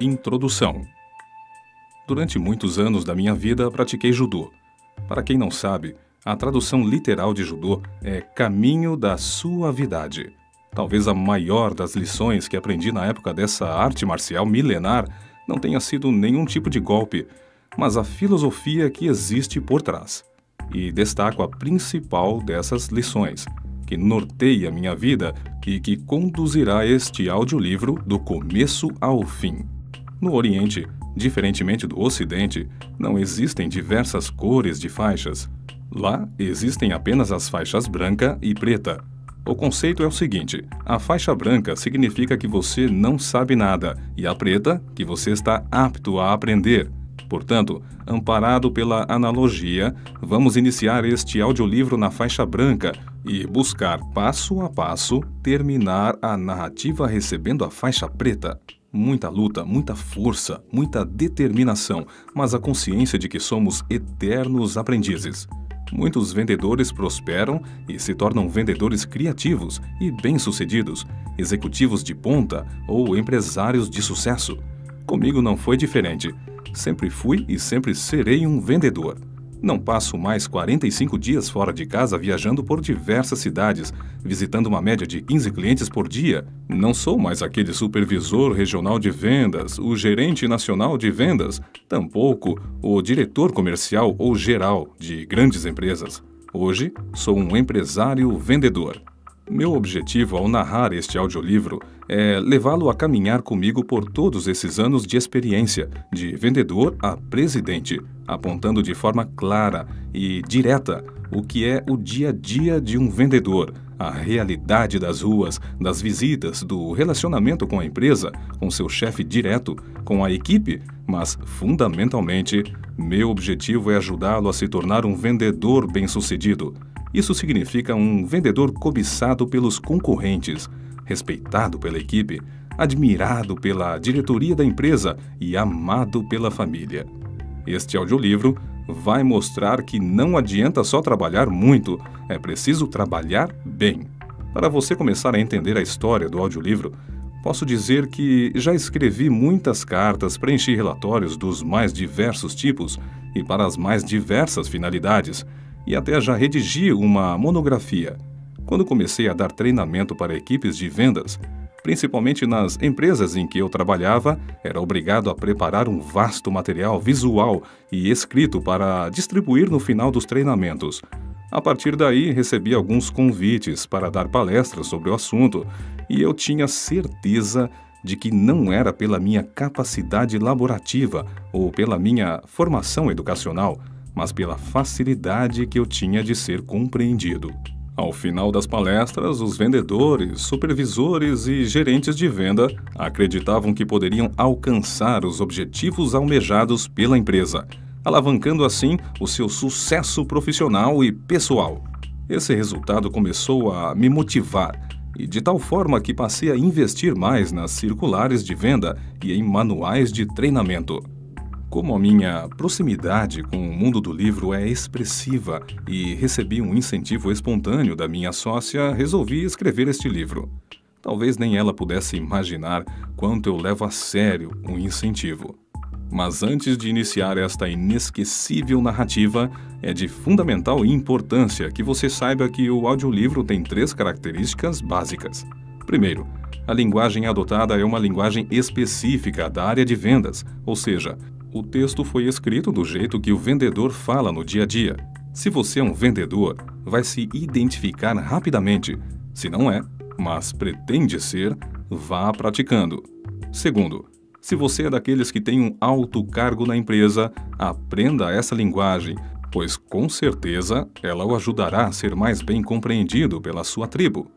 Introdução Durante muitos anos da minha vida, pratiquei judô. Para quem não sabe, a tradução literal de judô é caminho da suavidade. Talvez a maior das lições que aprendi na época dessa arte marcial milenar não tenha sido nenhum tipo de golpe, mas a filosofia que existe por trás. E destaco a principal dessas lições, que norteia minha vida e que conduzirá este audiolivro do começo ao fim. No Oriente, diferentemente do Ocidente, não existem diversas cores de faixas. Lá existem apenas as faixas branca e preta. O conceito é o seguinte: a faixa branca significa que você não sabe nada e a preta que você está apto a aprender. Portanto, amparado pela analogia, vamos iniciar este audiolivro na faixa branca e buscar passo a passo terminar a narrativa recebendo a faixa preta. Muita luta, muita força, muita determinação, mas a consciência de que somos eternos aprendizes. Muitos vendedores prosperam e se tornam vendedores criativos e bem-sucedidos, executivos de ponta ou empresários de sucesso. Comigo não foi diferente. Sempre fui e sempre serei um vendedor. Não passo mais 45 dias fora de casa viajando por diversas cidades, visitando uma média de 15 clientes por dia. Não sou mais aquele supervisor regional de vendas, o gerente nacional de vendas, tampouco o diretor comercial ou geral de grandes empresas. Hoje, sou um empresário vendedor. Meu objetivo ao narrar este audiolivro é levá-lo a caminhar comigo por todos esses anos de experiência, de vendedor a presidente, apontando de forma clara e direta o que é o dia a dia de um vendedor, a realidade das ruas, das visitas, do relacionamento com a empresa, com seu chefe direto, com a equipe, mas fundamentalmente, meu objetivo é ajudá-lo a se tornar um vendedor bem-sucedido. Isso significa um vendedor cobiçado pelos concorrentes respeitado pela equipe, admirado pela diretoria da empresa e amado pela família. Este audiolivro vai mostrar que não adianta só trabalhar muito, é preciso trabalhar bem. Para você começar a entender a história do audiolivro, posso dizer que já escrevi muitas cartas, preenchi relatórios dos mais diversos tipos e para as mais diversas finalidades, e até já redigi uma monografia quando comecei a dar treinamento para equipes de vendas. Principalmente nas empresas em que eu trabalhava, era obrigado a preparar um vasto material visual e escrito para distribuir no final dos treinamentos. A partir daí, recebi alguns convites para dar palestras sobre o assunto, e eu tinha certeza de que não era pela minha capacidade laborativa ou pela minha formação educacional, mas pela facilidade que eu tinha de ser compreendido. Ao final das palestras, os vendedores, supervisores e gerentes de venda acreditavam que poderiam alcançar os objetivos almejados pela empresa, alavancando assim o seu sucesso profissional e pessoal. Esse resultado começou a me motivar e de tal forma que passei a investir mais nas circulares de venda e em manuais de treinamento. Como a minha proximidade com o mundo do livro é expressiva e recebi um incentivo espontâneo da minha sócia, resolvi escrever este livro. Talvez nem ela pudesse imaginar quanto eu levo a sério o um incentivo. Mas antes de iniciar esta inesquecível narrativa, é de fundamental importância que você saiba que o audiolivro tem três características básicas. Primeiro, a linguagem adotada é uma linguagem específica da área de vendas, ou seja, o texto foi escrito do jeito que o vendedor fala no dia a dia. Se você é um vendedor, vai se identificar rapidamente. Se não é, mas pretende ser, vá praticando. Segundo, se você é daqueles que tem um alto cargo na empresa, aprenda essa linguagem, pois com certeza ela o ajudará a ser mais bem compreendido pela sua tribo.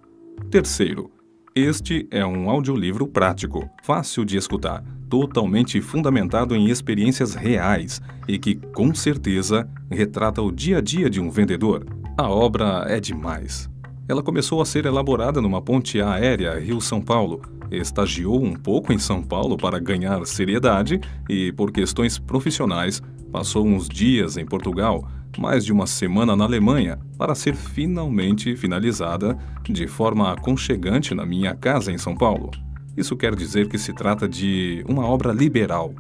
Terceiro, este é um audiolivro prático, fácil de escutar totalmente fundamentado em experiências reais e que, com certeza, retrata o dia a dia de um vendedor. A obra é demais. Ela começou a ser elaborada numa ponte aérea Rio-São Paulo, estagiou um pouco em São Paulo para ganhar seriedade e, por questões profissionais, passou uns dias em Portugal, mais de uma semana na Alemanha, para ser finalmente finalizada de forma aconchegante na minha casa em São Paulo. Isso quer dizer que se trata de uma obra liberal,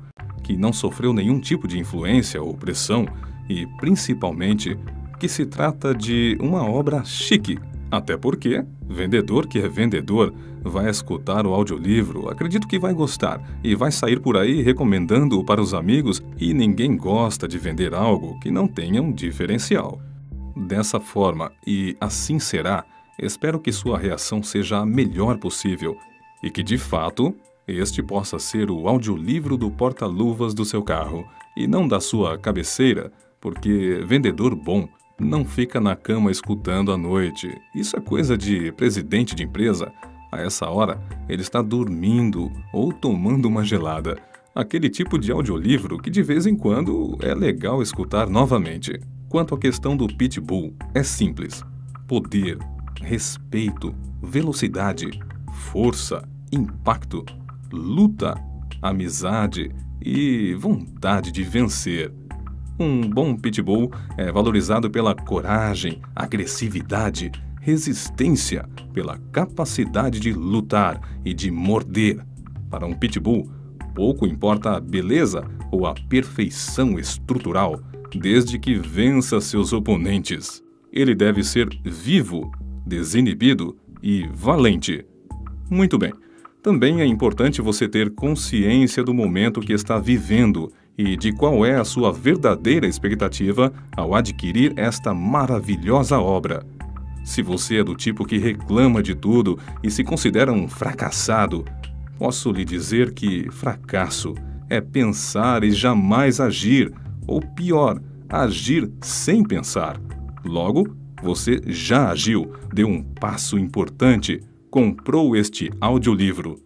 que não sofreu nenhum tipo de influência ou pressão e, principalmente, que se trata de uma obra chique. Até porque, vendedor que é vendedor vai escutar o audiolivro, acredito que vai gostar, e vai sair por aí recomendando-o para os amigos, e ninguém gosta de vender algo que não tenha um diferencial. Dessa forma, e assim será, espero que sua reação seja a melhor possível e que de fato este possa ser o audiolivro do porta-luvas do seu carro e não da sua cabeceira, porque vendedor bom não fica na cama escutando à noite. Isso é coisa de presidente de empresa. A essa hora, ele está dormindo ou tomando uma gelada. Aquele tipo de audiolivro que de vez em quando é legal escutar novamente. Quanto à questão do pitbull, é simples: poder, respeito, velocidade, força, impacto, luta, amizade e vontade de vencer. Um bom pitbull é valorizado pela coragem, agressividade, resistência, pela capacidade de lutar e de morder. Para um pitbull, pouco importa a beleza ou a perfeição estrutural, desde que vença seus oponentes. Ele deve ser vivo, desinibido e valente. Muito bem. Também é importante você ter consciência do momento que está vivendo e de qual é a sua verdadeira expectativa ao adquirir esta maravilhosa obra. Se você é do tipo que reclama de tudo e se considera um fracassado, posso lhe dizer que fracasso é pensar e jamais agir, ou pior, agir sem pensar. Logo, você já agiu, deu um passo importante, comprou este audiolivro.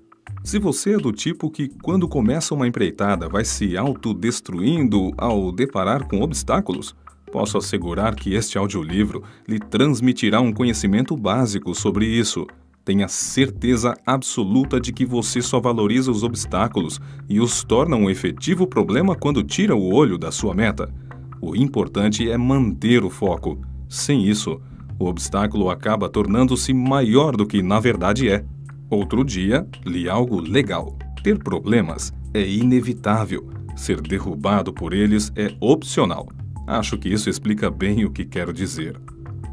Se você é do tipo que, quando começa uma empreitada, vai se autodestruindo ao deparar com obstáculos, posso assegurar que este audiolivro lhe transmitirá um conhecimento básico sobre isso. Tenha certeza absoluta de que você só valoriza os obstáculos e os torna um efetivo problema quando tira o olho da sua meta. O importante é manter o foco. Sem isso, o obstáculo acaba tornando-se maior do que na verdade é. Outro dia, li algo legal. Ter problemas é inevitável. Ser derrubado por eles é opcional. Acho que isso explica bem o que quero dizer.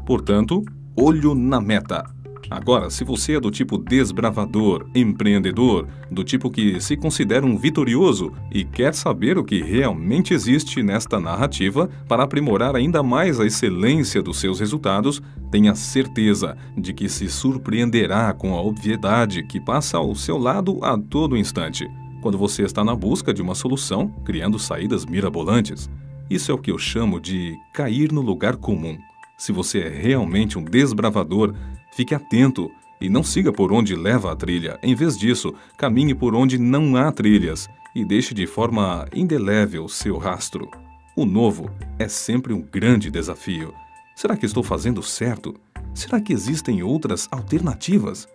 Portanto, olho na meta. Agora, se você é do tipo desbravador, empreendedor, do tipo que se considera um vitorioso e quer saber o que realmente existe nesta narrativa para aprimorar ainda mais a excelência dos seus resultados, tenha certeza de que se surpreenderá com a obviedade que passa ao seu lado a todo instante, quando você está na busca de uma solução, criando saídas mirabolantes. Isso é o que eu chamo de cair no lugar comum. Se você é realmente um desbravador, Fique atento e não siga por onde leva a trilha. Em vez disso, caminhe por onde não há trilhas e deixe de forma indelével seu rastro. O novo é sempre um grande desafio. Será que estou fazendo certo? Será que existem outras alternativas?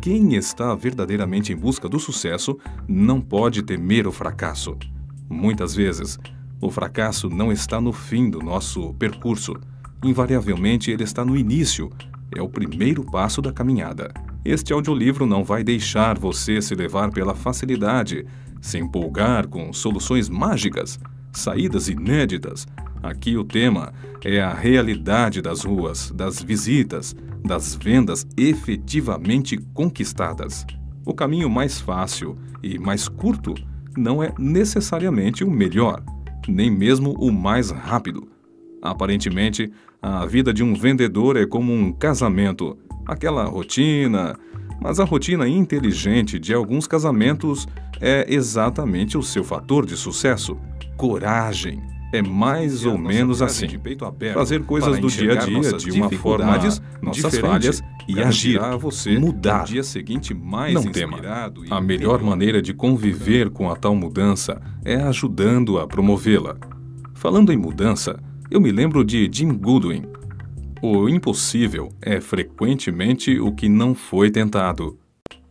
Quem está verdadeiramente em busca do sucesso não pode temer o fracasso. Muitas vezes, o fracasso não está no fim do nosso percurso. Invariavelmente, ele está no início é o primeiro passo da caminhada. Este audiolivro não vai deixar você se levar pela facilidade, se empolgar com soluções mágicas, saídas inéditas. Aqui o tema é a realidade das ruas, das visitas, das vendas efetivamente conquistadas. O caminho mais fácil e mais curto não é necessariamente o melhor, nem mesmo o mais rápido. Aparentemente, a vida de um vendedor é como um casamento aquela rotina. Mas a rotina inteligente de alguns casamentos é exatamente o seu fator de sucesso. Coragem. É mais ou menos assim. Fazer coisas do dia a dia de uma forma nossas falhas e agir, você mudar. dia seguinte mais Não tema. A melhor maneira de conviver com a tal mudança é ajudando a promovê-la. Falando em mudança, eu me lembro de Jim Goodwin. O impossível é frequentemente o que não foi tentado.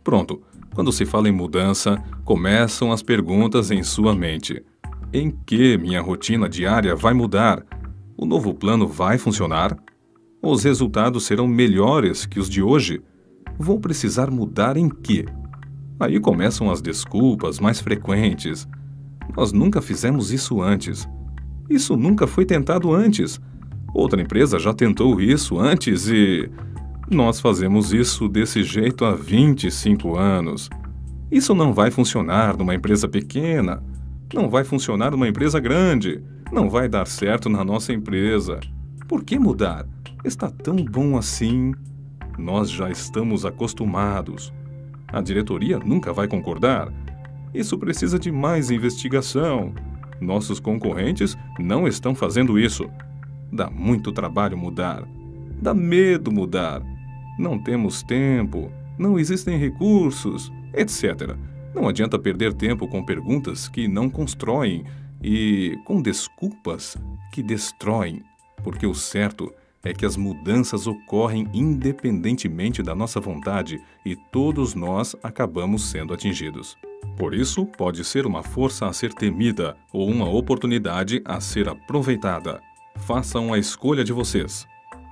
Pronto, quando se fala em mudança, começam as perguntas em sua mente. Em que minha rotina diária vai mudar? O novo plano vai funcionar? Os resultados serão melhores que os de hoje? Vou precisar mudar em que? Aí começam as desculpas mais frequentes. Nós nunca fizemos isso antes. Isso nunca foi tentado antes. Outra empresa já tentou isso antes e. Nós fazemos isso desse jeito há 25 anos. Isso não vai funcionar numa empresa pequena. Não vai funcionar numa empresa grande. Não vai dar certo na nossa empresa. Por que mudar? Está tão bom assim. Nós já estamos acostumados. A diretoria nunca vai concordar. Isso precisa de mais investigação. Nossos concorrentes não estão fazendo isso. Dá muito trabalho mudar. Dá medo mudar. Não temos tempo, não existem recursos, etc. Não adianta perder tempo com perguntas que não constroem e com desculpas que destroem, porque o certo é que as mudanças ocorrem independentemente da nossa vontade e todos nós acabamos sendo atingidos. Por isso, pode ser uma força a ser temida ou uma oportunidade a ser aproveitada. Façam a escolha de vocês.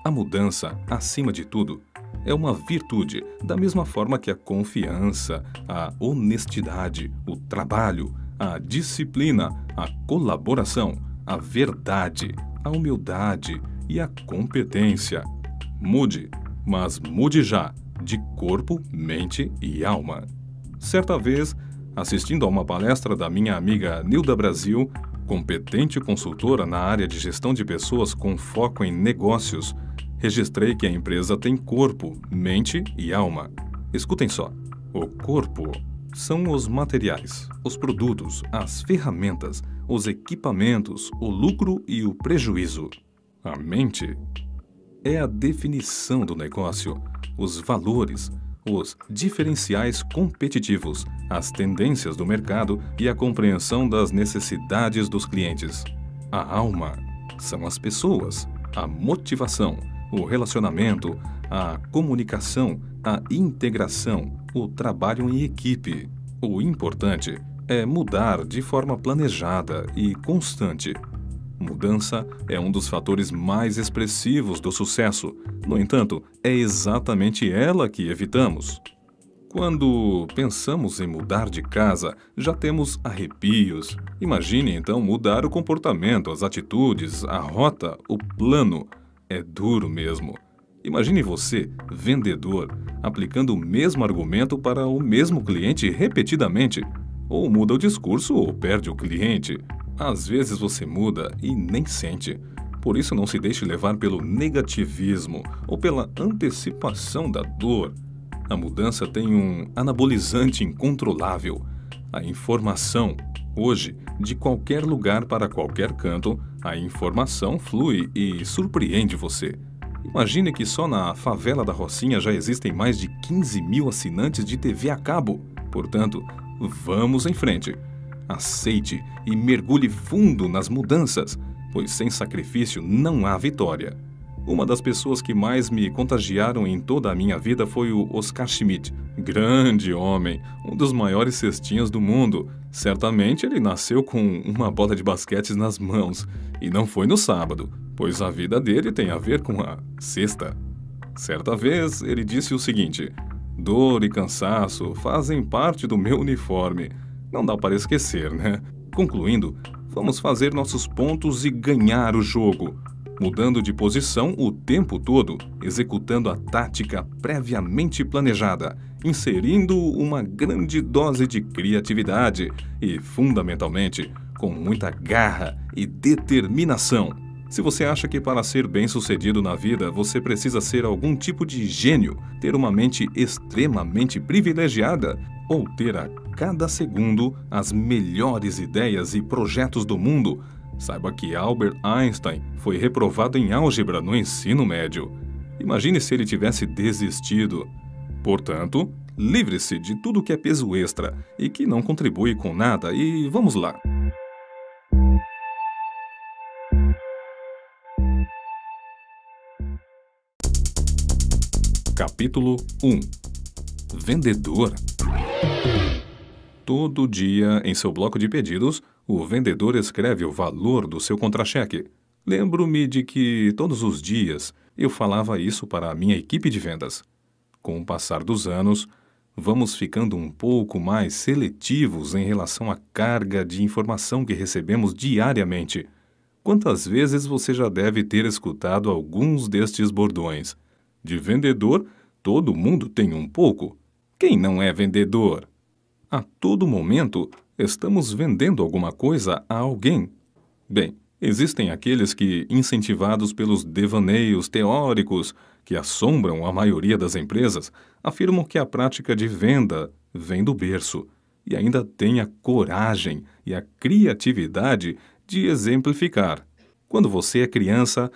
A mudança, acima de tudo, é uma virtude, da mesma forma que a confiança, a honestidade, o trabalho, a disciplina, a colaboração, a verdade, a humildade e a competência. Mude, mas mude já, de corpo, mente e alma. Certa vez, assistindo a uma palestra da minha amiga Nilda Brasil, competente consultora na área de gestão de pessoas com foco em negócios, registrei que a empresa tem corpo, mente e alma. Escutem só: o corpo são os materiais, os produtos, as ferramentas, os equipamentos, o lucro e o prejuízo. A mente é a definição do negócio, os valores, os diferenciais competitivos, as tendências do mercado e a compreensão das necessidades dos clientes. A alma são as pessoas, a motivação, o relacionamento, a comunicação, a integração, o trabalho em equipe. O importante é mudar de forma planejada e constante Mudança é um dos fatores mais expressivos do sucesso. No entanto, é exatamente ela que evitamos. Quando pensamos em mudar de casa, já temos arrepios. Imagine então mudar o comportamento, as atitudes, a rota, o plano. É duro mesmo. Imagine você, vendedor, aplicando o mesmo argumento para o mesmo cliente repetidamente. Ou muda o discurso ou perde o cliente. Às vezes você muda e nem sente. Por isso, não se deixe levar pelo negativismo ou pela antecipação da dor. A mudança tem um anabolizante incontrolável. A informação. Hoje, de qualquer lugar para qualquer canto, a informação flui e surpreende você. Imagine que só na favela da Rocinha já existem mais de 15 mil assinantes de TV a cabo. Portanto, vamos em frente aceite e mergulhe fundo nas mudanças, pois sem sacrifício não há vitória. Uma das pessoas que mais me contagiaram em toda a minha vida foi o Oscar Schmidt, grande homem, um dos maiores cestinhas do mundo. Certamente ele nasceu com uma bola de basquete nas mãos, e não foi no sábado, pois a vida dele tem a ver com a sexta. Certa vez ele disse o seguinte: Dor e cansaço fazem parte do meu uniforme não dá para esquecer, né? Concluindo, vamos fazer nossos pontos e ganhar o jogo, mudando de posição o tempo todo, executando a tática previamente planejada, inserindo uma grande dose de criatividade e, fundamentalmente, com muita garra e determinação. Se você acha que para ser bem-sucedido na vida você precisa ser algum tipo de gênio, ter uma mente extremamente privilegiada ou ter a cada segundo as melhores ideias e projetos do mundo, saiba que Albert Einstein foi reprovado em álgebra no ensino médio. Imagine se ele tivesse desistido. Portanto, livre-se de tudo que é peso extra e que não contribui com nada e vamos lá. Capítulo 1 Vendedor Todo dia, em seu bloco de pedidos, o vendedor escreve o valor do seu contra-cheque. Lembro-me de que, todos os dias, eu falava isso para a minha equipe de vendas. Com o passar dos anos, vamos ficando um pouco mais seletivos em relação à carga de informação que recebemos diariamente. Quantas vezes você já deve ter escutado alguns destes bordões? De vendedor, todo mundo tem um pouco. Quem não é vendedor? A todo momento, estamos vendendo alguma coisa a alguém. Bem, existem aqueles que, incentivados pelos devaneios teóricos que assombram a maioria das empresas, afirmam que a prática de venda vem do berço e ainda tem a coragem e a criatividade de exemplificar. Quando você é criança,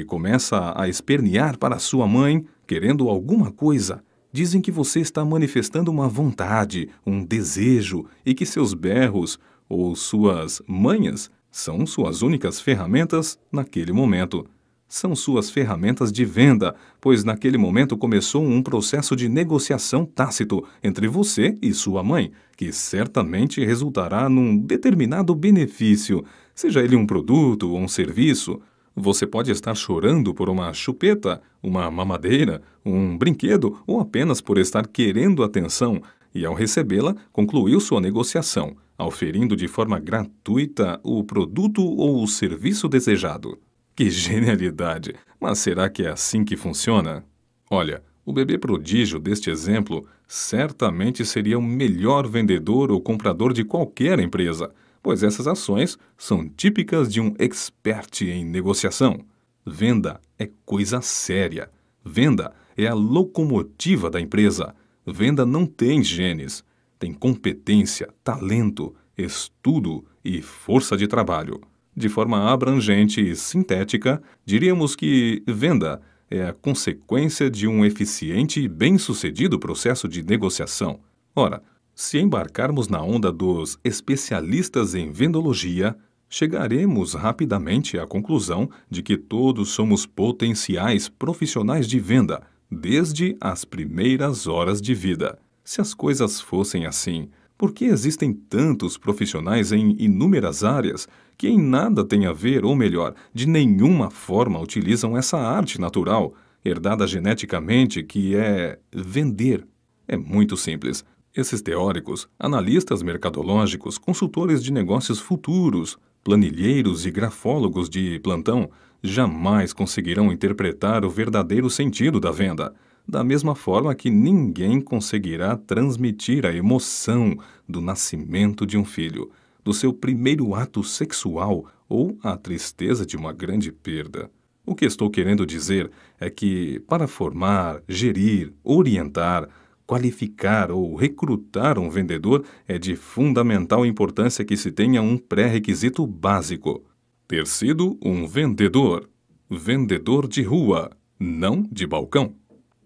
e começa a espernear para sua mãe, querendo alguma coisa, dizem que você está manifestando uma vontade, um desejo e que seus berros ou suas manhas são suas únicas ferramentas naquele momento. São suas ferramentas de venda, pois naquele momento começou um processo de negociação tácito entre você e sua mãe, que certamente resultará num determinado benefício, seja ele um produto ou um serviço, você pode estar chorando por uma chupeta, uma mamadeira, um brinquedo ou apenas por estar querendo atenção e, ao recebê-la, concluiu sua negociação, oferindo de forma gratuita o produto ou o serviço desejado. Que genialidade! Mas será que é assim que funciona? Olha, o bebê prodígio deste exemplo certamente seria o melhor vendedor ou comprador de qualquer empresa pois essas ações são típicas de um expert em negociação. Venda é coisa séria. Venda é a locomotiva da empresa. Venda não tem genes, tem competência, talento, estudo e força de trabalho. De forma abrangente e sintética, diríamos que venda é a consequência de um eficiente e bem-sucedido processo de negociação. Ora, se embarcarmos na onda dos especialistas em vendologia, chegaremos rapidamente à conclusão de que todos somos potenciais profissionais de venda desde as primeiras horas de vida. Se as coisas fossem assim, por que existem tantos profissionais em inúmeras áreas que em nada têm a ver, ou melhor, de nenhuma forma utilizam essa arte natural, herdada geneticamente, que é vender? É muito simples. Esses teóricos, analistas mercadológicos, consultores de negócios futuros, planilheiros e grafólogos de plantão jamais conseguirão interpretar o verdadeiro sentido da venda, da mesma forma que ninguém conseguirá transmitir a emoção do nascimento de um filho, do seu primeiro ato sexual ou a tristeza de uma grande perda. O que estou querendo dizer é que, para formar, gerir, orientar, Qualificar ou recrutar um vendedor é de fundamental importância que se tenha um pré-requisito básico: ter sido um vendedor. Vendedor de rua, não de balcão.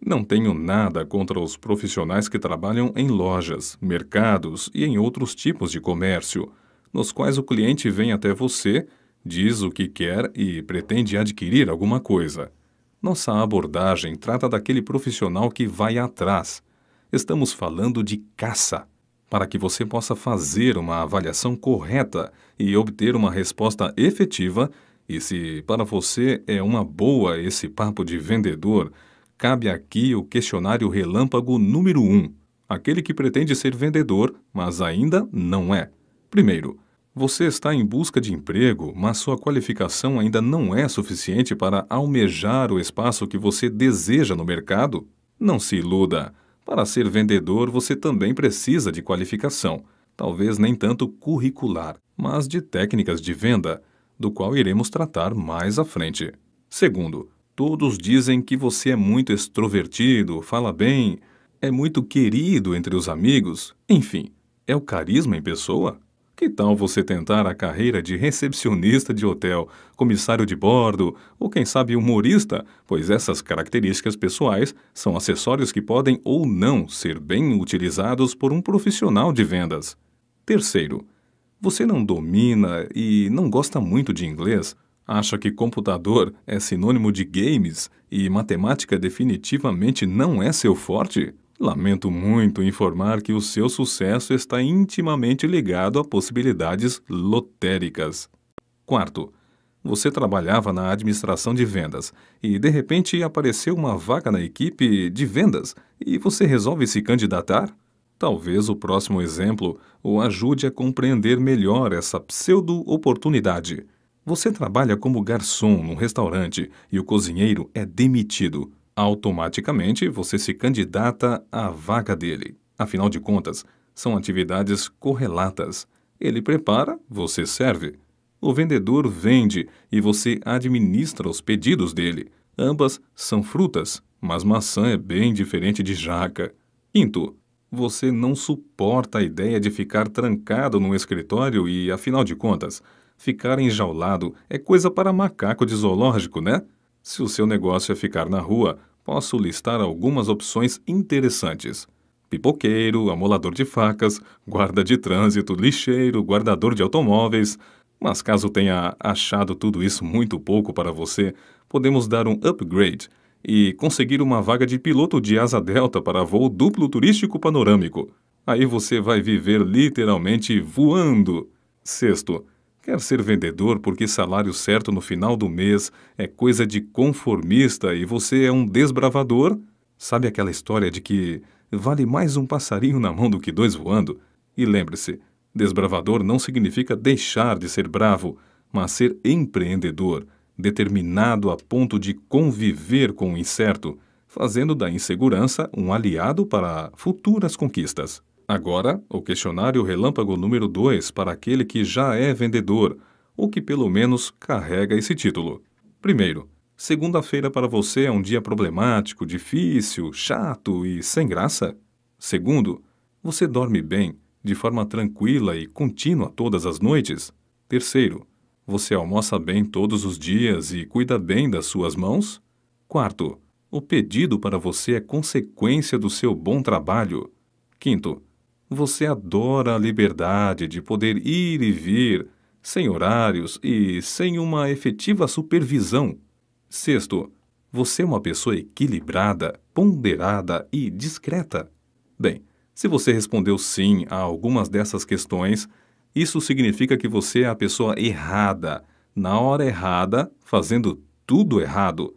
Não tenho nada contra os profissionais que trabalham em lojas, mercados e em outros tipos de comércio, nos quais o cliente vem até você, diz o que quer e pretende adquirir alguma coisa. Nossa abordagem trata daquele profissional que vai atrás, estamos falando de caça. Para que você possa fazer uma avaliação correta e obter uma resposta efetiva, e se para você é uma boa esse papo de vendedor, cabe aqui o questionário relâmpago número 1, aquele que pretende ser vendedor, mas ainda não é. Primeiro, você está em busca de emprego, mas sua qualificação ainda não é suficiente para almejar o espaço que você deseja no mercado? Não se iluda. Para ser vendedor, você também precisa de qualificação, talvez nem tanto curricular, mas de técnicas de venda, do qual iremos tratar mais à frente. Segundo, todos dizem que você é muito extrovertido, fala bem, é muito querido entre os amigos, enfim, é o carisma em pessoa? Que tal você tentar a carreira de recepcionista de hotel, comissário de bordo ou, quem sabe, humorista? Pois essas características pessoais são acessórios que podem ou não ser bem utilizados por um profissional de vendas. Terceiro, você não domina e não gosta muito de inglês? Acha que computador é sinônimo de games e matemática definitivamente não é seu forte? Lamento muito informar que o seu sucesso está intimamente ligado a possibilidades lotéricas. Quarto, você trabalhava na administração de vendas e, de repente, apareceu uma vaga na equipe de vendas e você resolve se candidatar? Talvez o próximo exemplo o ajude a compreender melhor essa pseudo-oportunidade. Você trabalha como garçom num restaurante e o cozinheiro é demitido automaticamente você se candidata à vaga dele. Afinal de contas, são atividades correlatas. Ele prepara, você serve. O vendedor vende e você administra os pedidos dele. Ambas são frutas, mas maçã é bem diferente de jaca. Quinto, você não suporta a ideia de ficar trancado no escritório e, afinal de contas, ficar enjaulado é coisa para macaco de zoológico, né? Se o seu negócio é ficar na rua, posso listar algumas opções interessantes. Pipoqueiro, amolador de facas, guarda de trânsito, lixeiro, guardador de automóveis. Mas caso tenha achado tudo isso muito pouco para você, podemos dar um upgrade e conseguir uma vaga de piloto de asa delta para voo duplo turístico panorâmico. Aí você vai viver literalmente voando. Sexto, Quer ser vendedor porque salário certo no final do mês é coisa de conformista e você é um desbravador? Sabe aquela história de que vale mais um passarinho na mão do que dois voando? E lembre-se, desbravador não significa deixar de ser bravo, mas ser empreendedor, determinado a ponto de conviver com o incerto, fazendo da insegurança um aliado para futuras conquistas. Agora, o questionário relâmpago número 2 para aquele que já é vendedor, ou que pelo menos carrega esse título. Primeiro, segunda-feira para você é um dia problemático, difícil, chato e sem graça? Segundo, você dorme bem, de forma tranquila e contínua todas as noites? Terceiro, você almoça bem todos os dias e cuida bem das suas mãos? Quarto, o pedido para você é consequência do seu bom trabalho. Quinto, você adora a liberdade de poder ir e vir, sem horários e sem uma efetiva supervisão. Sexto, você é uma pessoa equilibrada, ponderada e discreta. Bem, se você respondeu sim a algumas dessas questões, isso significa que você é a pessoa errada, na hora errada, fazendo tudo errado.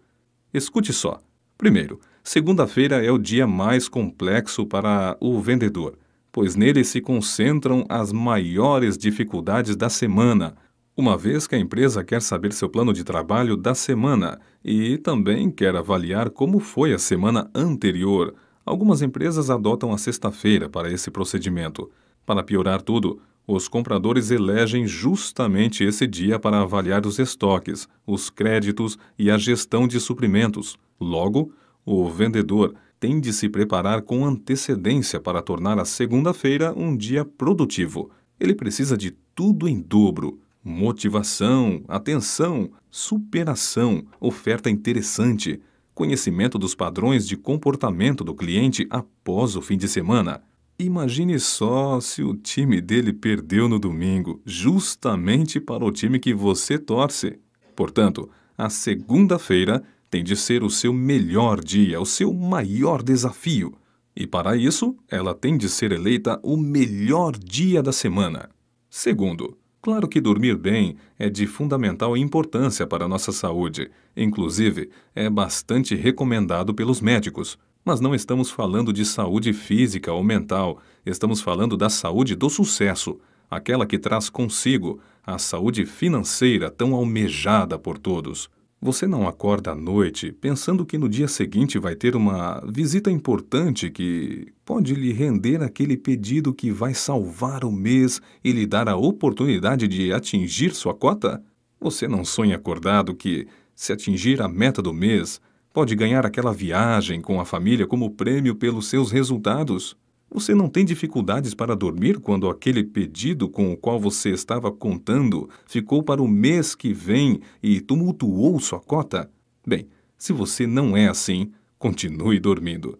Escute só. Primeiro, segunda-feira é o dia mais complexo para o vendedor pois nele se concentram as maiores dificuldades da semana, uma vez que a empresa quer saber seu plano de trabalho da semana e também quer avaliar como foi a semana anterior. Algumas empresas adotam a sexta-feira para esse procedimento. Para piorar tudo, os compradores elegem justamente esse dia para avaliar os estoques, os créditos e a gestão de suprimentos. Logo, o vendedor tem de se preparar com antecedência para tornar a segunda-feira um dia produtivo. Ele precisa de tudo em dobro: motivação, atenção, superação, oferta interessante, conhecimento dos padrões de comportamento do cliente após o fim de semana. Imagine só se o time dele perdeu no domingo, justamente para o time que você torce. Portanto, a segunda-feira tem de ser o seu melhor dia, o seu maior desafio. E para isso, ela tem de ser eleita o melhor dia da semana. Segundo, claro que dormir bem é de fundamental importância para a nossa saúde. Inclusive, é bastante recomendado pelos médicos. Mas não estamos falando de saúde física ou mental, estamos falando da saúde do sucesso, aquela que traz consigo a saúde financeira tão almejada por todos. Você não acorda à noite pensando que no dia seguinte vai ter uma visita importante que pode lhe render aquele pedido que vai salvar o mês e lhe dar a oportunidade de atingir sua cota? Você não sonha acordado que, se atingir a meta do mês, pode ganhar aquela viagem com a família como prêmio pelos seus resultados? Você não tem dificuldades para dormir quando aquele pedido com o qual você estava contando ficou para o mês que vem e tumultuou sua cota? Bem, se você não é assim, continue dormindo.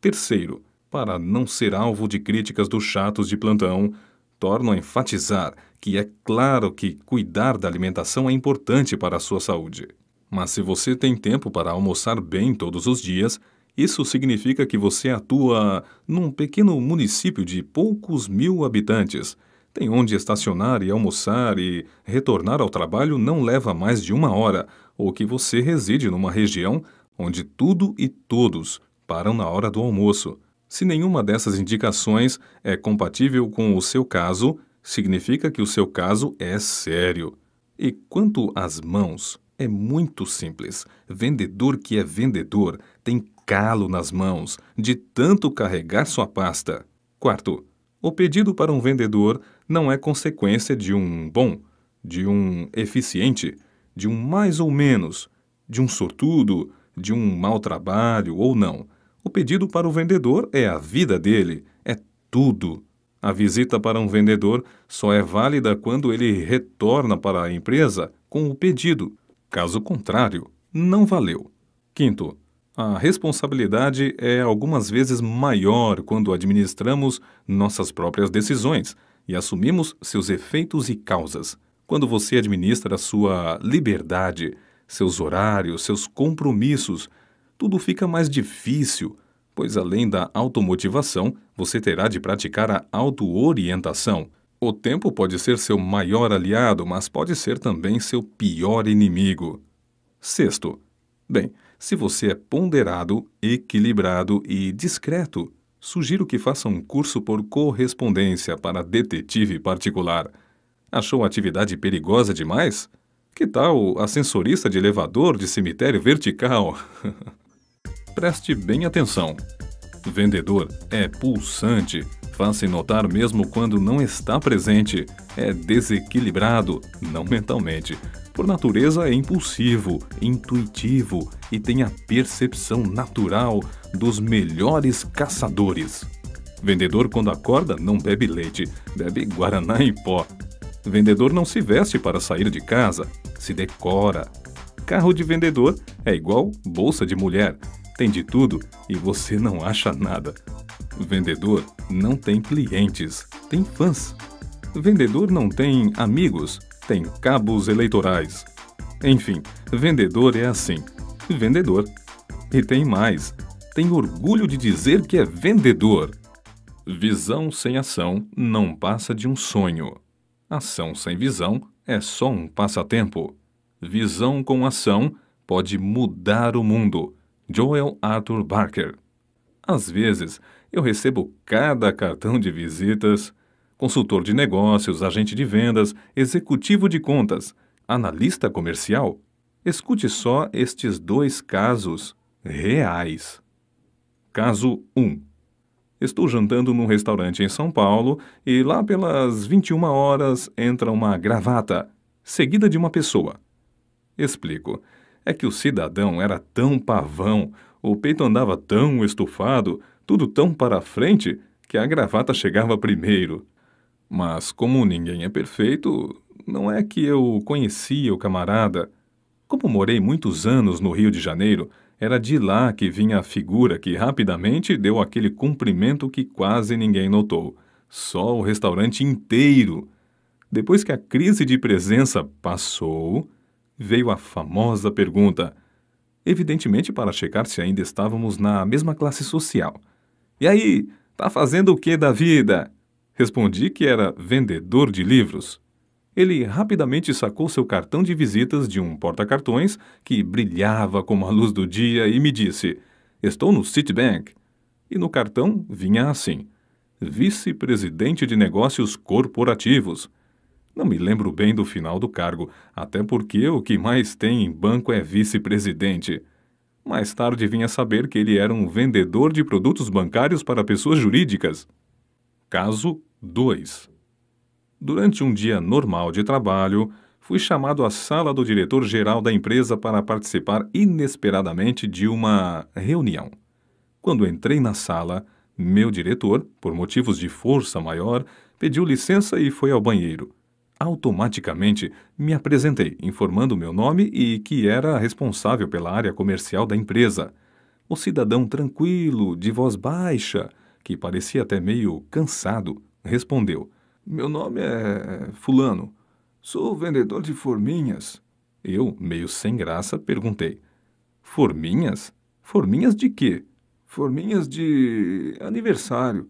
Terceiro, para não ser alvo de críticas dos chatos de plantão, torno a enfatizar que é claro que cuidar da alimentação é importante para a sua saúde. Mas se você tem tempo para almoçar bem todos os dias, isso significa que você atua num pequeno município de poucos mil habitantes. Tem onde estacionar e almoçar e retornar ao trabalho não leva mais de uma hora, ou que você reside numa região onde tudo e todos param na hora do almoço. Se nenhuma dessas indicações é compatível com o seu caso, significa que o seu caso é sério. E quanto às mãos, é muito simples. Vendedor que é vendedor tem calo nas mãos de tanto carregar sua pasta. Quarto, o pedido para um vendedor não é consequência de um bom, de um eficiente, de um mais ou menos, de um sortudo, de um mau trabalho ou não. O pedido para o vendedor é a vida dele, é tudo. A visita para um vendedor só é válida quando ele retorna para a empresa com o pedido. Caso contrário, não valeu. Quinto, a responsabilidade é algumas vezes maior quando administramos nossas próprias decisões e assumimos seus efeitos e causas. Quando você administra sua liberdade, seus horários, seus compromissos, tudo fica mais difícil, pois além da automotivação, você terá de praticar a autoorientação. O tempo pode ser seu maior aliado, mas pode ser também seu pior inimigo. Sexto, bem, se você é ponderado, equilibrado e discreto, sugiro que faça um curso por correspondência para detetive particular. Achou a atividade perigosa demais? Que tal ascensorista de elevador de cemitério vertical? Preste bem atenção. Vendedor é pulsante, faz-se notar mesmo quando não está presente, é desequilibrado, não mentalmente, por natureza é impulsivo, intuitivo e tem a percepção natural dos melhores caçadores. Vendedor, quando acorda, não bebe leite, bebe guaraná em pó. Vendedor não se veste para sair de casa, se decora. Carro de vendedor é igual bolsa de mulher, tem de tudo e você não acha nada. Vendedor não tem clientes, tem fãs. Vendedor não tem amigos, tem cabos eleitorais. Enfim, vendedor é assim. Vendedor. E tem mais. Tem orgulho de dizer que é vendedor. Visão sem ação não passa de um sonho. Ação sem visão é só um passatempo. Visão com ação pode mudar o mundo. Joel Arthur Barker. Às vezes, eu recebo cada cartão de visitas, consultor de negócios, agente de vendas, executivo de contas, analista comercial. Escute só estes dois casos reais. Caso 1. Estou jantando num restaurante em São Paulo e lá pelas 21 horas entra uma gravata, seguida de uma pessoa. Explico. É que o cidadão era tão pavão, o peito andava tão estufado, tudo tão para frente, que a gravata chegava primeiro. Mas como ninguém é perfeito, não é que eu conhecia o camarada. Como morei muitos anos no Rio de Janeiro, era de lá que vinha a figura que rapidamente deu aquele cumprimento que quase ninguém notou. Só o restaurante inteiro. Depois que a crise de presença passou, veio a famosa pergunta. Evidentemente para checar se ainda estávamos na mesma classe social. E aí, tá fazendo o que da vida? Respondi que era vendedor de livros. Ele rapidamente sacou seu cartão de visitas de um porta-cartões que brilhava como a luz do dia e me disse: Estou no Citibank. E no cartão vinha assim: Vice-presidente de Negócios Corporativos. Não me lembro bem do final do cargo, até porque o que mais tem em banco é vice-presidente. Mais tarde vinha saber que ele era um vendedor de produtos bancários para pessoas jurídicas. Caso 2. Durante um dia normal de trabalho, fui chamado à sala do diretor-geral da empresa para participar inesperadamente de uma reunião. Quando entrei na sala, meu diretor, por motivos de força maior, pediu licença e foi ao banheiro. Automaticamente me apresentei, informando meu nome e que era responsável pela área comercial da empresa. O cidadão tranquilo, de voz baixa, que parecia até meio cansado, respondeu: Meu nome é Fulano. Sou vendedor de forminhas. Eu, meio sem graça, perguntei: Forminhas? Forminhas de quê? Forminhas de aniversário.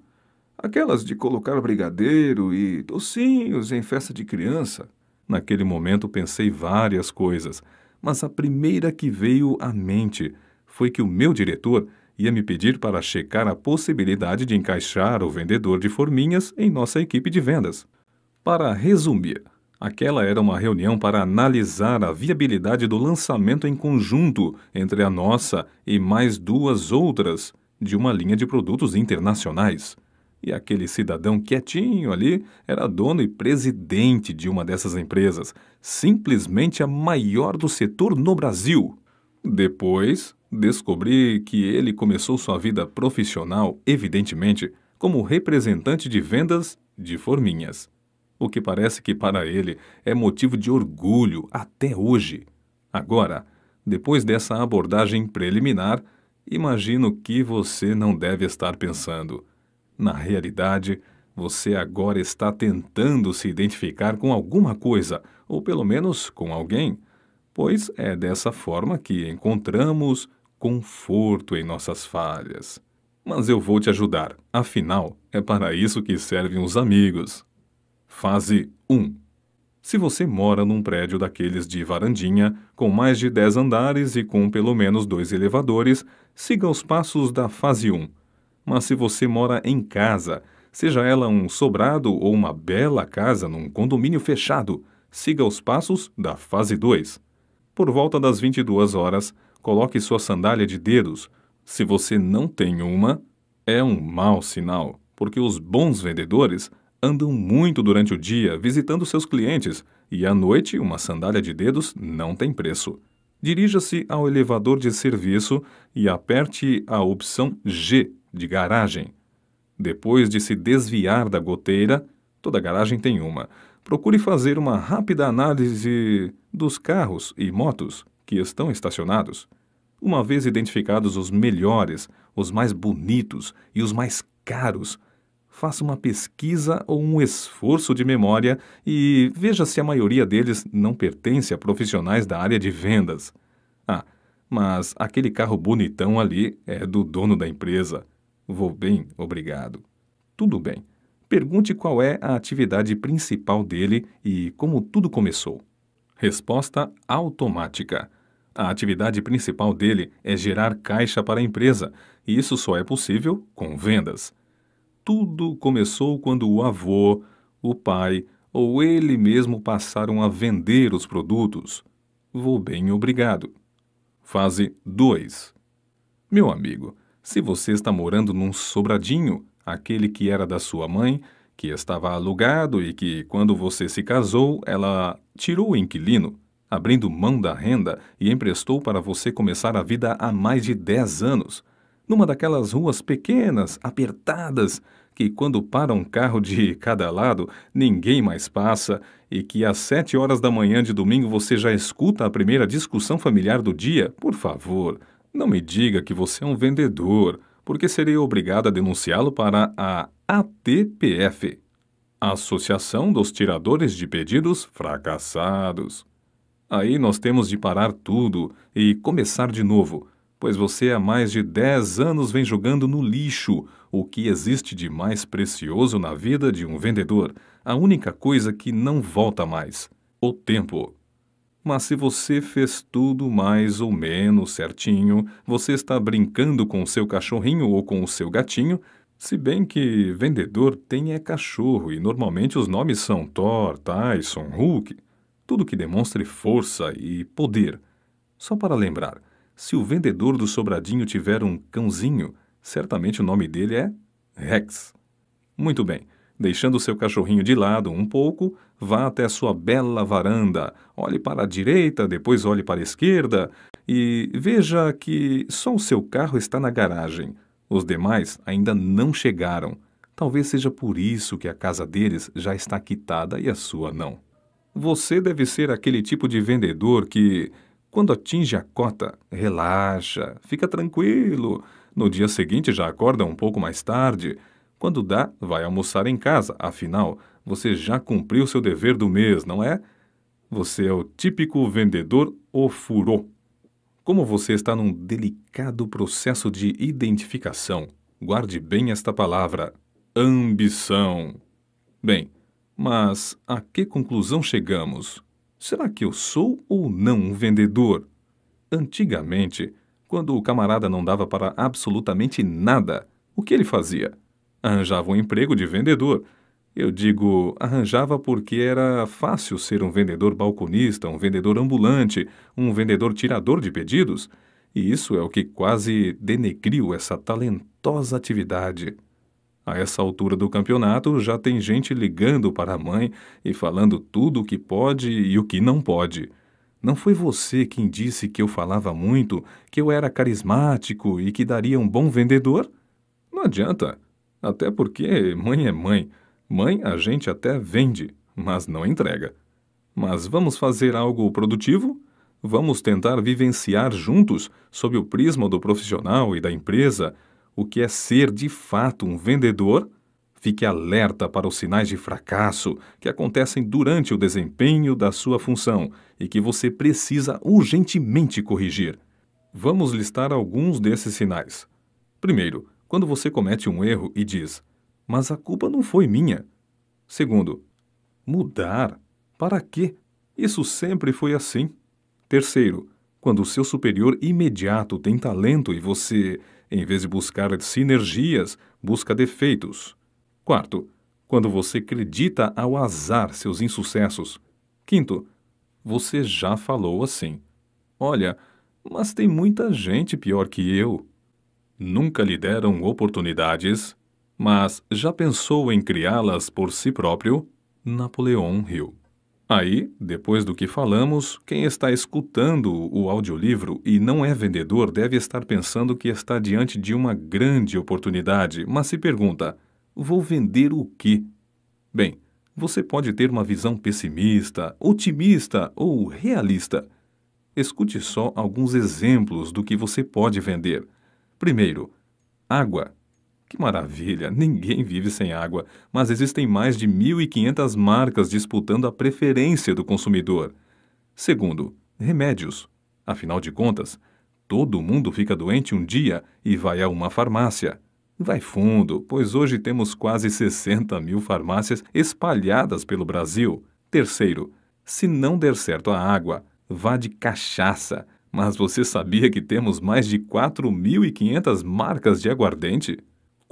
Aquelas de colocar brigadeiro e docinhos em festa de criança. Naquele momento pensei várias coisas, mas a primeira que veio à mente foi que o meu diretor ia me pedir para checar a possibilidade de encaixar o vendedor de forminhas em nossa equipe de vendas. Para resumir, aquela era uma reunião para analisar a viabilidade do lançamento em conjunto entre a nossa e mais duas outras de uma linha de produtos internacionais. E aquele cidadão quietinho ali era dono e presidente de uma dessas empresas, simplesmente a maior do setor no Brasil. Depois, descobri que ele começou sua vida profissional, evidentemente, como representante de vendas de forminhas. O que parece que para ele é motivo de orgulho até hoje. Agora, depois dessa abordagem preliminar, imagino que você não deve estar pensando. Na realidade, você agora está tentando se identificar com alguma coisa, ou pelo menos com alguém pois é dessa forma que encontramos conforto em nossas falhas. Mas eu vou te ajudar, afinal, é para isso que servem os amigos. Fase 1 se você mora num prédio daqueles de varandinha, com mais de 10 andares e com pelo menos dois elevadores, siga os passos da fase 1. Mas se você mora em casa, seja ela um sobrado ou uma bela casa num condomínio fechado, siga os passos da fase 2. Por volta das 22 horas, coloque sua sandália de dedos. Se você não tem uma, é um mau sinal, porque os bons vendedores andam muito durante o dia visitando seus clientes e à noite uma sandália de dedos não tem preço. Dirija-se ao elevador de serviço e aperte a opção G de garagem. Depois de se desviar da goteira, toda garagem tem uma procure fazer uma rápida análise dos carros e motos que estão estacionados. Uma vez identificados os melhores, os mais bonitos e os mais caros, faça uma pesquisa ou um esforço de memória e veja se a maioria deles não pertence a profissionais da área de vendas. Ah, mas aquele carro bonitão ali é do dono da empresa. Vou bem, obrigado. Tudo bem. Pergunte qual é a atividade principal dele e como tudo começou. Resposta automática. A atividade principal dele é gerar caixa para a empresa, e isso só é possível com vendas. Tudo começou quando o avô, o pai ou ele mesmo passaram a vender os produtos. Vou bem, obrigado. Fase 2 Meu amigo, se você está morando num sobradinho, aquele que era da sua mãe, que estava alugado e que, quando você se casou, ela tirou o inquilino, abrindo mão da renda e emprestou para você começar a vida há mais de 10 anos, numa daquelas ruas pequenas, apertadas, que quando para um carro de cada lado, ninguém mais passa e que às sete horas da manhã de domingo você já escuta a primeira discussão familiar do dia, por favor, não me diga que você é um vendedor porque seria obrigado a denunciá-lo para a ATPF Associação dos Tiradores de Pedidos Fracassados. Aí nós temos de parar tudo e começar de novo, pois você há mais de 10 anos vem jogando no lixo o que existe de mais precioso na vida de um vendedor, a única coisa que não volta mais: o tempo. Mas se você fez tudo mais ou menos certinho, você está brincando com o seu cachorrinho ou com o seu gatinho, se bem que vendedor tem é cachorro e normalmente os nomes são Thor, Tyson, Hulk, tudo que demonstre força e poder. Só para lembrar, se o vendedor do sobradinho tiver um cãozinho, certamente o nome dele é Rex. Muito bem, deixando seu cachorrinho de lado um pouco, vá até a sua bela varanda, olhe para a direita, depois olhe para a esquerda e veja que só o seu carro está na garagem. Os demais ainda não chegaram. Talvez seja por isso que a casa deles já está quitada e a sua não. Você deve ser aquele tipo de vendedor que, quando atinge a cota, relaxa, fica tranquilo. No dia seguinte já acorda um pouco mais tarde. Quando dá, vai almoçar em casa, afinal, você já cumpriu seu dever do mês, não é? Você é o típico vendedor ofurô. Como você está num delicado processo de identificação, guarde bem esta palavra: ambição. Bem, mas a que conclusão chegamos? Será que eu sou ou não um vendedor? Antigamente, quando o camarada não dava para absolutamente nada, o que ele fazia? Arranjava um emprego de vendedor eu digo, arranjava porque era fácil ser um vendedor balconista, um vendedor ambulante, um vendedor tirador de pedidos, e isso é o que quase denegriu essa talentosa atividade. A essa altura do campeonato, já tem gente ligando para a mãe e falando tudo o que pode e o que não pode. Não foi você quem disse que eu falava muito, que eu era carismático e que daria um bom vendedor? Não adianta, até porque mãe é mãe. Mãe, a gente até vende, mas não entrega. Mas vamos fazer algo produtivo? Vamos tentar vivenciar juntos, sob o prisma do profissional e da empresa, o que é ser de fato um vendedor? Fique alerta para os sinais de fracasso que acontecem durante o desempenho da sua função e que você precisa urgentemente corrigir. Vamos listar alguns desses sinais. Primeiro, quando você comete um erro e diz: mas a culpa não foi minha. Segundo, mudar? Para quê? Isso sempre foi assim. Terceiro, quando o seu superior imediato tem talento e você, em vez de buscar sinergias, busca defeitos. Quarto, quando você acredita ao azar seus insucessos. Quinto, você já falou assim. Olha, mas tem muita gente pior que eu. Nunca lhe deram oportunidades mas já pensou em criá-las por si próprio? Napoleão riu. Aí, depois do que falamos, quem está escutando o audiolivro e não é vendedor deve estar pensando que está diante de uma grande oportunidade, mas se pergunta: vou vender o quê? Bem, você pode ter uma visão pessimista, otimista ou realista. Escute só alguns exemplos do que você pode vender. Primeiro, água. Que maravilha! Ninguém vive sem água, mas existem mais de 1.500 marcas disputando a preferência do consumidor. Segundo, remédios. Afinal de contas, todo mundo fica doente um dia e vai a uma farmácia. Vai fundo, pois hoje temos quase 60 mil farmácias espalhadas pelo Brasil. Terceiro, se não der certo a água, vá de cachaça. Mas você sabia que temos mais de 4.500 marcas de aguardente?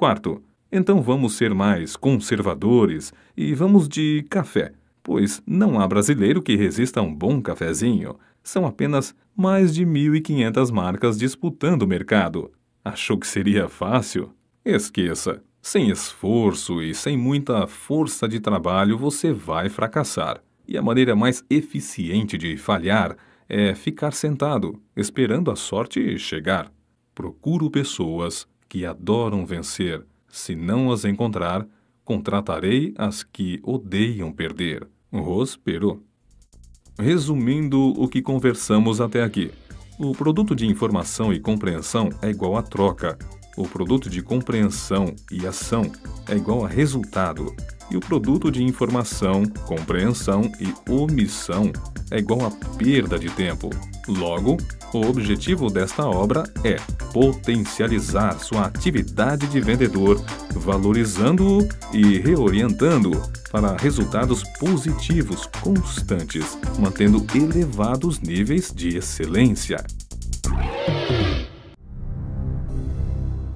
Quarto, então vamos ser mais conservadores e vamos de café, pois não há brasileiro que resista a um bom cafezinho. São apenas mais de 1.500 marcas disputando o mercado. Achou que seria fácil? Esqueça. Sem esforço e sem muita força de trabalho, você vai fracassar. E a maneira mais eficiente de falhar é ficar sentado, esperando a sorte chegar. Procuro pessoas que adoram vencer, se não as encontrar, contratarei as que odeiam perder. Rospero. Resumindo o que conversamos até aqui, o produto de informação e compreensão é igual a troca. O produto de compreensão e ação é igual a resultado e o produto de informação, compreensão e omissão é igual a perda de tempo. Logo, o objetivo desta obra é potencializar sua atividade de vendedor, valorizando-o e reorientando-o para resultados positivos constantes, mantendo elevados níveis de excelência.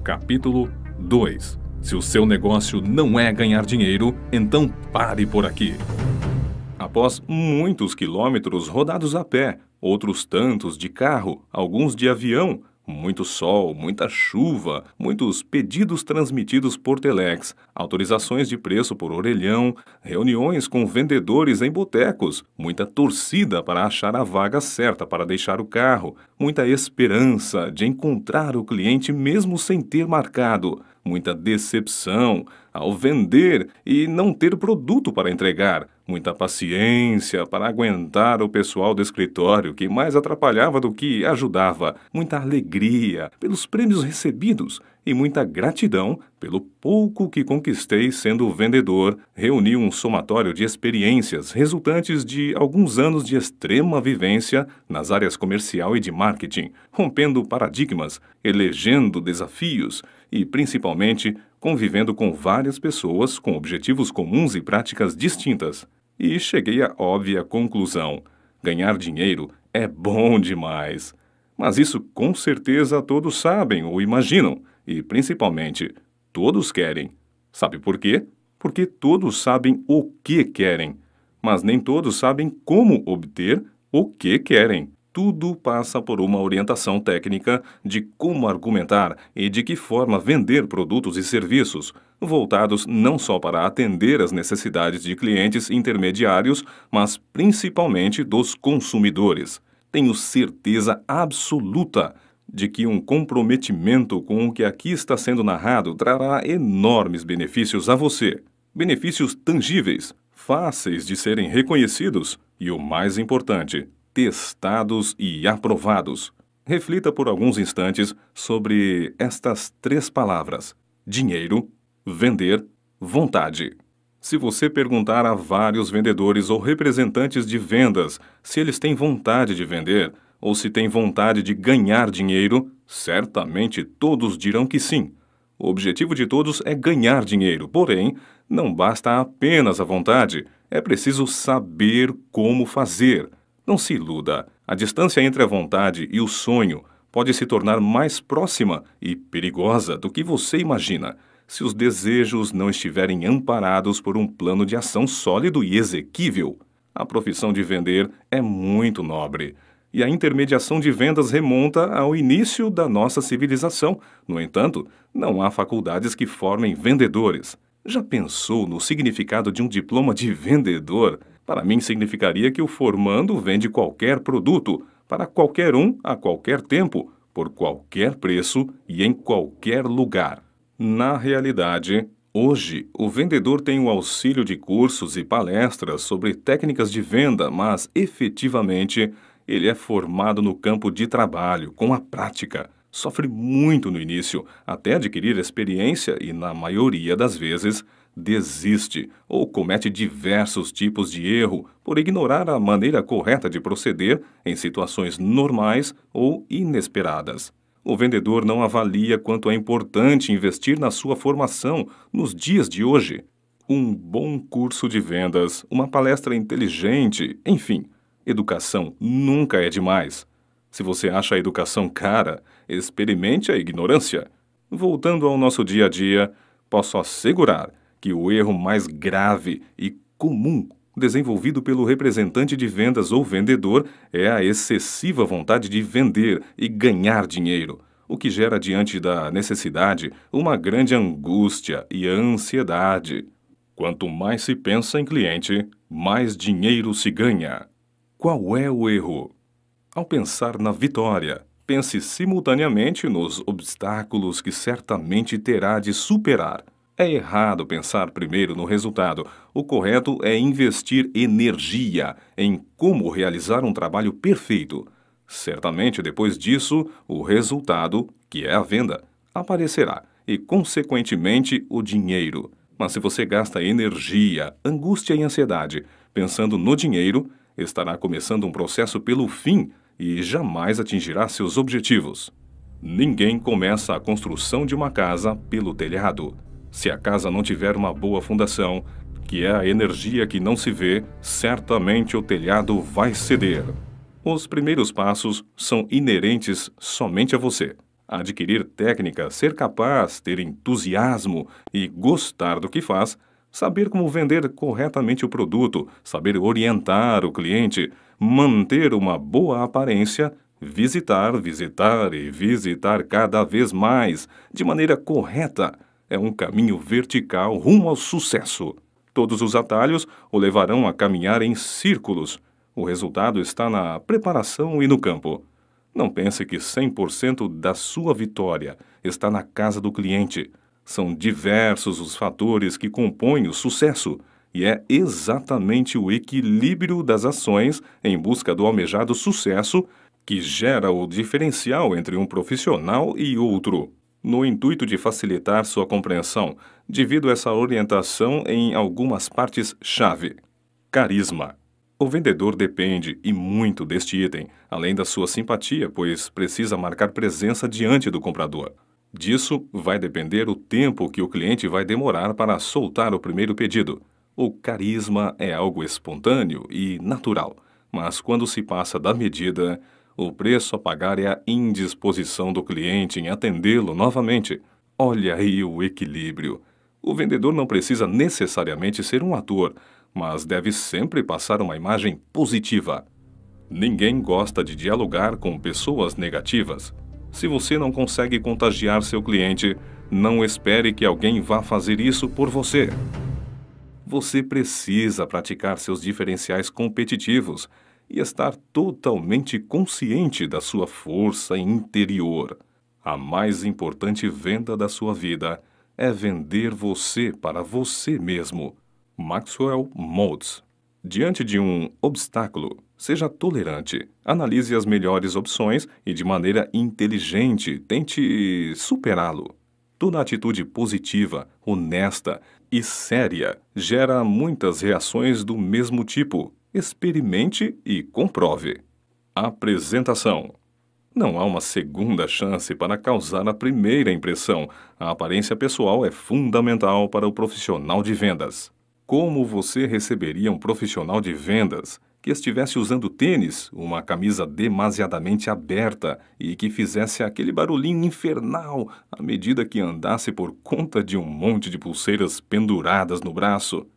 Capítulo 2 se o seu negócio não é ganhar dinheiro, então pare por aqui. Após muitos quilômetros rodados a pé, outros tantos de carro, alguns de avião, muito sol, muita chuva, muitos pedidos transmitidos por telex, autorizações de preço por orelhão, reuniões com vendedores em botecos, muita torcida para achar a vaga certa para deixar o carro, muita esperança de encontrar o cliente mesmo sem ter marcado muita decepção ao vender e não ter produto para entregar, muita paciência para aguentar o pessoal do escritório que mais atrapalhava do que ajudava, muita alegria pelos prêmios recebidos e muita gratidão pelo pouco que conquistei sendo vendedor. Reuni um somatório de experiências resultantes de alguns anos de extrema vivência nas áreas comercial e de marketing, rompendo paradigmas, elegendo desafios e, principalmente, convivendo com várias pessoas com objetivos comuns e práticas distintas. E cheguei à óbvia conclusão: ganhar dinheiro é bom demais. Mas isso com certeza todos sabem ou imaginam, e principalmente, todos querem. Sabe por quê? Porque todos sabem o que querem, mas nem todos sabem como obter o que querem tudo passa por uma orientação técnica de como argumentar e de que forma vender produtos e serviços, voltados não só para atender às necessidades de clientes intermediários, mas principalmente dos consumidores. Tenho certeza absoluta de que um comprometimento com o que aqui está sendo narrado trará enormes benefícios a você. Benefícios tangíveis, fáceis de serem reconhecidos e, o mais importante, testados e aprovados. Reflita por alguns instantes sobre estas três palavras: dinheiro, vender, vontade. Se você perguntar a vários vendedores ou representantes de vendas se eles têm vontade de vender ou se têm vontade de ganhar dinheiro, certamente todos dirão que sim. O objetivo de todos é ganhar dinheiro, porém, não basta apenas a vontade, é preciso saber como fazer. Não se iluda. A distância entre a vontade e o sonho pode se tornar mais próxima e perigosa do que você imagina se os desejos não estiverem amparados por um plano de ação sólido e exequível. A profissão de vender é muito nobre. E a intermediação de vendas remonta ao início da nossa civilização. No entanto, não há faculdades que formem vendedores. Já pensou no significado de um diploma de vendedor? Para mim, significaria que o formando vende qualquer produto, para qualquer um, a qualquer tempo, por qualquer preço e em qualquer lugar. Na realidade, hoje, o vendedor tem o auxílio de cursos e palestras sobre técnicas de venda, mas efetivamente ele é formado no campo de trabalho, com a prática. Sofre muito no início, até adquirir experiência e, na maioria das vezes, desiste ou comete diversos tipos de erro por ignorar a maneira correta de proceder em situações normais ou inesperadas. O vendedor não avalia quanto é importante investir na sua formação nos dias de hoje. Um bom curso de vendas, uma palestra inteligente, enfim, educação nunca é demais. Se você acha a educação cara, experimente a ignorância. Voltando ao nosso dia a dia, posso assegurar que o erro mais grave e comum desenvolvido pelo representante de vendas ou vendedor é a excessiva vontade de vender e ganhar dinheiro, o que gera diante da necessidade uma grande angústia e ansiedade. Quanto mais se pensa em cliente, mais dinheiro se ganha. Qual é o erro? Ao pensar na vitória, pense simultaneamente nos obstáculos que certamente terá de superar é errado pensar primeiro no resultado. O correto é investir energia em como realizar um trabalho perfeito. Certamente depois disso, o resultado, que é a venda, aparecerá e, consequentemente, o dinheiro. Mas se você gasta energia, angústia e ansiedade pensando no dinheiro, estará começando um processo pelo fim e jamais atingirá seus objetivos. Ninguém começa a construção de uma casa pelo telhado. Se a casa não tiver uma boa fundação, que é a energia que não se vê, certamente o telhado vai ceder. Os primeiros passos são inerentes somente a você. Adquirir técnica, ser capaz, ter entusiasmo e gostar do que faz, saber como vender corretamente o produto, saber orientar o cliente, manter uma boa aparência, visitar, visitar e visitar cada vez mais, de maneira correta é um caminho vertical rumo ao sucesso. Todos os atalhos o levarão a caminhar em círculos. O resultado está na preparação e no campo. Não pense que 100% da sua vitória está na casa do cliente. São diversos os fatores que compõem o sucesso e é exatamente o equilíbrio das ações em busca do almejado sucesso que gera o diferencial entre um profissional e outro no intuito de facilitar sua compreensão, divido essa orientação em algumas partes-chave. Carisma. O vendedor depende e muito deste item, além da sua simpatia, pois precisa marcar presença diante do comprador. Disso vai depender o tempo que o cliente vai demorar para soltar o primeiro pedido. O carisma é algo espontâneo e natural, mas quando se passa da medida, o preço a pagar é a indisposição do cliente em atendê-lo novamente. Olha aí o equilíbrio. O vendedor não precisa necessariamente ser um ator, mas deve sempre passar uma imagem positiva. Ninguém gosta de dialogar com pessoas negativas. Se você não consegue contagiar seu cliente, não espere que alguém vá fazer isso por você. Você precisa praticar seus diferenciais competitivos e estar totalmente consciente da sua força interior. A mais importante venda da sua vida é vender você para você mesmo. Maxwell Maltz. Diante de um obstáculo, seja tolerante, analise as melhores opções e, de maneira inteligente, tente superá-lo. Toda atitude positiva, honesta e séria gera muitas reações do mesmo tipo, experimente e comprove. Apresentação. Não há uma segunda chance para causar a primeira impressão. A aparência pessoal é fundamental para o profissional de vendas. Como você receberia um profissional de vendas que estivesse usando tênis, uma camisa demasiadamente aberta e que fizesse aquele barulhinho infernal à medida que andasse por conta de um monte de pulseiras penduradas no braço?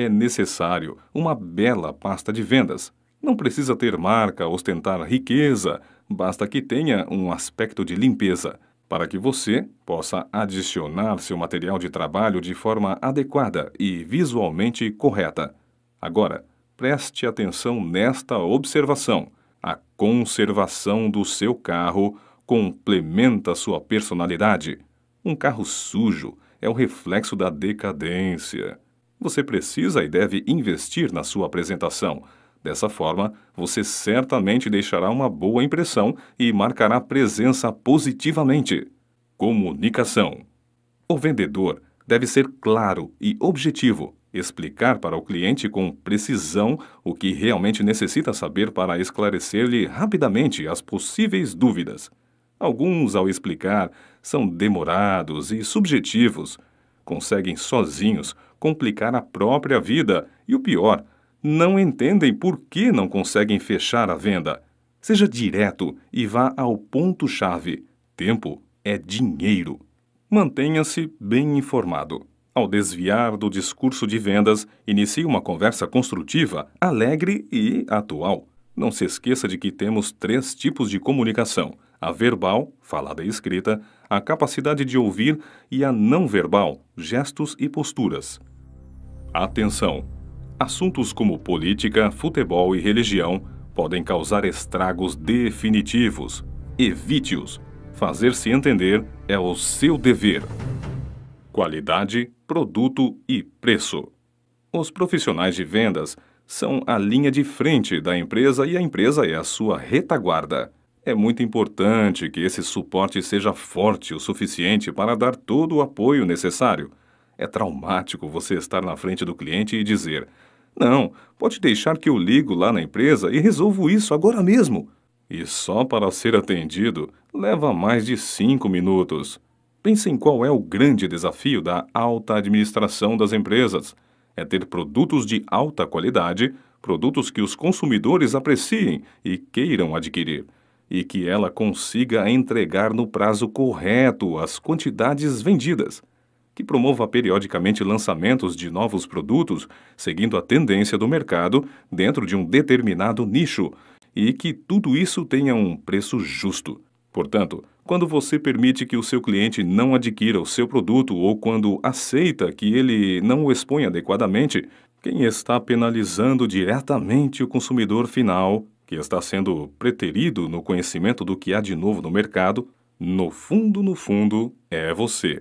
é necessário uma bela pasta de vendas. Não precisa ter marca, ostentar riqueza, basta que tenha um aspecto de limpeza, para que você possa adicionar seu material de trabalho de forma adequada e visualmente correta. Agora, preste atenção nesta observação. A conservação do seu carro complementa sua personalidade. Um carro sujo é o reflexo da decadência. Você precisa e deve investir na sua apresentação. Dessa forma, você certamente deixará uma boa impressão e marcará presença positivamente. Comunicação: O vendedor deve ser claro e objetivo, explicar para o cliente com precisão o que realmente necessita saber para esclarecer-lhe rapidamente as possíveis dúvidas. Alguns, ao explicar, são demorados e subjetivos, conseguem sozinhos complicar a própria vida e o pior, não entendem por que não conseguem fechar a venda. Seja direto e vá ao ponto-chave. Tempo é dinheiro. Mantenha-se bem informado. Ao desviar do discurso de vendas, inicie uma conversa construtiva, alegre e atual. Não se esqueça de que temos três tipos de comunicação: a verbal, falada e escrita, a capacidade de ouvir e a não verbal, gestos e posturas. Atenção! Assuntos como política, futebol e religião podem causar estragos definitivos. Evite-os. Fazer-se entender é o seu dever. Qualidade, produto e preço. Os profissionais de vendas são a linha de frente da empresa e a empresa é a sua retaguarda. É muito importante que esse suporte seja forte o suficiente para dar todo o apoio necessário, é traumático você estar na frente do cliente e dizer: Não, pode deixar que eu ligo lá na empresa e resolvo isso agora mesmo. E só para ser atendido leva mais de cinco minutos. Pense em qual é o grande desafio da alta administração das empresas. É ter produtos de alta qualidade, produtos que os consumidores apreciem e queiram adquirir e que ela consiga entregar no prazo correto as quantidades vendidas que promova periodicamente lançamentos de novos produtos, seguindo a tendência do mercado dentro de um determinado nicho, e que tudo isso tenha um preço justo. Portanto, quando você permite que o seu cliente não adquira o seu produto ou quando aceita que ele não o expõe adequadamente, quem está penalizando diretamente o consumidor final, que está sendo preterido no conhecimento do que há de novo no mercado, no fundo, no fundo, é você.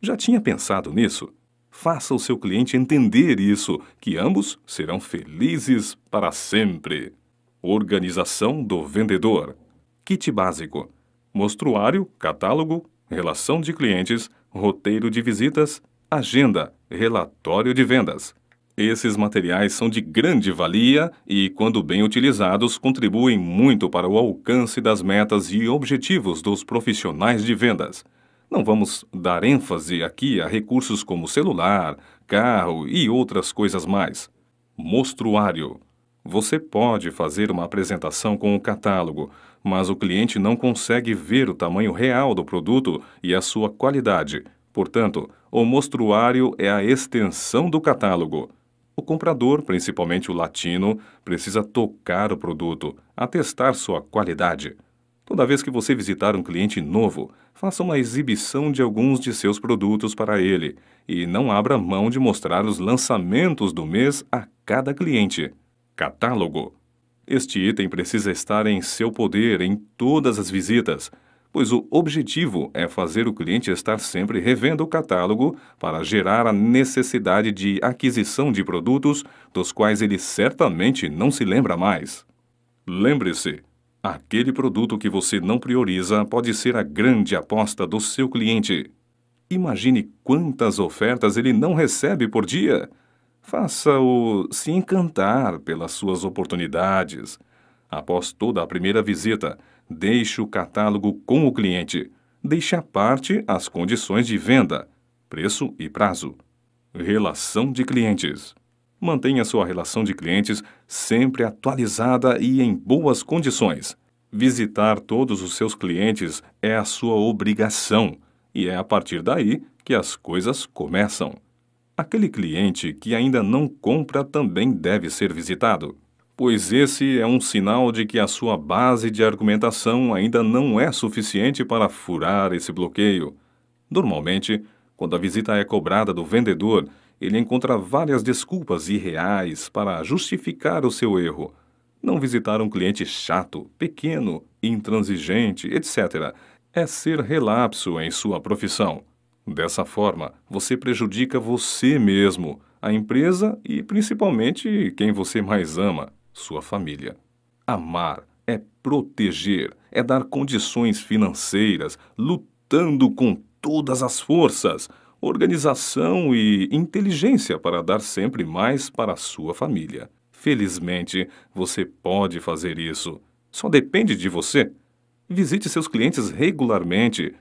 Já tinha pensado nisso? Faça o seu cliente entender isso, que ambos serão felizes para sempre. Organização do vendedor. Kit básico. Mostruário, catálogo, relação de clientes, roteiro de visitas, agenda, relatório de vendas. Esses materiais são de grande valia e, quando bem utilizados, contribuem muito para o alcance das metas e objetivos dos profissionais de vendas. Não vamos dar ênfase aqui a recursos como celular, carro e outras coisas mais. Mostruário. Você pode fazer uma apresentação com o catálogo, mas o cliente não consegue ver o tamanho real do produto e a sua qualidade. Portanto, o mostruário é a extensão do catálogo. O comprador, principalmente o latino, precisa tocar o produto, atestar sua qualidade. Toda vez que você visitar um cliente novo, faça uma exibição de alguns de seus produtos para ele e não abra mão de mostrar os lançamentos do mês a cada cliente. Catálogo. Este item precisa estar em seu poder em todas as visitas, pois o objetivo é fazer o cliente estar sempre revendo o catálogo para gerar a necessidade de aquisição de produtos dos quais ele certamente não se lembra mais. Lembre-se, Aquele produto que você não prioriza pode ser a grande aposta do seu cliente. Imagine quantas ofertas ele não recebe por dia. Faça-o se encantar pelas suas oportunidades. Após toda a primeira visita, deixe o catálogo com o cliente. Deixe à parte as condições de venda, preço e prazo. Relação de clientes. Mantenha sua relação de clientes sempre atualizada e em boas condições. Visitar todos os seus clientes é a sua obrigação e é a partir daí que as coisas começam. Aquele cliente que ainda não compra também deve ser visitado, pois esse é um sinal de que a sua base de argumentação ainda não é suficiente para furar esse bloqueio. Normalmente, quando a visita é cobrada do vendedor, ele encontra várias desculpas irreais para justificar o seu erro. Não visitar um cliente chato, pequeno, intransigente, etc. é ser relapso em sua profissão. Dessa forma, você prejudica você mesmo, a empresa e principalmente quem você mais ama, sua família. Amar é proteger, é dar condições financeiras, lutando com todas as forças organização e inteligência para dar sempre mais para a sua família. Felizmente, você pode fazer isso. Só depende de você. Visite seus clientes regularmente.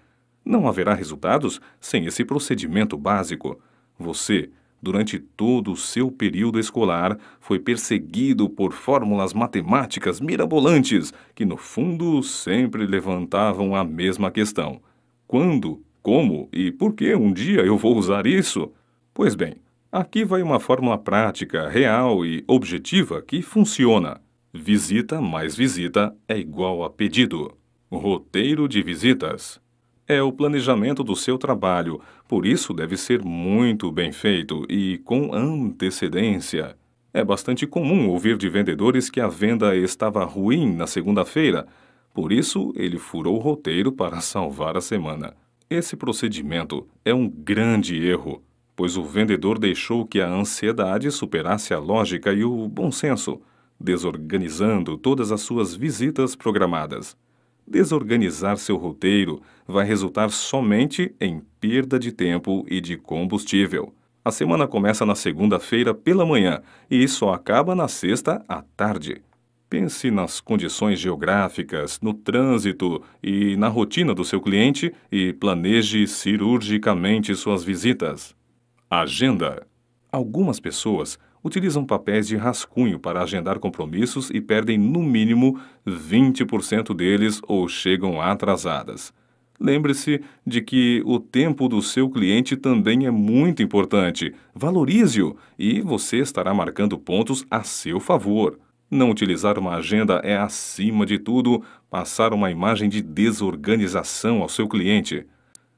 Não haverá resultados sem esse procedimento básico. Você, durante todo o seu período escolar, foi perseguido por fórmulas matemáticas mirabolantes que, no fundo, sempre levantavam a mesma questão: quando como e por que um dia eu vou usar isso? Pois bem, aqui vai uma fórmula prática, real e objetiva que funciona. Visita mais visita é igual a pedido. Roteiro de visitas. É o planejamento do seu trabalho, por isso deve ser muito bem feito e com antecedência. É bastante comum ouvir de vendedores que a venda estava ruim na segunda-feira, por isso ele furou o roteiro para salvar a semana. Esse procedimento é um grande erro, pois o vendedor deixou que a ansiedade superasse a lógica e o bom senso, desorganizando todas as suas visitas programadas. Desorganizar seu roteiro vai resultar somente em perda de tempo e de combustível. A semana começa na segunda-feira pela manhã e só acaba na sexta à tarde. Pense nas condições geográficas, no trânsito e na rotina do seu cliente e planeje cirurgicamente suas visitas. Agenda: Algumas pessoas utilizam papéis de rascunho para agendar compromissos e perdem, no mínimo, 20% deles ou chegam atrasadas. Lembre-se de que o tempo do seu cliente também é muito importante. Valorize-o e você estará marcando pontos a seu favor. Não utilizar uma agenda é, acima de tudo, passar uma imagem de desorganização ao seu cliente.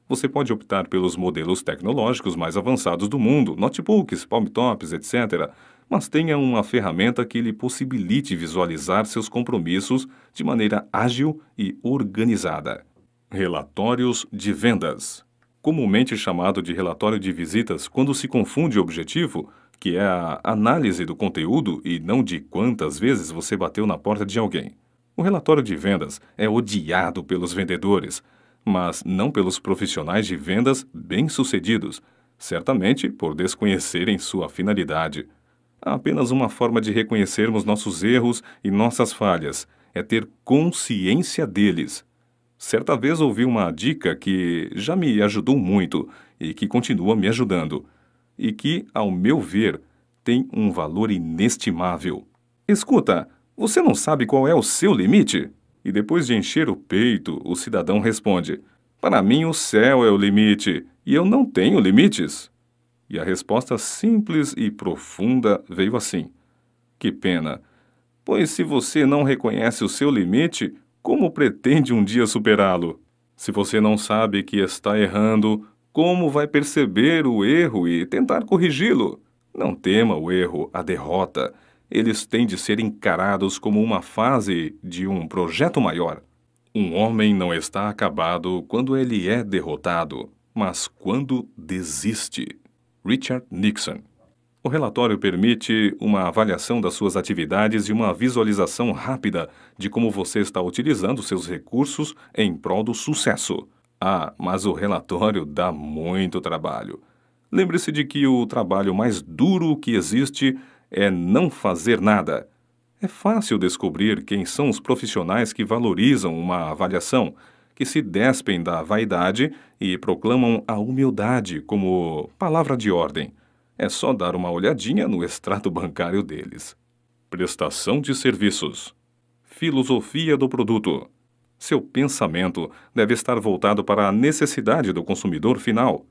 Você pode optar pelos modelos tecnológicos mais avançados do mundo, notebooks, palmtops, etc., mas tenha uma ferramenta que lhe possibilite visualizar seus compromissos de maneira ágil e organizada. Relatórios de vendas. Comumente chamado de relatório de visitas, quando se confunde o objetivo, que é a análise do conteúdo e não de quantas vezes você bateu na porta de alguém. O relatório de vendas é odiado pelos vendedores, mas não pelos profissionais de vendas bem-sucedidos, certamente por desconhecerem sua finalidade. Há apenas uma forma de reconhecermos nossos erros e nossas falhas, é ter consciência deles. Certa vez ouvi uma dica que já me ajudou muito e que continua me ajudando e que, ao meu ver, tem um valor inestimável. Escuta, você não sabe qual é o seu limite? E depois de encher o peito, o cidadão responde: Para mim, o céu é o limite e eu não tenho limites. E a resposta simples e profunda veio assim: Que pena! Pois se você não reconhece o seu limite, como pretende um dia superá-lo? Se você não sabe que está errando, como vai perceber o erro e tentar corrigi-lo? Não tema o erro, a derrota. Eles têm de ser encarados como uma fase de um projeto maior. Um homem não está acabado quando ele é derrotado, mas quando desiste. Richard Nixon. O relatório permite uma avaliação das suas atividades e uma visualização rápida de como você está utilizando seus recursos em prol do sucesso. Ah, mas o relatório dá muito trabalho. Lembre-se de que o trabalho mais duro que existe é não fazer nada. É fácil descobrir quem são os profissionais que valorizam uma avaliação, que se despem da vaidade e proclamam a humildade como palavra de ordem. É só dar uma olhadinha no extrato bancário deles. Prestação de serviços. Filosofia do produto seu pensamento deve estar voltado para a necessidade do consumidor final.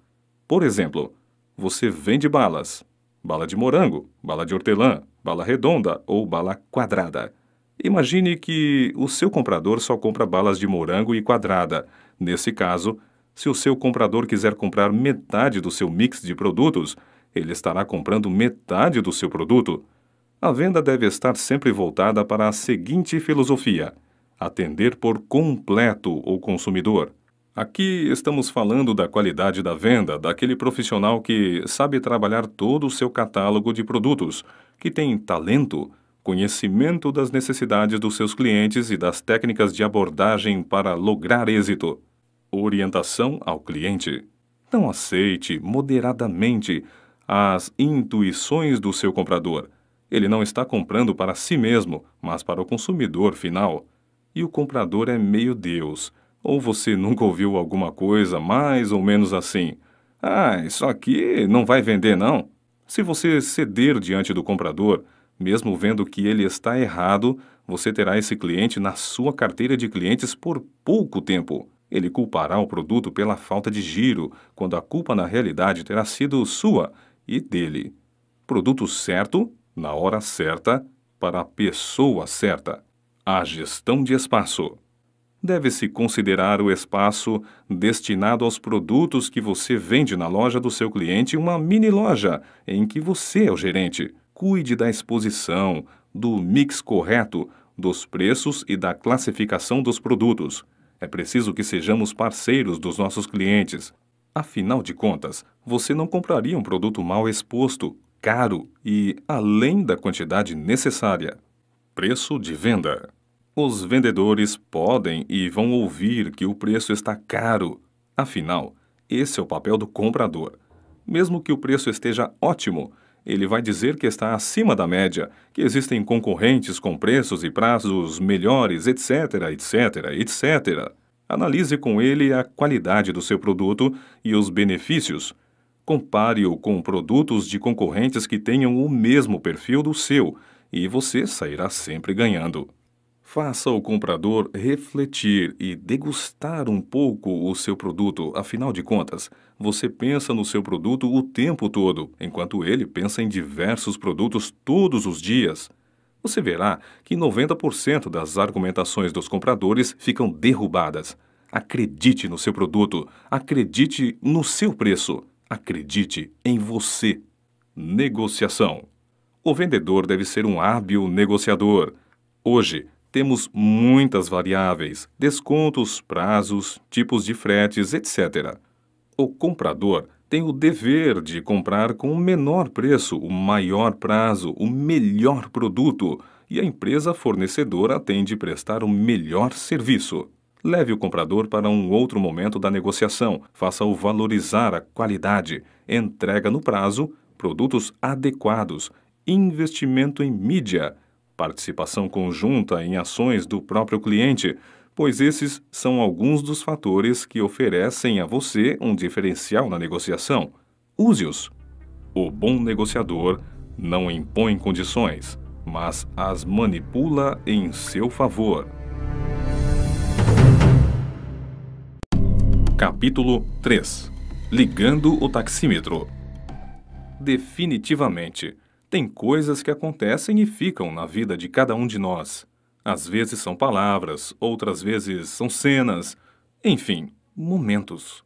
Por exemplo, você vende balas, bala de morango, bala de hortelã, bala redonda ou bala quadrada. Imagine que o seu comprador só compra balas de morango e quadrada. Nesse caso, se o seu comprador quiser comprar metade do seu mix de produtos, ele estará comprando metade do seu produto. A venda deve estar sempre voltada para a seguinte filosofia: atender por completo o consumidor. Aqui estamos falando da qualidade da venda, daquele profissional que sabe trabalhar todo o seu catálogo de produtos, que tem talento, conhecimento das necessidades dos seus clientes e das técnicas de abordagem para lograr êxito. Orientação ao cliente. Não aceite moderadamente as intuições do seu comprador. Ele não está comprando para si mesmo, mas para o consumidor final e o comprador é meio Deus. Ou você nunca ouviu alguma coisa mais ou menos assim? Ah, isso aqui não vai vender, não. Se você ceder diante do comprador, mesmo vendo que ele está errado, você terá esse cliente na sua carteira de clientes por pouco tempo. Ele culpará o produto pela falta de giro, quando a culpa na realidade terá sido sua e dele. Produto certo, na hora certa, para a pessoa certa. A gestão de espaço. Deve-se considerar o espaço destinado aos produtos que você vende na loja do seu cliente uma mini loja em que você é o gerente. Cuide da exposição, do mix correto, dos preços e da classificação dos produtos. É preciso que sejamos parceiros dos nossos clientes. Afinal de contas, você não compraria um produto mal exposto, caro e além da quantidade necessária. Preço de venda. Os vendedores podem e vão ouvir que o preço está caro. Afinal, esse é o papel do comprador. Mesmo que o preço esteja ótimo, ele vai dizer que está acima da média, que existem concorrentes com preços e prazos melhores, etc, etc, etc. Analise com ele a qualidade do seu produto e os benefícios. Compare-o com produtos de concorrentes que tenham o mesmo perfil do seu e você sairá sempre ganhando. Faça o comprador refletir e degustar um pouco o seu produto. Afinal de contas, você pensa no seu produto o tempo todo, enquanto ele pensa em diversos produtos todos os dias. Você verá que 90% das argumentações dos compradores ficam derrubadas. Acredite no seu produto, acredite no seu preço, acredite em você. Negociação: O vendedor deve ser um hábil negociador. Hoje, temos muitas variáveis, descontos, prazos, tipos de fretes, etc. O comprador tem o dever de comprar com o menor preço, o maior prazo, o melhor produto, e a empresa fornecedora tem de prestar o melhor serviço. Leve o comprador para um outro momento da negociação, faça-o valorizar a qualidade, entrega no prazo, produtos adequados, investimento em mídia, participação conjunta em ações do próprio cliente, pois esses são alguns dos fatores que oferecem a você um diferencial na negociação. Use-os. O bom negociador não impõe condições, mas as manipula em seu favor. Capítulo 3 Ligando o taxímetro. Definitivamente, tem coisas que acontecem e ficam na vida de cada um de nós. Às vezes são palavras, outras vezes são cenas, enfim, momentos.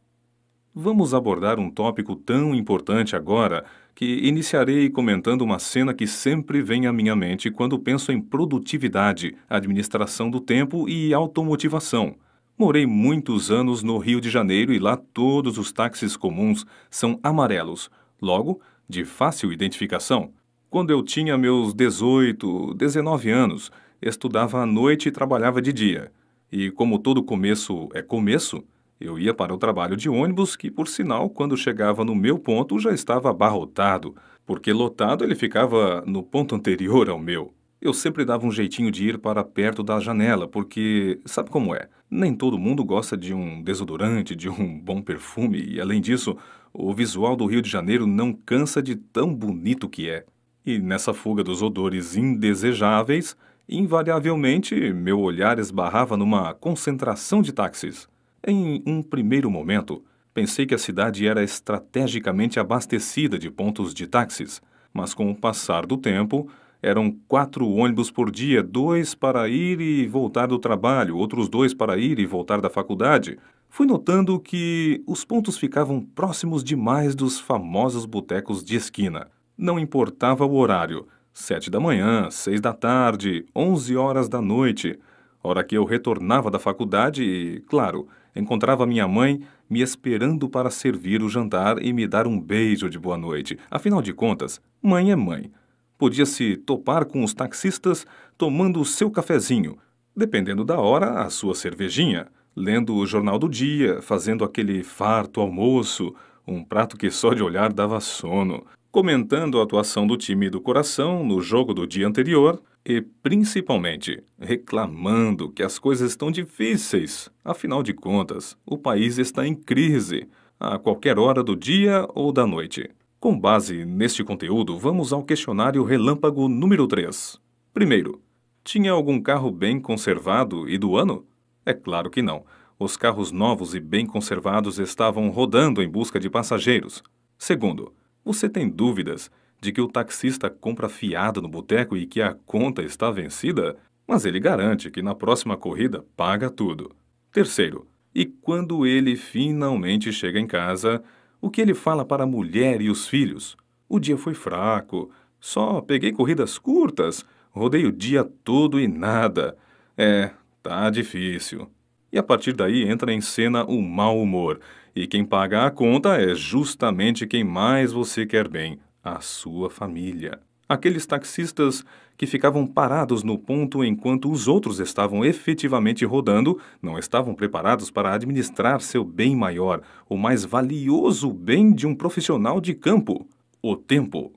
Vamos abordar um tópico tão importante agora que iniciarei comentando uma cena que sempre vem à minha mente quando penso em produtividade, administração do tempo e automotivação. Morei muitos anos no Rio de Janeiro e lá todos os táxis comuns são amarelos, logo, de fácil identificação. Quando eu tinha meus 18, 19 anos, estudava à noite e trabalhava de dia. E como todo começo é começo, eu ia para o trabalho de ônibus, que por sinal, quando chegava no meu ponto, já estava abarrotado, porque lotado ele ficava no ponto anterior ao meu. Eu sempre dava um jeitinho de ir para perto da janela, porque sabe como é? Nem todo mundo gosta de um desodorante, de um bom perfume, e além disso, o visual do Rio de Janeiro não cansa de tão bonito que é e nessa fuga dos odores indesejáveis, invariavelmente meu olhar esbarrava numa concentração de táxis. Em um primeiro momento, pensei que a cidade era estrategicamente abastecida de pontos de táxis, mas com o passar do tempo, eram quatro ônibus por dia, dois para ir e voltar do trabalho, outros dois para ir e voltar da faculdade, fui notando que os pontos ficavam próximos demais dos famosos botecos de esquina. Não importava o horário, sete da manhã, seis da tarde, onze horas da noite. Hora que eu retornava da faculdade e, claro, encontrava minha mãe me esperando para servir o jantar e me dar um beijo de boa noite. Afinal de contas, mãe é mãe. Podia-se topar com os taxistas tomando o seu cafezinho, dependendo da hora, a sua cervejinha, lendo o jornal do dia, fazendo aquele farto almoço, um prato que só de olhar dava sono comentando a atuação do time do coração no jogo do dia anterior e, principalmente, reclamando que as coisas estão difíceis. Afinal de contas, o país está em crise a qualquer hora do dia ou da noite. Com base neste conteúdo, vamos ao questionário relâmpago número 3. Primeiro, tinha algum carro bem conservado e do ano? É claro que não. Os carros novos e bem conservados estavam rodando em busca de passageiros. Segundo, você tem dúvidas de que o taxista compra fiado no boteco e que a conta está vencida? Mas ele garante que na próxima corrida paga tudo. Terceiro, e quando ele finalmente chega em casa, o que ele fala para a mulher e os filhos? O dia foi fraco, só peguei corridas curtas, rodei o dia todo e nada. É, tá difícil e a partir daí entra em cena o mau humor. E quem paga a conta é justamente quem mais você quer bem, a sua família. Aqueles taxistas que ficavam parados no ponto enquanto os outros estavam efetivamente rodando, não estavam preparados para administrar seu bem maior, o mais valioso bem de um profissional de campo: o tempo.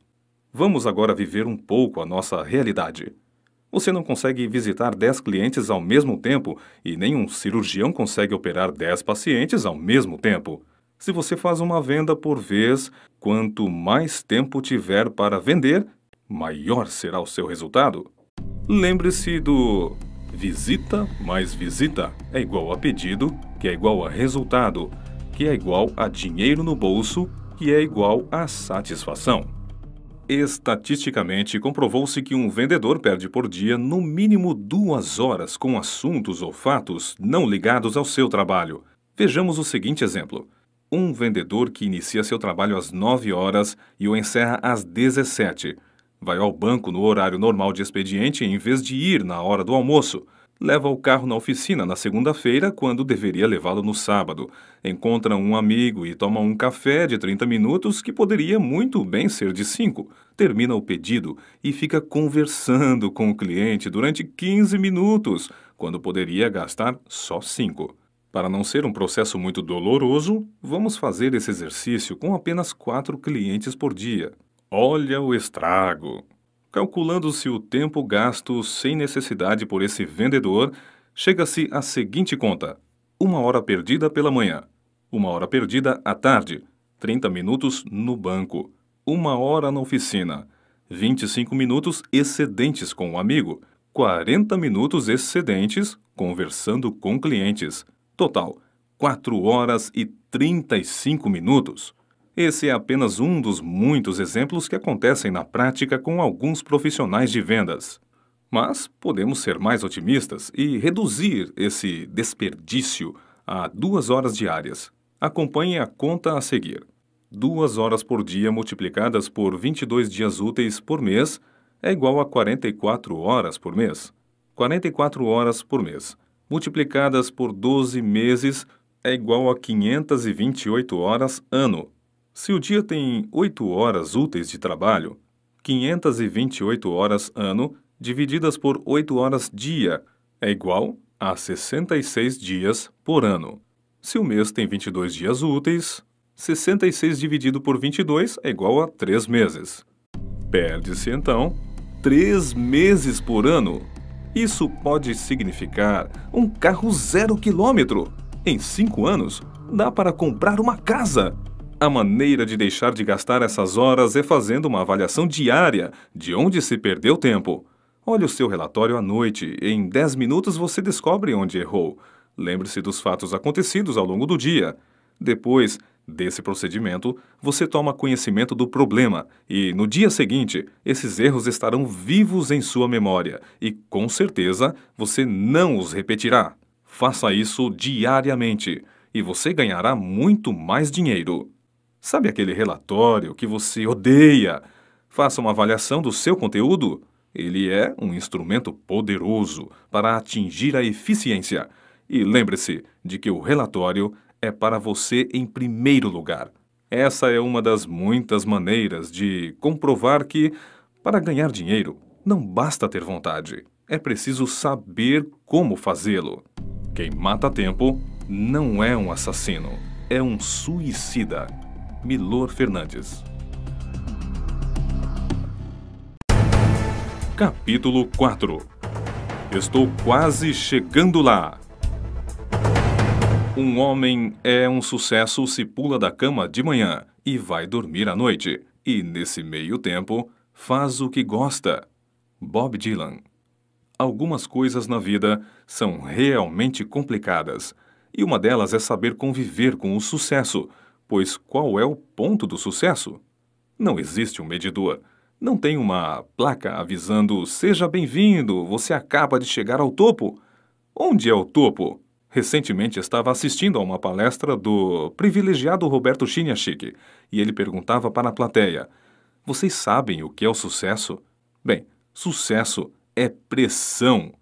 Vamos agora viver um pouco a nossa realidade. Você não consegue visitar 10 clientes ao mesmo tempo e nenhum cirurgião consegue operar 10 pacientes ao mesmo tempo. Se você faz uma venda por vez, quanto mais tempo tiver para vender, maior será o seu resultado. Lembre-se do visita mais visita é igual a pedido, que é igual a resultado, que é igual a dinheiro no bolso, que é igual a satisfação. Estatisticamente, comprovou-se que um vendedor perde por dia no mínimo duas horas com assuntos ou fatos não ligados ao seu trabalho. Vejamos o seguinte exemplo. Um vendedor que inicia seu trabalho às 9 horas e o encerra às 17. Vai ao banco no horário normal de expediente em vez de ir na hora do almoço leva o carro na oficina na segunda-feira, quando deveria levá-lo no sábado. Encontra um amigo e toma um café de 30 minutos, que poderia muito bem ser de 5. Termina o pedido e fica conversando com o cliente durante 15 minutos, quando poderia gastar só 5. Para não ser um processo muito doloroso, vamos fazer esse exercício com apenas 4 clientes por dia. Olha o estrago! Calculando-se o tempo gasto sem necessidade por esse vendedor, chega-se à seguinte conta: uma hora perdida pela manhã, uma hora perdida à tarde, 30 minutos no banco, uma hora na oficina, 25 minutos excedentes com o um amigo, 40 minutos excedentes conversando com clientes. Total, 4 horas e 35 minutos. Esse é apenas um dos muitos exemplos que acontecem na prática com alguns profissionais de vendas. Mas podemos ser mais otimistas e reduzir esse desperdício a duas horas diárias. Acompanhe a conta a seguir. Duas horas por dia multiplicadas por 22 dias úteis por mês é igual a 44 horas por mês. 44 horas por mês multiplicadas por 12 meses é igual a 528 horas ano. Se o dia tem 8 horas úteis de trabalho, 528 horas ano divididas por 8 horas dia é igual a 66 dias por ano. Se o mês tem 22 dias úteis, 66 dividido por 22 é igual a 3 meses. Perde-se, então, 3 meses por ano. Isso pode significar um carro zero quilômetro. Em 5 anos, dá para comprar uma casa. A maneira de deixar de gastar essas horas é fazendo uma avaliação diária de onde se perdeu tempo. Olhe o seu relatório à noite. Em 10 minutos você descobre onde errou. Lembre-se dos fatos acontecidos ao longo do dia. Depois desse procedimento, você toma conhecimento do problema e, no dia seguinte, esses erros estarão vivos em sua memória e, com certeza, você não os repetirá. Faça isso diariamente e você ganhará muito mais dinheiro. Sabe aquele relatório que você odeia? Faça uma avaliação do seu conteúdo. Ele é um instrumento poderoso para atingir a eficiência. E lembre-se de que o relatório é para você em primeiro lugar. Essa é uma das muitas maneiras de comprovar que, para ganhar dinheiro, não basta ter vontade, é preciso saber como fazê-lo. Quem mata tempo não é um assassino, é um suicida. Milor Fernandes. Capítulo 4 Estou quase chegando lá. Um homem é um sucesso se pula da cama de manhã e vai dormir à noite, e nesse meio tempo faz o que gosta. Bob Dylan. Algumas coisas na vida são realmente complicadas, e uma delas é saber conviver com o sucesso Pois qual é o ponto do sucesso? Não existe um medidor. Não tem uma placa avisando: seja bem-vindo, você acaba de chegar ao topo. Onde é o topo? Recentemente estava assistindo a uma palestra do privilegiado Roberto Chiniachik e ele perguntava para a plateia: Vocês sabem o que é o sucesso? Bem, sucesso é pressão.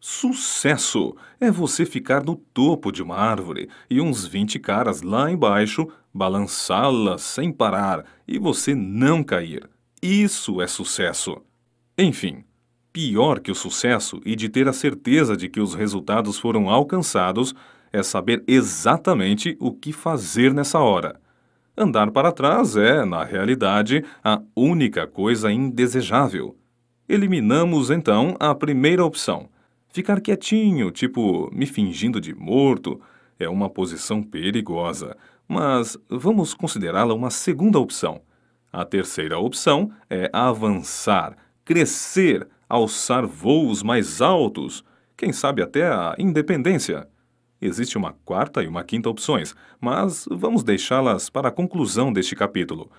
Sucesso é você ficar no topo de uma árvore e uns 20 caras lá embaixo balançá-la sem parar e você não cair. Isso é sucesso. Enfim, pior que o sucesso e de ter a certeza de que os resultados foram alcançados é saber exatamente o que fazer nessa hora. Andar para trás é, na realidade, a única coisa indesejável. Eliminamos então a primeira opção. Ficar quietinho, tipo me fingindo de morto, é uma posição perigosa mas vamos considerá-la uma segunda opção. A terceira opção é avançar, crescer, alçar voos mais altos, quem sabe até a independência. Existe uma quarta e uma quinta opções, mas vamos deixá-las para a conclusão deste capítulo.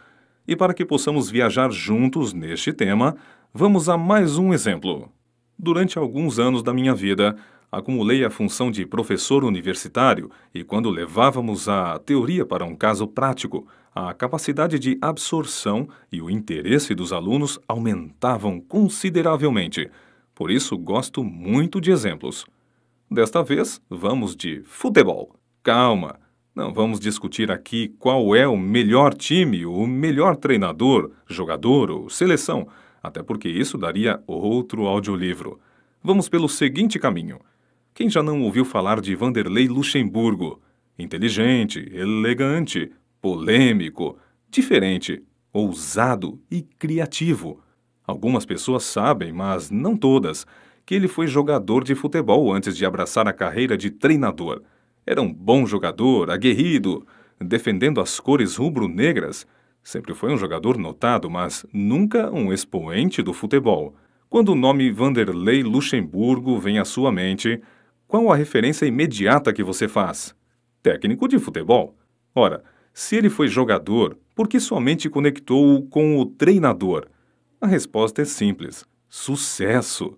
E para que possamos viajar juntos neste tema, vamos a mais um exemplo. Durante alguns anos da minha vida, acumulei a função de professor universitário e, quando levávamos a teoria para um caso prático, a capacidade de absorção e o interesse dos alunos aumentavam consideravelmente. Por isso, gosto muito de exemplos. Desta vez, vamos de futebol. Calma, não vamos discutir aqui qual é o melhor time, o melhor treinador, jogador ou seleção, até porque isso daria outro audiolivro. Vamos pelo seguinte caminho. Quem já não ouviu falar de Vanderlei Luxemburgo? Inteligente, elegante, polêmico, diferente, ousado e criativo. Algumas pessoas sabem, mas não todas, que ele foi jogador de futebol antes de abraçar a carreira de treinador. Era um bom jogador, aguerrido, defendendo as cores rubro-negras. Sempre foi um jogador notado, mas nunca um expoente do futebol. Quando o nome Vanderlei Luxemburgo vem à sua mente, qual a referência imediata que você faz? Técnico de futebol. Ora, se ele foi jogador, por que somente conectou-o com o treinador? A resposta é simples: sucesso.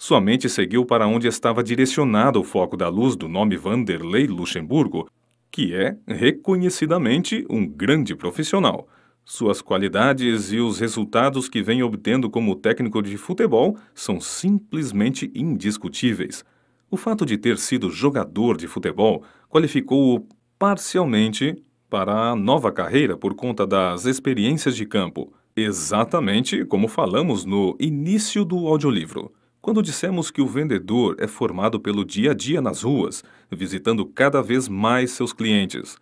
Sua mente seguiu para onde estava direcionado o foco da luz do nome Vanderlei Luxemburgo, que é, reconhecidamente, um grande profissional. Suas qualidades e os resultados que vem obtendo como técnico de futebol são simplesmente indiscutíveis. O fato de ter sido jogador de futebol qualificou-o parcialmente para a nova carreira por conta das experiências de campo, exatamente como falamos no início do audiolivro. Quando dissemos que o vendedor é formado pelo dia a dia nas ruas, visitando cada vez mais seus clientes.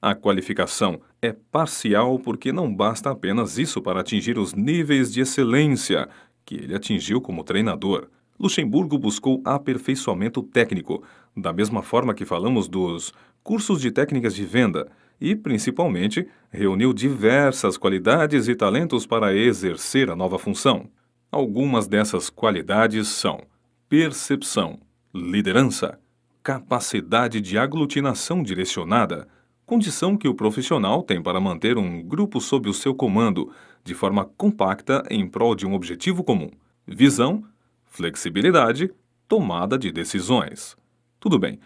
A qualificação é parcial porque não basta apenas isso para atingir os níveis de excelência que ele atingiu como treinador. Luxemburgo buscou aperfeiçoamento técnico, da mesma forma que falamos dos cursos de técnicas de venda, e, principalmente, reuniu diversas qualidades e talentos para exercer a nova função. Algumas dessas qualidades são percepção, liderança, capacidade de aglutinação direcionada, condição que o profissional tem para manter um grupo sob o seu comando, de forma compacta em prol de um objetivo comum, visão Flexibilidade, tomada de decisões. Tudo bem,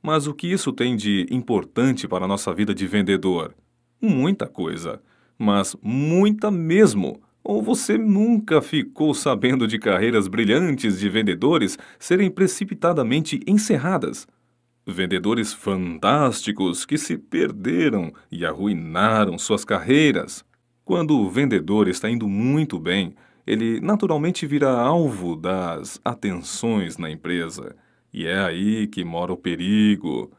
mas o que isso tem de importante para a nossa vida de vendedor? Muita coisa, mas muita mesmo. Ou você nunca ficou sabendo de carreiras brilhantes de vendedores serem precipitadamente encerradas? Vendedores fantásticos que se perderam e arruinaram suas carreiras. Quando o vendedor está indo muito bem, ele naturalmente vira alvo das atenções na empresa. E é aí que mora o perigo.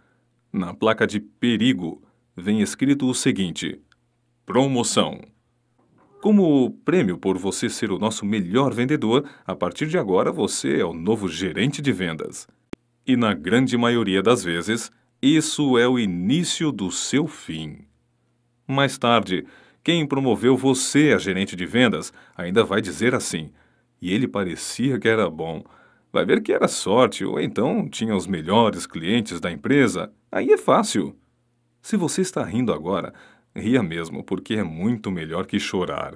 Na placa de perigo vem escrito o seguinte: promoção. Como prêmio por você ser o nosso melhor vendedor, a partir de agora você é o novo gerente de vendas. E na grande maioria das vezes, isso é o início do seu fim. Mais tarde, quem promoveu você a gerente de vendas ainda vai dizer assim. E ele parecia que era bom. Vai ver que era sorte, ou então tinha os melhores clientes da empresa. Aí é fácil. Se você está rindo agora, ria mesmo, porque é muito melhor que chorar.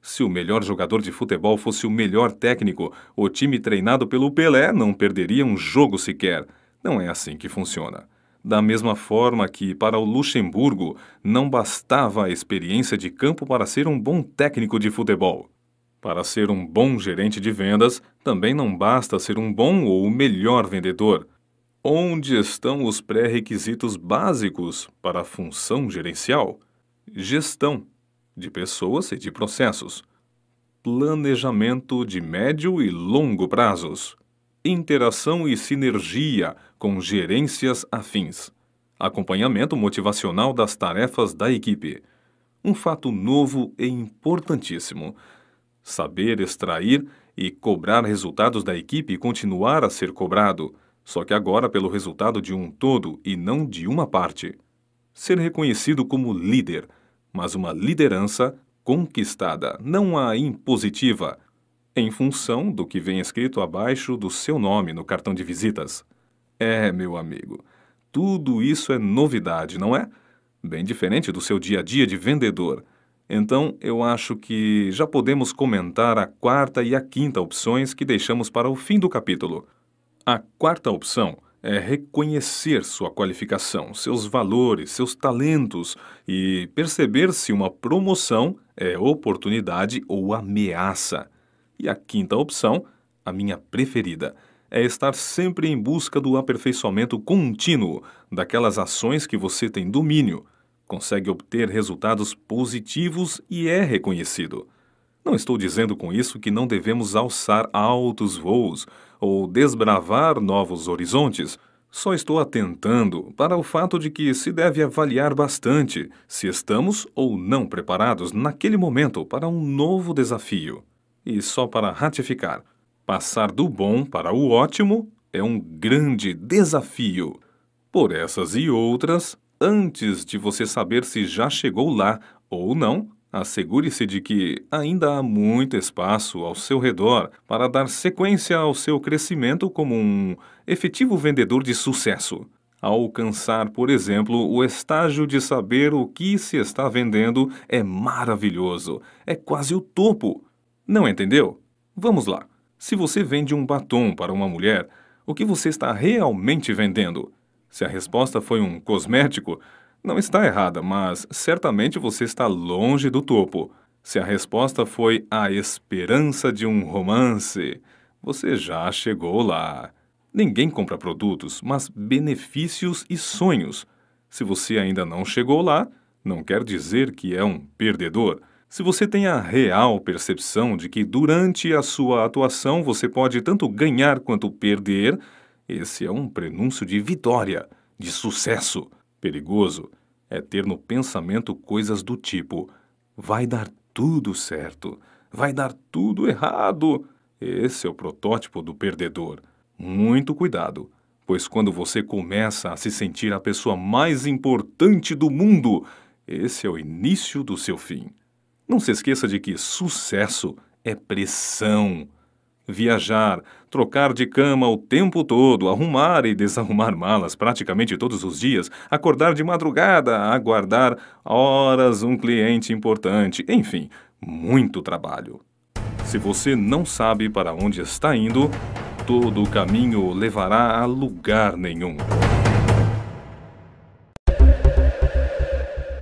Se o melhor jogador de futebol fosse o melhor técnico, o time treinado pelo Pelé não perderia um jogo sequer. Não é assim que funciona. Da mesma forma que, para o Luxemburgo, não bastava a experiência de campo para ser um bom técnico de futebol. Para ser um bom gerente de vendas, também não basta ser um bom ou melhor vendedor. Onde estão os pré-requisitos básicos para a função gerencial? Gestão de pessoas e de processos. Planejamento de médio e longo prazos. Interação e sinergia com gerências afins, acompanhamento motivacional das tarefas da equipe. Um fato novo e importantíssimo. Saber extrair e cobrar resultados da equipe continuar a ser cobrado, só que agora pelo resultado de um todo e não de uma parte. Ser reconhecido como líder, mas uma liderança conquistada, não a impositiva, em função do que vem escrito abaixo do seu nome no cartão de visitas. É, meu amigo, tudo isso é novidade, não é? Bem diferente do seu dia a dia de vendedor. Então, eu acho que já podemos comentar a quarta e a quinta opções que deixamos para o fim do capítulo. A quarta opção é reconhecer sua qualificação, seus valores, seus talentos e perceber se uma promoção é oportunidade ou ameaça. E a quinta opção, a minha preferida, é estar sempre em busca do aperfeiçoamento contínuo daquelas ações que você tem domínio, consegue obter resultados positivos e é reconhecido. Não estou dizendo com isso que não devemos alçar altos voos ou desbravar novos horizontes. Só estou atentando para o fato de que se deve avaliar bastante se estamos ou não preparados naquele momento para um novo desafio. E só para ratificar, Passar do bom para o ótimo é um grande desafio. Por essas e outras, antes de você saber se já chegou lá ou não, assegure-se de que ainda há muito espaço ao seu redor para dar sequência ao seu crescimento como um efetivo vendedor de sucesso. alcançar, por exemplo, o estágio de saber o que se está vendendo é maravilhoso, é quase o topo. Não entendeu? Vamos lá. Se você vende um batom para uma mulher, o que você está realmente vendendo? Se a resposta foi um cosmético, não está errada, mas certamente você está longe do topo. Se a resposta foi a esperança de um romance, você já chegou lá. Ninguém compra produtos, mas benefícios e sonhos. Se você ainda não chegou lá, não quer dizer que é um perdedor se você tem a real percepção de que durante a sua atuação você pode tanto ganhar quanto perder, esse é um prenúncio de vitória, de sucesso. Perigoso é ter no pensamento coisas do tipo: vai dar tudo certo, vai dar tudo errado. Esse é o protótipo do perdedor. Muito cuidado, pois quando você começa a se sentir a pessoa mais importante do mundo, esse é o início do seu fim. Não se esqueça de que sucesso é pressão. Viajar, trocar de cama o tempo todo, arrumar e desarrumar malas praticamente todos os dias, acordar de madrugada, aguardar horas um cliente importante, enfim, muito trabalho. Se você não sabe para onde está indo, todo o caminho levará a lugar nenhum.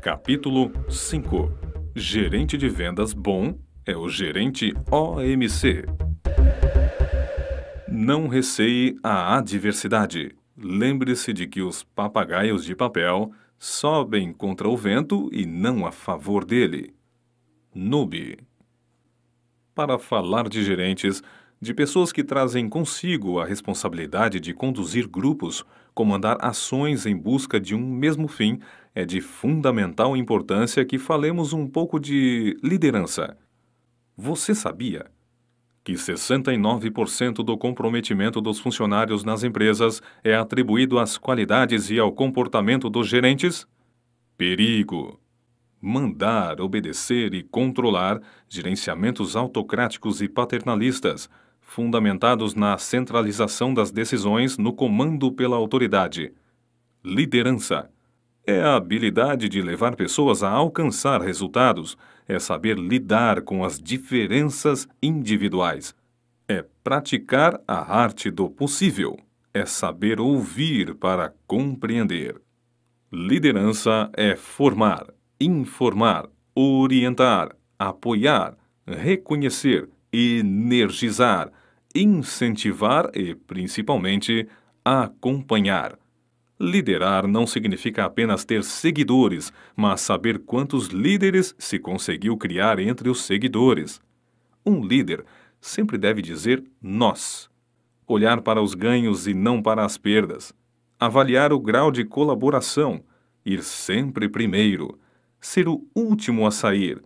Capítulo 5 Gerente de vendas bom é o gerente OMC. Não receie a adversidade. Lembre-se de que os papagaios de papel sobem contra o vento e não a favor dele. Noob. Para falar de gerentes, de pessoas que trazem consigo a responsabilidade de conduzir grupos, comandar ações em busca de um mesmo fim é de fundamental importância que falemos um pouco de liderança. Você sabia que 69% do comprometimento dos funcionários nas empresas é atribuído às qualidades e ao comportamento dos gerentes? Perigo! Mandar, obedecer e controlar gerenciamentos autocráticos e paternalistas, fundamentados na centralização das decisões no comando pela autoridade. Liderança é a habilidade de levar pessoas a alcançar resultados, é saber lidar com as diferenças individuais, é praticar a arte do possível, é saber ouvir para compreender. Liderança é formar, informar, orientar, apoiar, reconhecer, energizar, incentivar e, principalmente, acompanhar. Liderar não significa apenas ter seguidores, mas saber quantos líderes se conseguiu criar entre os seguidores. Um líder sempre deve dizer nós. Olhar para os ganhos e não para as perdas. Avaliar o grau de colaboração. Ir sempre primeiro. Ser o último a sair.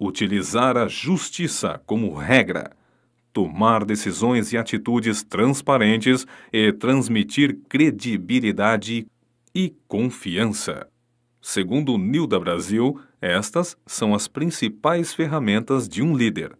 Utilizar a justiça como regra tomar decisões e atitudes transparentes e transmitir credibilidade e confiança. Segundo Nilda Brasil, estas são as principais ferramentas de um líder: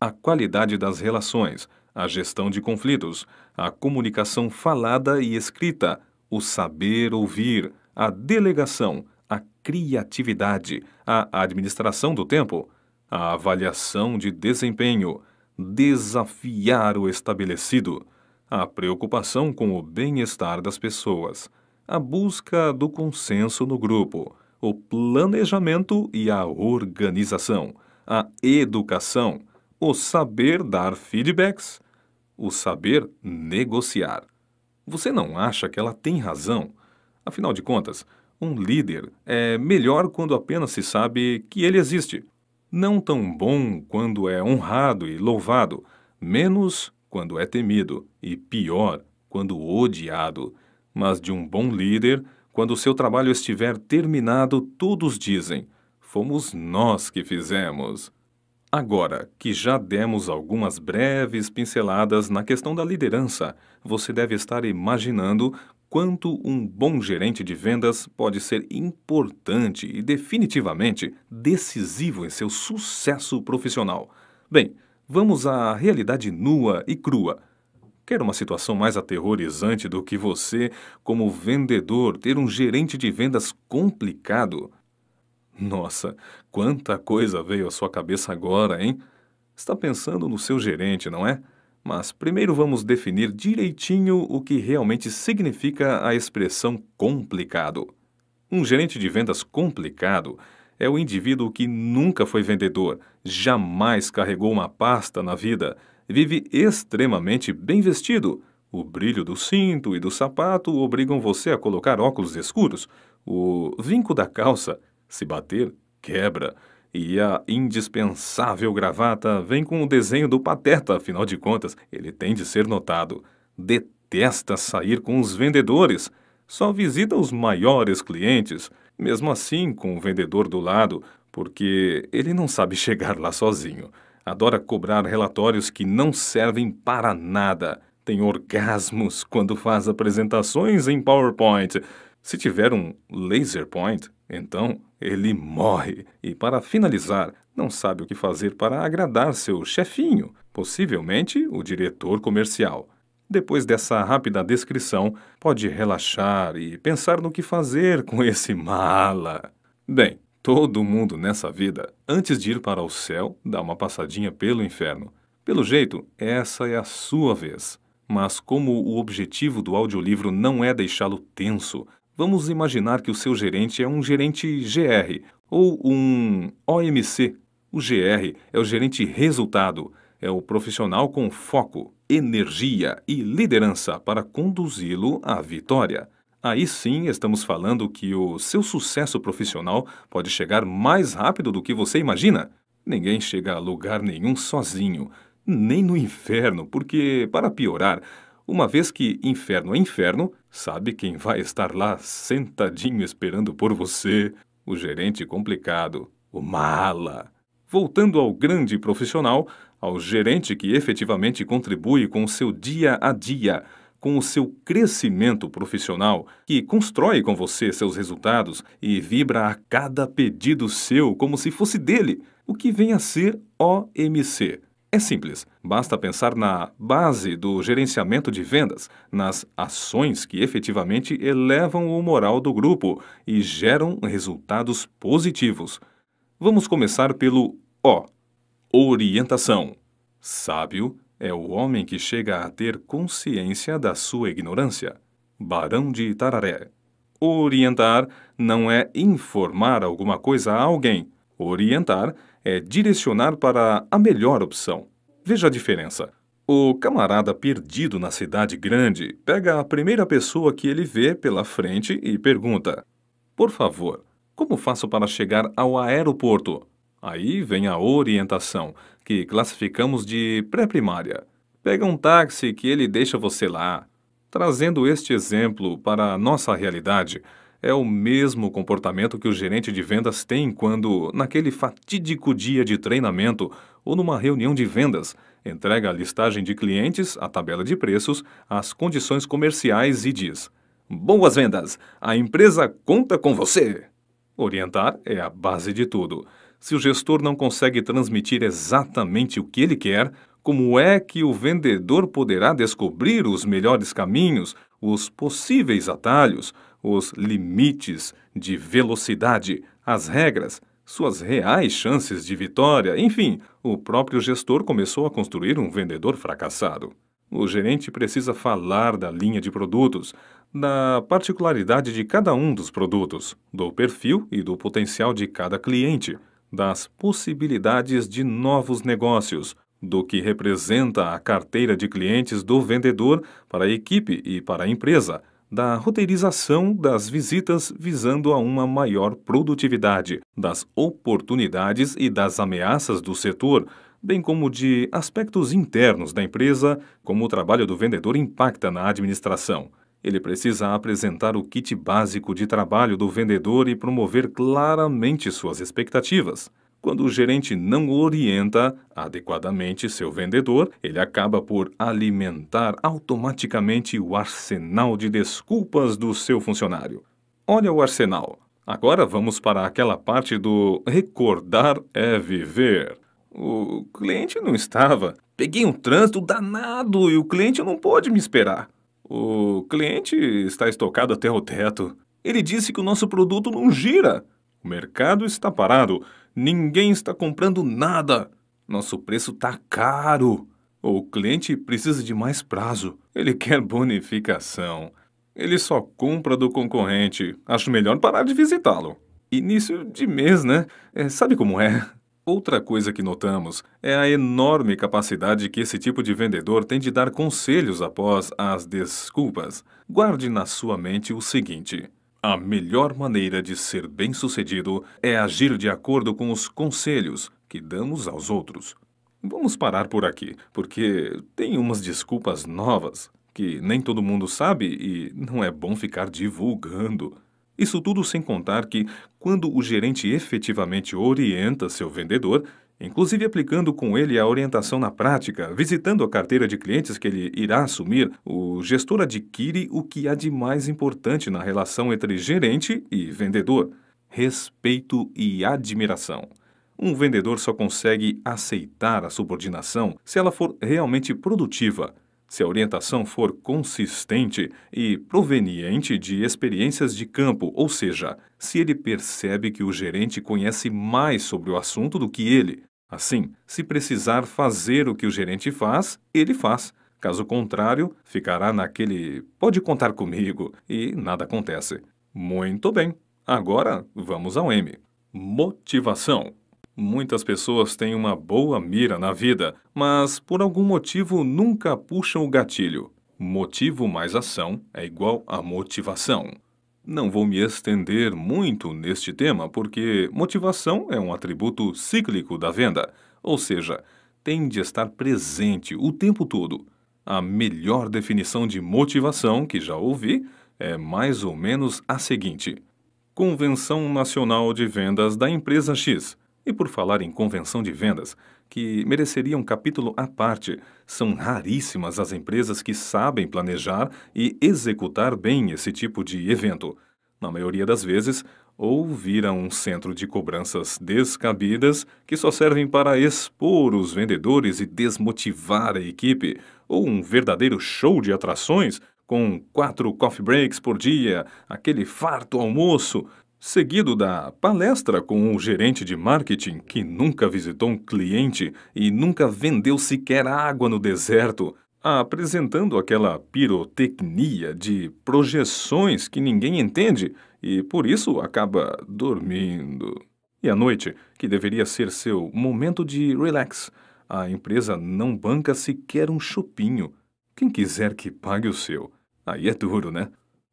a qualidade das relações, a gestão de conflitos, a comunicação falada e escrita, o saber ouvir, a delegação, a criatividade, a administração do tempo, a avaliação de desempenho, desafiar o estabelecido, a preocupação com o bem-estar das pessoas, a busca do consenso no grupo, o planejamento e a organização, a educação, o saber dar feedbacks, o saber negociar. Você não acha que ela tem razão? Afinal de contas, um líder é melhor quando apenas se sabe que ele existe não tão bom quando é honrado e louvado, menos quando é temido, e pior, quando odiado. Mas de um bom líder, quando seu trabalho estiver terminado, todos dizem: Fomos nós que fizemos. Agora que já demos algumas breves pinceladas na questão da liderança, você deve estar imaginando quanto um bom gerente de vendas pode ser importante e definitivamente decisivo em seu sucesso profissional. Bem, vamos à realidade nua e crua. Quer uma situação mais aterrorizante do que você, como vendedor, ter um gerente de vendas complicado? Nossa, quanta coisa veio à sua cabeça agora, hein? Está pensando no seu gerente, não é? Mas primeiro vamos definir direitinho o que realmente significa a expressão complicado. Um gerente de vendas complicado é o indivíduo que nunca foi vendedor, jamais carregou uma pasta na vida, vive extremamente bem vestido. O brilho do cinto e do sapato obrigam você a colocar óculos escuros. O vinco da calça, se bater, quebra. E a indispensável gravata vem com o desenho do Pateta, afinal de contas, ele tem de ser notado. Detesta sair com os vendedores, só visita os maiores clientes, mesmo assim com o vendedor do lado, porque ele não sabe chegar lá sozinho. Adora cobrar relatórios que não servem para nada. Tem orgasmos quando faz apresentações em PowerPoint. Se tiver um laser point, então, ele morre e, para finalizar, não sabe o que fazer para agradar seu chefinho, possivelmente o diretor comercial. Depois dessa rápida descrição, pode relaxar e pensar no que fazer com esse mala. Bem, todo mundo nessa vida, antes de ir para o céu, dá uma passadinha pelo inferno. Pelo jeito, essa é a sua vez. Mas como o objetivo do audiolivro não é deixá-lo tenso, Vamos imaginar que o seu gerente é um gerente GR ou um OMC. O GR é o gerente resultado, é o profissional com foco, energia e liderança para conduzi-lo à vitória. Aí sim estamos falando que o seu sucesso profissional pode chegar mais rápido do que você imagina. Ninguém chega a lugar nenhum sozinho, nem no inferno, porque, para piorar, uma vez que inferno é inferno, Sabe quem vai estar lá sentadinho esperando por você? O gerente complicado, o mala. Voltando ao grande profissional, ao gerente que efetivamente contribui com o seu dia a dia, com o seu crescimento profissional, que constrói com você seus resultados e vibra a cada pedido seu como se fosse dele, o que vem a ser OMC é simples, basta pensar na base do gerenciamento de vendas, nas ações que efetivamente elevam o moral do grupo e geram resultados positivos. Vamos começar pelo O Orientação. Sábio é o homem que chega a ter consciência da sua ignorância. Barão de Itararé. Orientar não é informar alguma coisa a alguém. Orientar é é direcionar para a melhor opção. Veja a diferença. O camarada perdido na cidade grande pega a primeira pessoa que ele vê pela frente e pergunta: Por favor, como faço para chegar ao aeroporto? Aí vem a orientação, que classificamos de pré-primária. Pega um táxi que ele deixa você lá. Trazendo este exemplo para a nossa realidade, é o mesmo comportamento que o gerente de vendas tem quando, naquele fatídico dia de treinamento ou numa reunião de vendas, entrega a listagem de clientes, a tabela de preços, as condições comerciais e diz: Boas vendas! A empresa conta com você! Orientar é a base de tudo. Se o gestor não consegue transmitir exatamente o que ele quer, como é que o vendedor poderá descobrir os melhores caminhos, os possíveis atalhos? os limites de velocidade, as regras, suas reais chances de vitória, enfim, o próprio gestor começou a construir um vendedor fracassado. O gerente precisa falar da linha de produtos, da particularidade de cada um dos produtos, do perfil e do potencial de cada cliente, das possibilidades de novos negócios, do que representa a carteira de clientes do vendedor para a equipe e para a empresa, da roteirização das visitas visando a uma maior produtividade, das oportunidades e das ameaças do setor, bem como de aspectos internos da empresa, como o trabalho do vendedor impacta na administração. Ele precisa apresentar o kit básico de trabalho do vendedor e promover claramente suas expectativas. Quando o gerente não orienta adequadamente seu vendedor, ele acaba por alimentar automaticamente o arsenal de desculpas do seu funcionário. Olha o arsenal. Agora vamos para aquela parte do recordar é viver. O cliente não estava. Peguei um trânsito danado e o cliente não pôde me esperar. O cliente está estocado até o teto. Ele disse que o nosso produto não gira. O mercado está parado. Ninguém está comprando nada. Nosso preço está caro. O cliente precisa de mais prazo. Ele quer bonificação. Ele só compra do concorrente. Acho melhor parar de visitá-lo. Início de mês, né? É, sabe como é? Outra coisa que notamos é a enorme capacidade que esse tipo de vendedor tem de dar conselhos após as desculpas. Guarde na sua mente o seguinte: a melhor maneira de ser bem-sucedido é agir de acordo com os conselhos que damos aos outros. Vamos parar por aqui, porque tem umas desculpas novas que nem todo mundo sabe e não é bom ficar divulgando. Isso tudo sem contar que, quando o gerente efetivamente orienta seu vendedor, inclusive aplicando com ele a orientação na prática, visitando a carteira de clientes que ele irá assumir, o gestor adquire o que há de mais importante na relação entre gerente e vendedor: respeito e admiração. Um vendedor só consegue aceitar a subordinação se ela for realmente produtiva, se a orientação for consistente e proveniente de experiências de campo, ou seja, se ele percebe que o gerente conhece mais sobre o assunto do que ele, Assim, se precisar fazer o que o gerente faz, ele faz. Caso contrário, ficará naquele pode contar comigo e nada acontece. Muito bem, agora vamos ao M. Motivação. Muitas pessoas têm uma boa mira na vida, mas por algum motivo nunca puxam o gatilho. Motivo mais ação é igual a motivação. Não vou me estender muito neste tema porque motivação é um atributo cíclico da venda, ou seja, tem de estar presente o tempo todo. A melhor definição de motivação que já ouvi é mais ou menos a seguinte: Convenção Nacional de Vendas da empresa X. E por falar em convenção de vendas, que mereceria um capítulo à parte. São raríssimas as empresas que sabem planejar e executar bem esse tipo de evento. Na maioria das vezes, ou viram um centro de cobranças descabidas que só servem para expor os vendedores e desmotivar a equipe, ou um verdadeiro show de atrações com quatro coffee breaks por dia, aquele farto almoço, seguido da palestra com o gerente de marketing que nunca visitou um cliente e nunca vendeu sequer água no deserto, apresentando aquela pirotecnia de projeções que ninguém entende e por isso acaba dormindo. E à noite, que deveria ser seu momento de relax, a empresa não banca sequer um chupinho. Quem quiser que pague o seu. Aí é duro, né?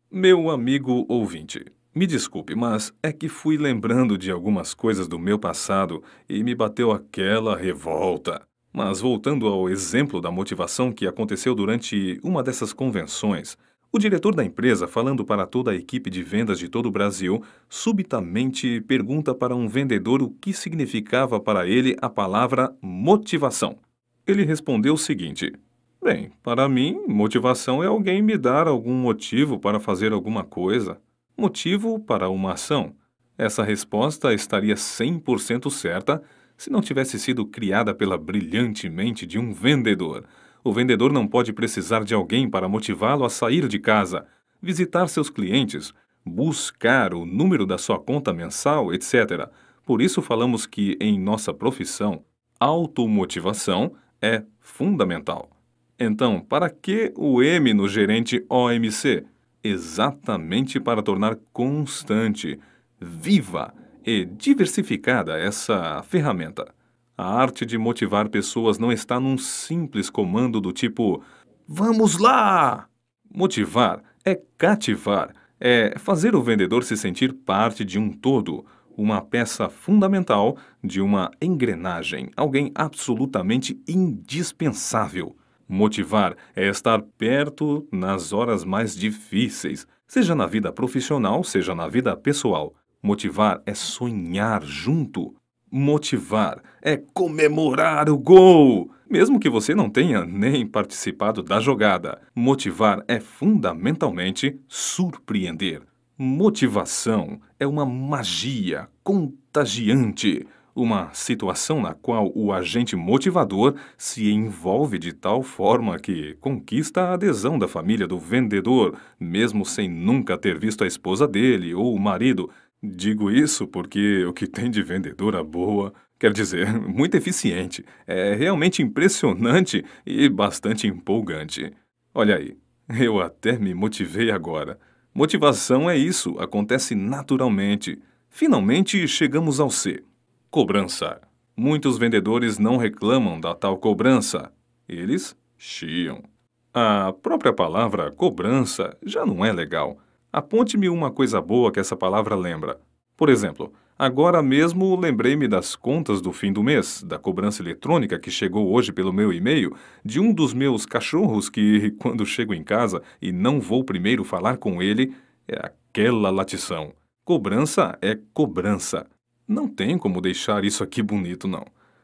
Meu amigo ouvinte, me desculpe, mas é que fui lembrando de algumas coisas do meu passado e me bateu aquela revolta. Mas voltando ao exemplo da motivação que aconteceu durante uma dessas convenções, o diretor da empresa, falando para toda a equipe de vendas de todo o Brasil, subitamente pergunta para um vendedor o que significava para ele a palavra motivação. Ele respondeu o seguinte: Bem, para mim, motivação é alguém me dar algum motivo para fazer alguma coisa motivo para uma ação. Essa resposta estaria 100% certa se não tivesse sido criada pela brilhante mente de um vendedor. O vendedor não pode precisar de alguém para motivá-lo a sair de casa, visitar seus clientes, buscar o número da sua conta mensal, etc. Por isso falamos que, em nossa profissão, automotivação é fundamental. Então, para que o M no gerente OMC? exatamente para tornar constante, viva e diversificada essa ferramenta. A arte de motivar pessoas não está num simples comando do tipo Vamos lá! Motivar é cativar, é fazer o vendedor se sentir parte de um todo, uma peça fundamental de uma engrenagem, alguém absolutamente indispensável. Motivar é estar perto nas horas mais difíceis, seja na vida profissional, seja na vida pessoal. Motivar é sonhar junto. Motivar é comemorar o gol, mesmo que você não tenha nem participado da jogada. Motivar é fundamentalmente surpreender. Motivação é uma magia contagiante uma situação na qual o agente motivador se envolve de tal forma que conquista a adesão da família do vendedor, mesmo sem nunca ter visto a esposa dele ou o marido. Digo isso porque o que tem de vendedora boa Quer dizer, muito eficiente. É realmente impressionante e bastante empolgante. Olha aí, eu até me motivei agora. Motivação é isso, acontece naturalmente. Finalmente chegamos ao C cobrança. Muitos vendedores não reclamam da tal cobrança, eles chiam. A própria palavra cobrança já não é legal. Aponte-me uma coisa boa que essa palavra lembra. Por exemplo, agora mesmo lembrei-me das contas do fim do mês, da cobrança eletrônica que chegou hoje pelo meu e-mail, de um dos meus cachorros que, quando chego em casa e não vou primeiro falar com ele, é aquela latição. Cobrança é cobrança. Não tem como deixar isso aqui bonito, não.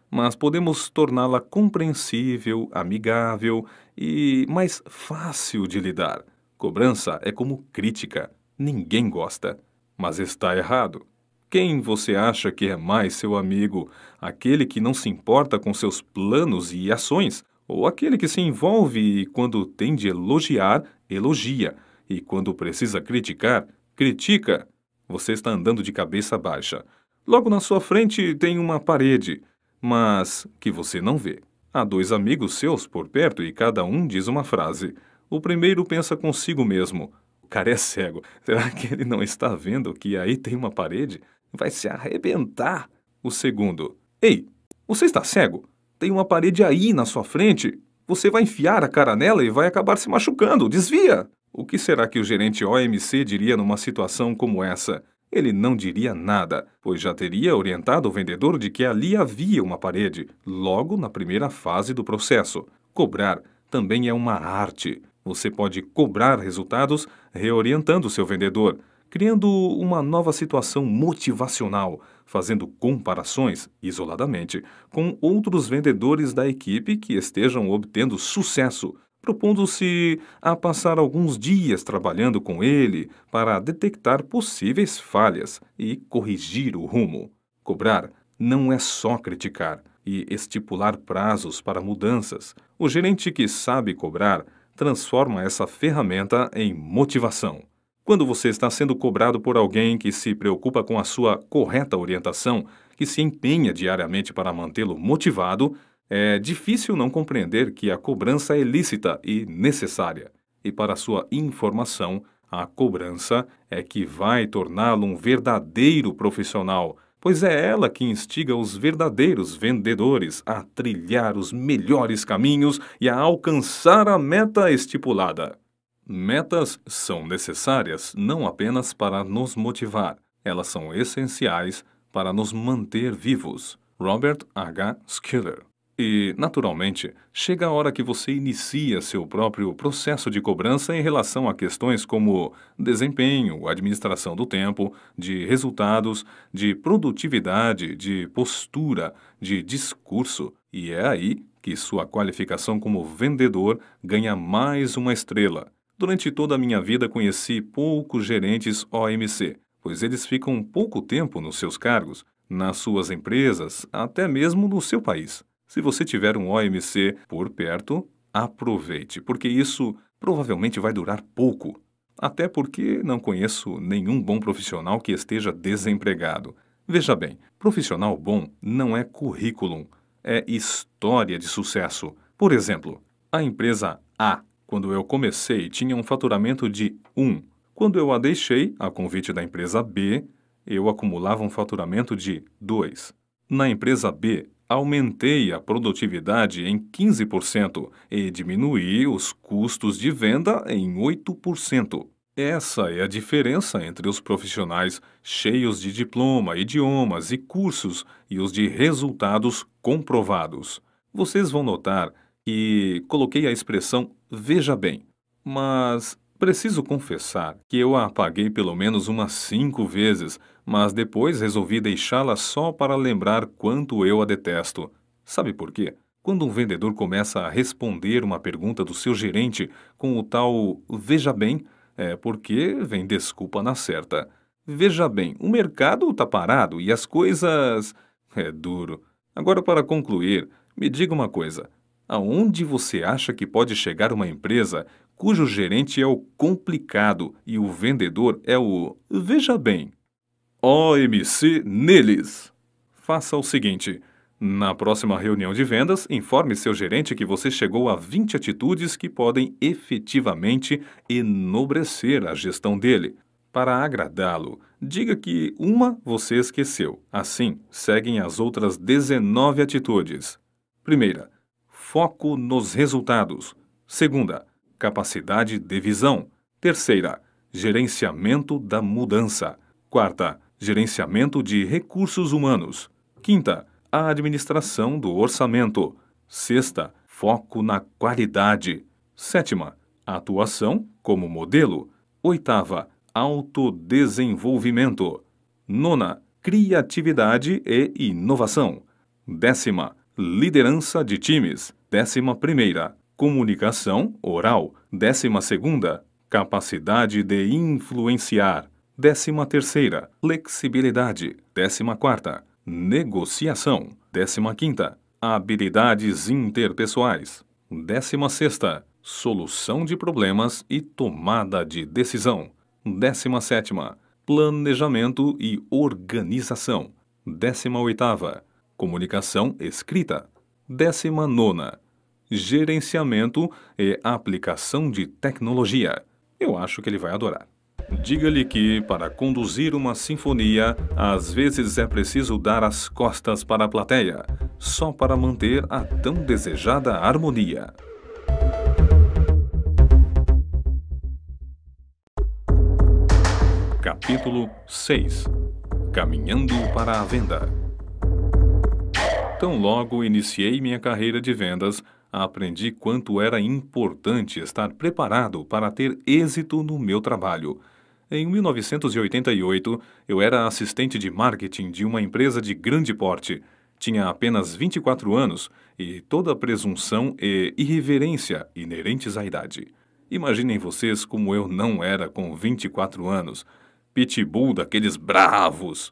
Mas podemos torná-la compreensível, amigável e mais fácil de lidar. Cobrança é como crítica, ninguém gosta. Mas está errado. Quem você acha que é mais seu amigo? Aquele que não se importa com seus planos e ações? Ou aquele que se envolve e, quando tem de elogiar, elogia, e quando precisa criticar, critica? Você está andando de cabeça baixa. Logo na sua frente tem uma parede, mas que você não vê. Há dois amigos seus por perto e cada um diz uma frase. O primeiro pensa consigo mesmo: o cara é cego. Será que ele não está vendo que aí tem uma parede? Vai se arrebentar. O segundo: Ei, você está cego? Tem uma parede aí na sua frente. Você vai enfiar a cara nela e vai acabar se machucando. Desvia! O que será que o gerente OMC diria numa situação como essa? ele não diria nada, pois já teria orientado o vendedor de que ali havia uma parede, logo na primeira fase do processo. Cobrar também é uma arte. Você pode cobrar resultados reorientando seu vendedor, criando uma nova situação motivacional, fazendo comparações, isoladamente, com outros vendedores da equipe que estejam obtendo sucesso propondo-se a passar alguns dias trabalhando com ele para detectar possíveis falhas e corrigir o rumo. Cobrar não é só criticar e estipular prazos para mudanças. O gerente que sabe cobrar transforma essa ferramenta em motivação. Quando você está sendo cobrado por alguém que se preocupa com a sua correta orientação, que se empenha diariamente para mantê-lo motivado, é difícil não compreender que a cobrança é lícita e necessária. E para sua informação, a cobrança é que vai torná-lo um verdadeiro profissional, pois é ela que instiga os verdadeiros vendedores a trilhar os melhores caminhos e a alcançar a meta estipulada. Metas são necessárias não apenas para nos motivar, elas são essenciais para nos manter vivos. Robert H. Schiller e, naturalmente, chega a hora que você inicia seu próprio processo de cobrança em relação a questões como desempenho, administração do tempo, de resultados, de produtividade, de postura, de discurso. E é aí que sua qualificação como vendedor ganha mais uma estrela. Durante toda a minha vida conheci poucos gerentes OMC, pois eles ficam pouco tempo nos seus cargos, nas suas empresas, até mesmo no seu país. Se você tiver um OMC por perto, aproveite, porque isso provavelmente vai durar pouco. Até porque não conheço nenhum bom profissional que esteja desempregado. Veja bem, profissional bom não é currículo, é história de sucesso. Por exemplo, a empresa A, quando eu comecei, tinha um faturamento de 1. Quando eu a deixei, a convite da empresa B, eu acumulava um faturamento de 2. Na empresa B, aumentei a produtividade em 15% e diminuí os custos de venda em 8%. Essa é a diferença entre os profissionais cheios de diploma, idiomas e cursos e os de resultados comprovados. Vocês vão notar que coloquei a expressão veja bem, mas preciso confessar que eu a apaguei pelo menos umas cinco vezes mas depois resolvi deixá-la só para lembrar quanto eu a detesto. Sabe por quê? Quando um vendedor começa a responder uma pergunta do seu gerente com o tal veja bem, é porque vem desculpa na certa. Veja bem, o mercado está parado e as coisas. É duro. Agora, para concluir, me diga uma coisa: aonde você acha que pode chegar uma empresa cujo gerente é o complicado e o vendedor é o veja bem? OMC neles. Faça o seguinte: na próxima reunião de vendas, informe seu gerente que você chegou a 20 atitudes que podem efetivamente enobrecer a gestão dele. Para agradá-lo, diga que uma você esqueceu. Assim, seguem as outras 19 atitudes. Primeira, foco nos resultados. Segunda, capacidade de visão. Terceira, gerenciamento da mudança. Quarta, gerenciamento de recursos humanos. Quinta, a administração do orçamento. Sexta, foco na qualidade. Sétima, atuação como modelo. Oitava, autodesenvolvimento. Nona, criatividade e inovação. Décima, liderança de times. Décima primeira, comunicação oral. Décima segunda, capacidade de influenciar. Décima terceira, flexibilidade. Décima quarta, negociação. Décima quinta, habilidades interpessoais. Décima sexta, solução de problemas e tomada de decisão. Décima sétima, planejamento e organização. Décima oitava, comunicação escrita. Décima nona, gerenciamento e aplicação de tecnologia. Eu acho que ele vai adorar. Diga-lhe que, para conduzir uma sinfonia, às vezes é preciso dar as costas para a plateia, só para manter a tão desejada harmonia. Capítulo 6 Caminhando para a Venda Tão logo iniciei minha carreira de vendas, aprendi quanto era importante estar preparado para ter êxito no meu trabalho – em 1988, eu era assistente de marketing de uma empresa de grande porte. Tinha apenas 24 anos e toda a presunção e irreverência inerentes à idade. Imaginem vocês como eu não era com 24 anos. Pitbull daqueles bravos!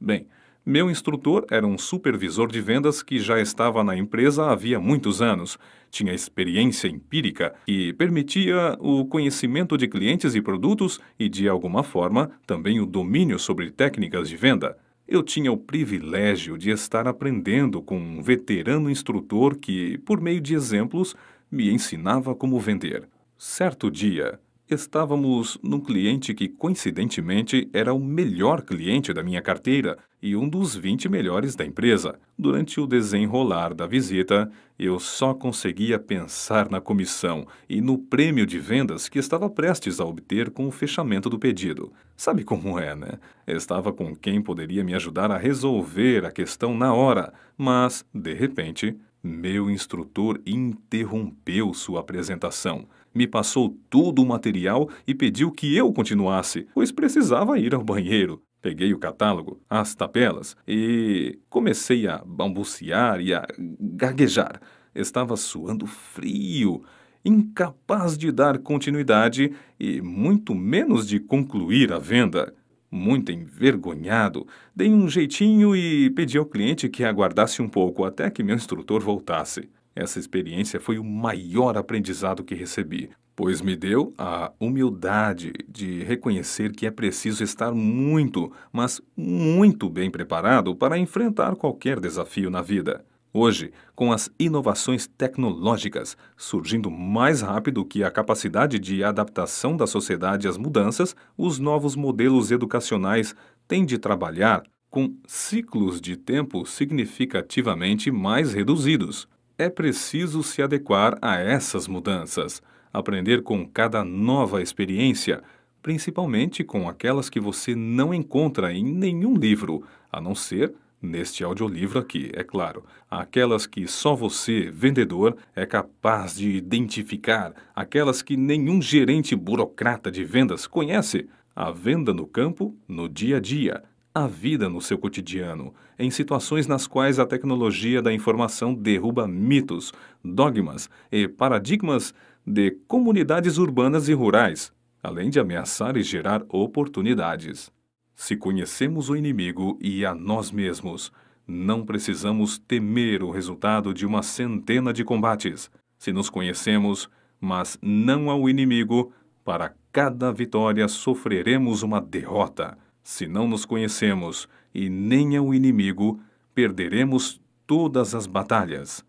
Bem, meu instrutor era um supervisor de vendas que já estava na empresa havia muitos anos tinha experiência empírica que permitia o conhecimento de clientes e produtos e, de alguma forma, também o domínio sobre técnicas de venda. Eu tinha o privilégio de estar aprendendo com um veterano instrutor que, por meio de exemplos, me ensinava como vender. Certo dia, estávamos num cliente que, coincidentemente, era o melhor cliente da minha carteira e um dos 20 melhores da empresa. Durante o desenrolar da visita, eu só conseguia pensar na comissão e no prêmio de vendas que estava prestes a obter com o fechamento do pedido. Sabe como é, né? Estava com quem poderia me ajudar a resolver a questão na hora, mas, de repente, meu instrutor interrompeu sua apresentação me passou todo o material e pediu que eu continuasse, pois precisava ir ao banheiro. Peguei o catálogo, as tapelas e comecei a balbuciar e a gaguejar. Estava suando frio, incapaz de dar continuidade e muito menos de concluir a venda. Muito envergonhado, dei um jeitinho e pedi ao cliente que aguardasse um pouco até que meu instrutor voltasse. Essa experiência foi o maior aprendizado que recebi, pois me deu a humildade de reconhecer que é preciso estar muito, mas muito bem preparado para enfrentar qualquer desafio na vida. Hoje, com as inovações tecnológicas surgindo mais rápido que a capacidade de adaptação da sociedade às mudanças, os novos modelos educacionais têm de trabalhar com ciclos de tempo significativamente mais reduzidos é preciso se adequar a essas mudanças, aprender com cada nova experiência, principalmente com aquelas que você não encontra em nenhum livro, a não ser neste audiolivro aqui, é claro, aquelas que só você, vendedor, é capaz de identificar, aquelas que nenhum gerente burocrata de vendas conhece. A venda no campo, no dia a dia, a vida no seu cotidiano em situações nas quais a tecnologia da informação derruba mitos, dogmas e paradigmas de comunidades urbanas e rurais, além de ameaçar e gerar oportunidades. Se conhecemos o inimigo e a nós mesmos, não precisamos temer o resultado de uma centena de combates. Se nos conhecemos, mas não ao inimigo, para cada vitória sofreremos uma derrota. Se não nos conhecemos, e nem ao inimigo, perderemos todas as batalhas.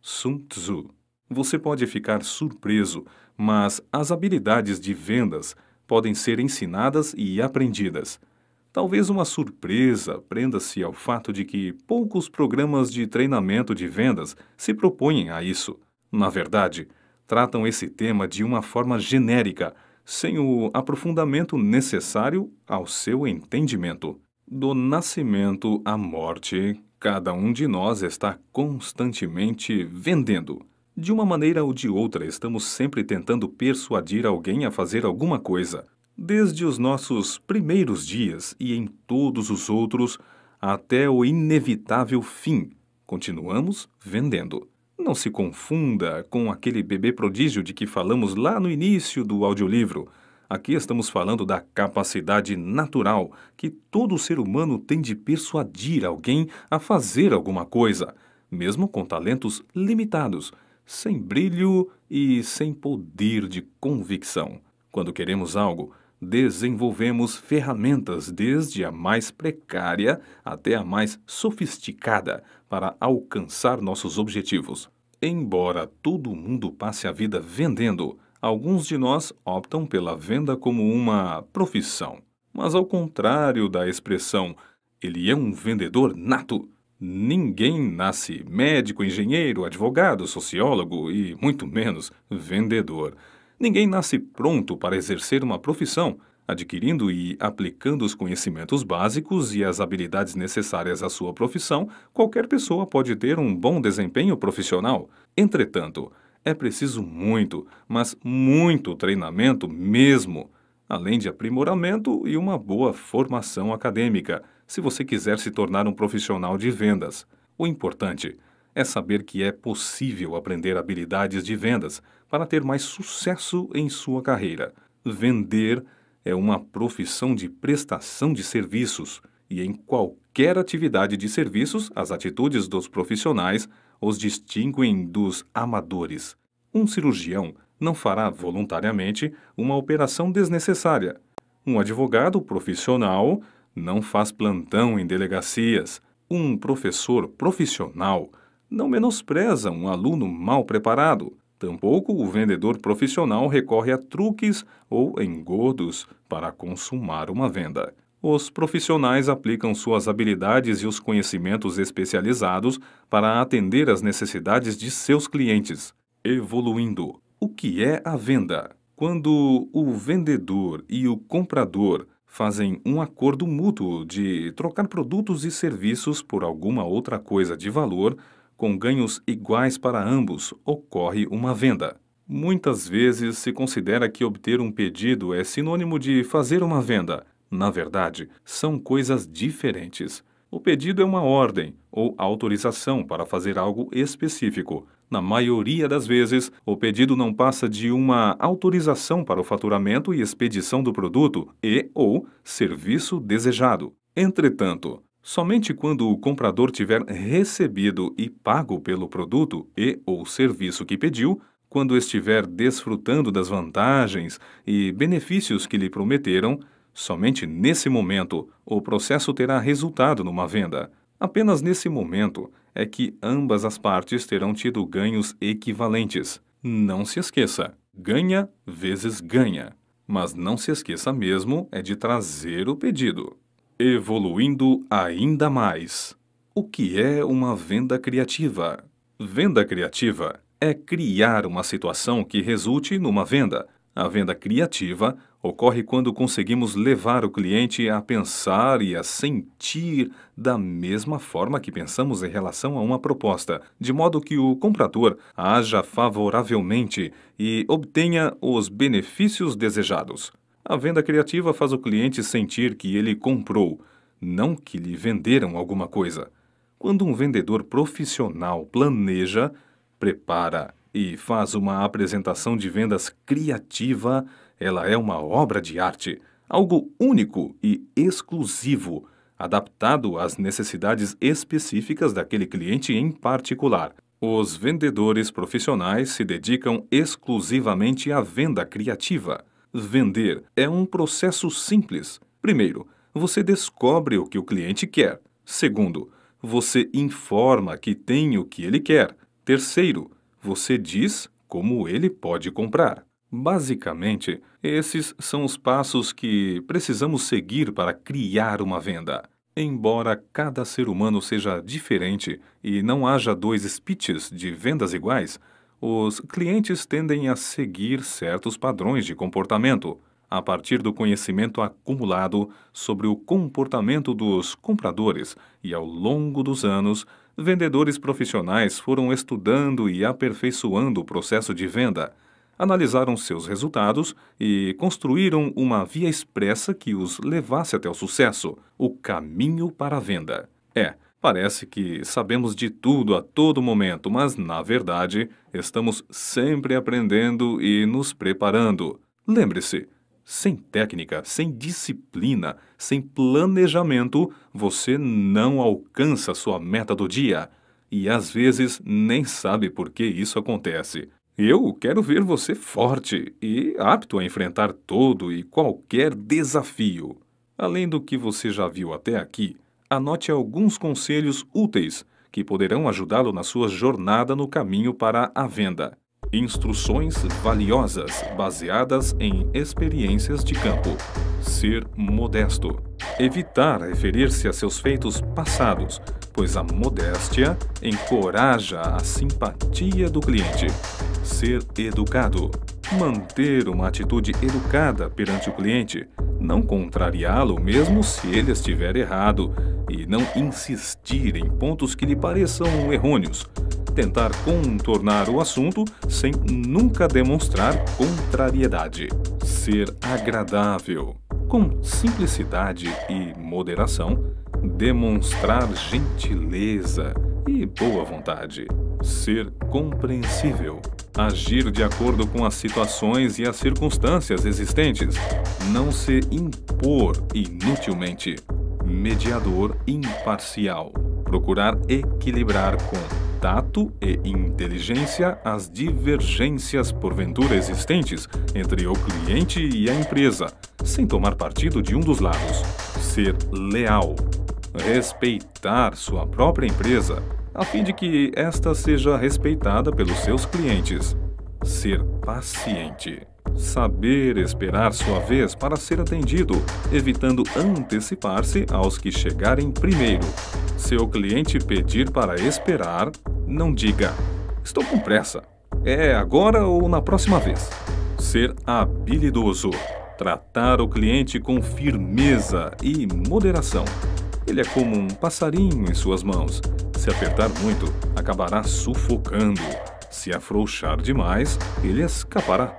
Sun Tzu. Você pode ficar surpreso, mas as habilidades de vendas podem ser ensinadas e aprendidas. Talvez uma surpresa prenda-se ao fato de que poucos programas de treinamento de vendas se propõem a isso. Na verdade, tratam esse tema de uma forma genérica, sem o aprofundamento necessário ao seu entendimento. Do nascimento à morte, cada um de nós está constantemente vendendo. De uma maneira ou de outra, estamos sempre tentando persuadir alguém a fazer alguma coisa. Desde os nossos primeiros dias e em todos os outros, até o inevitável fim, continuamos vendendo. Não se confunda com aquele bebê prodígio de que falamos lá no início do audiolivro Aqui estamos falando da capacidade natural que todo ser humano tem de persuadir alguém a fazer alguma coisa, mesmo com talentos limitados, sem brilho e sem poder de convicção. Quando queremos algo, desenvolvemos ferramentas desde a mais precária até a mais sofisticada para alcançar nossos objetivos. Embora todo mundo passe a vida vendendo, alguns de nós optam pela venda como uma profissão. Mas ao contrário da expressão ele é um vendedor nato, ninguém nasce médico, engenheiro, advogado, sociólogo e muito menos vendedor. Ninguém nasce pronto para exercer uma profissão, adquirindo e aplicando os conhecimentos básicos e as habilidades necessárias à sua profissão, qualquer pessoa pode ter um bom desempenho profissional. Entretanto, é preciso muito, mas muito treinamento mesmo, além de aprimoramento e uma boa formação acadêmica, se você quiser se tornar um profissional de vendas. O importante é saber que é possível aprender habilidades de vendas para ter mais sucesso em sua carreira. Vender é uma profissão de prestação de serviços e em qualquer atividade de serviços, as atitudes dos profissionais os distinguem dos amadores. Um cirurgião não fará voluntariamente uma operação desnecessária. Um advogado profissional não faz plantão em delegacias. Um professor profissional não menospreza um aluno mal preparado. Tampouco o vendedor profissional recorre a truques ou engordos para consumar uma venda os profissionais aplicam suas habilidades e os conhecimentos especializados para atender às necessidades de seus clientes. Evoluindo, o que é a venda? Quando o vendedor e o comprador fazem um acordo mútuo de trocar produtos e serviços por alguma outra coisa de valor, com ganhos iguais para ambos, ocorre uma venda. Muitas vezes se considera que obter um pedido é sinônimo de fazer uma venda, na verdade, são coisas diferentes. O pedido é uma ordem ou autorização para fazer algo específico. Na maioria das vezes, o pedido não passa de uma autorização para o faturamento e expedição do produto e ou serviço desejado. Entretanto, somente quando o comprador tiver recebido e pago pelo produto e ou serviço que pediu, quando estiver desfrutando das vantagens e benefícios que lhe prometeram, Somente nesse momento o processo terá resultado numa venda. Apenas nesse momento é que ambas as partes terão tido ganhos equivalentes. Não se esqueça, ganha vezes ganha. Mas não se esqueça mesmo é de trazer o pedido. Evoluindo ainda mais. O que é uma venda criativa? Venda criativa é criar uma situação que resulte numa venda. A venda criativa ocorre quando conseguimos levar o cliente a pensar e a sentir da mesma forma que pensamos em relação a uma proposta, de modo que o comprador haja favoravelmente e obtenha os benefícios desejados. A venda criativa faz o cliente sentir que ele comprou, não que lhe venderam alguma coisa. Quando um vendedor profissional planeja, prepara e faz uma apresentação de vendas criativa, ela é uma obra de arte, algo único e exclusivo, adaptado às necessidades específicas daquele cliente em particular. Os vendedores profissionais se dedicam exclusivamente à venda criativa. Vender é um processo simples. Primeiro, você descobre o que o cliente quer. Segundo, você informa que tem o que ele quer. Terceiro, você diz como ele pode comprar. Basicamente, esses são os passos que precisamos seguir para criar uma venda. Embora cada ser humano seja diferente e não haja dois pitches de vendas iguais, os clientes tendem a seguir certos padrões de comportamento, a partir do conhecimento acumulado sobre o comportamento dos compradores, e ao longo dos anos, vendedores profissionais foram estudando e aperfeiçoando o processo de venda analisaram seus resultados e construíram uma via expressa que os levasse até o sucesso, o caminho para a venda. É, parece que sabemos de tudo a todo momento, mas na verdade estamos sempre aprendendo e nos preparando. Lembre-se, sem técnica, sem disciplina, sem planejamento, você não alcança sua meta do dia. E às vezes nem sabe por que isso acontece. Eu quero ver você forte e apto a enfrentar todo e qualquer desafio. Além do que você já viu até aqui, anote alguns conselhos úteis que poderão ajudá-lo na sua jornada no caminho para a venda. Instruções valiosas baseadas em experiências de campo. Ser modesto. Evitar referir-se a seus feitos passados, pois a modéstia encoraja a simpatia do cliente. Ser educado. Manter uma atitude educada perante o cliente, não contrariá-lo mesmo se ele estiver errado e não insistir em pontos que lhe pareçam errôneos. Tentar contornar o assunto sem nunca demonstrar contrariedade. Ser agradável. Com simplicidade e moderação, demonstrar gentileza e boa vontade, ser compreensível, agir de acordo com as situações e as circunstâncias existentes, não se impor inutilmente, mediador imparcial, procurar equilibrar com tato e inteligência as divergências porventura existentes entre o cliente e a empresa, sem tomar partido de um dos lados, ser leal, respeitar sua própria empresa, a fim de que esta seja respeitada pelos seus clientes. Ser paciente. Saber esperar sua vez para ser atendido, evitando antecipar-se aos que chegarem primeiro. Se o cliente pedir para esperar, não diga: Estou com pressa. É agora ou na próxima vez. Ser habilidoso. Tratar o cliente com firmeza e moderação. Ele é como um passarinho em suas mãos. Se apertar muito, acabará sufocando. Se afrouxar demais, ele escapará.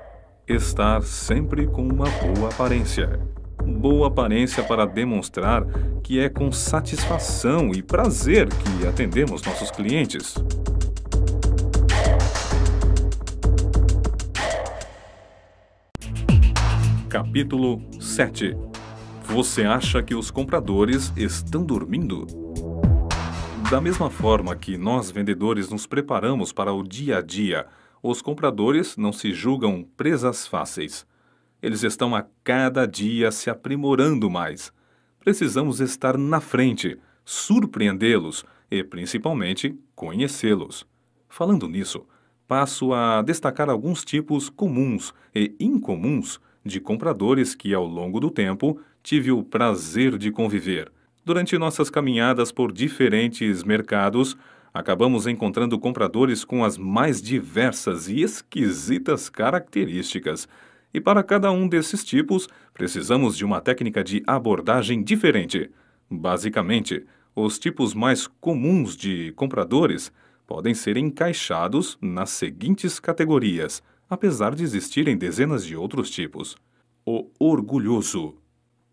Estar sempre com uma boa aparência. Boa aparência para demonstrar que é com satisfação e prazer que atendemos nossos clientes. Capítulo 7 você acha que os compradores estão dormindo? Da mesma forma que nós vendedores nos preparamos para o dia a dia, os compradores não se julgam presas fáceis. Eles estão a cada dia se aprimorando mais. Precisamos estar na frente, surpreendê-los e, principalmente, conhecê-los. Falando nisso, passo a destacar alguns tipos comuns e incomuns de compradores que, ao longo do tempo, tive o prazer de conviver. Durante nossas caminhadas por diferentes mercados, acabamos encontrando compradores com as mais diversas e esquisitas características. E para cada um desses tipos, precisamos de uma técnica de abordagem diferente. Basicamente, os tipos mais comuns de compradores podem ser encaixados nas seguintes categorias, apesar de existirem dezenas de outros tipos. O orgulhoso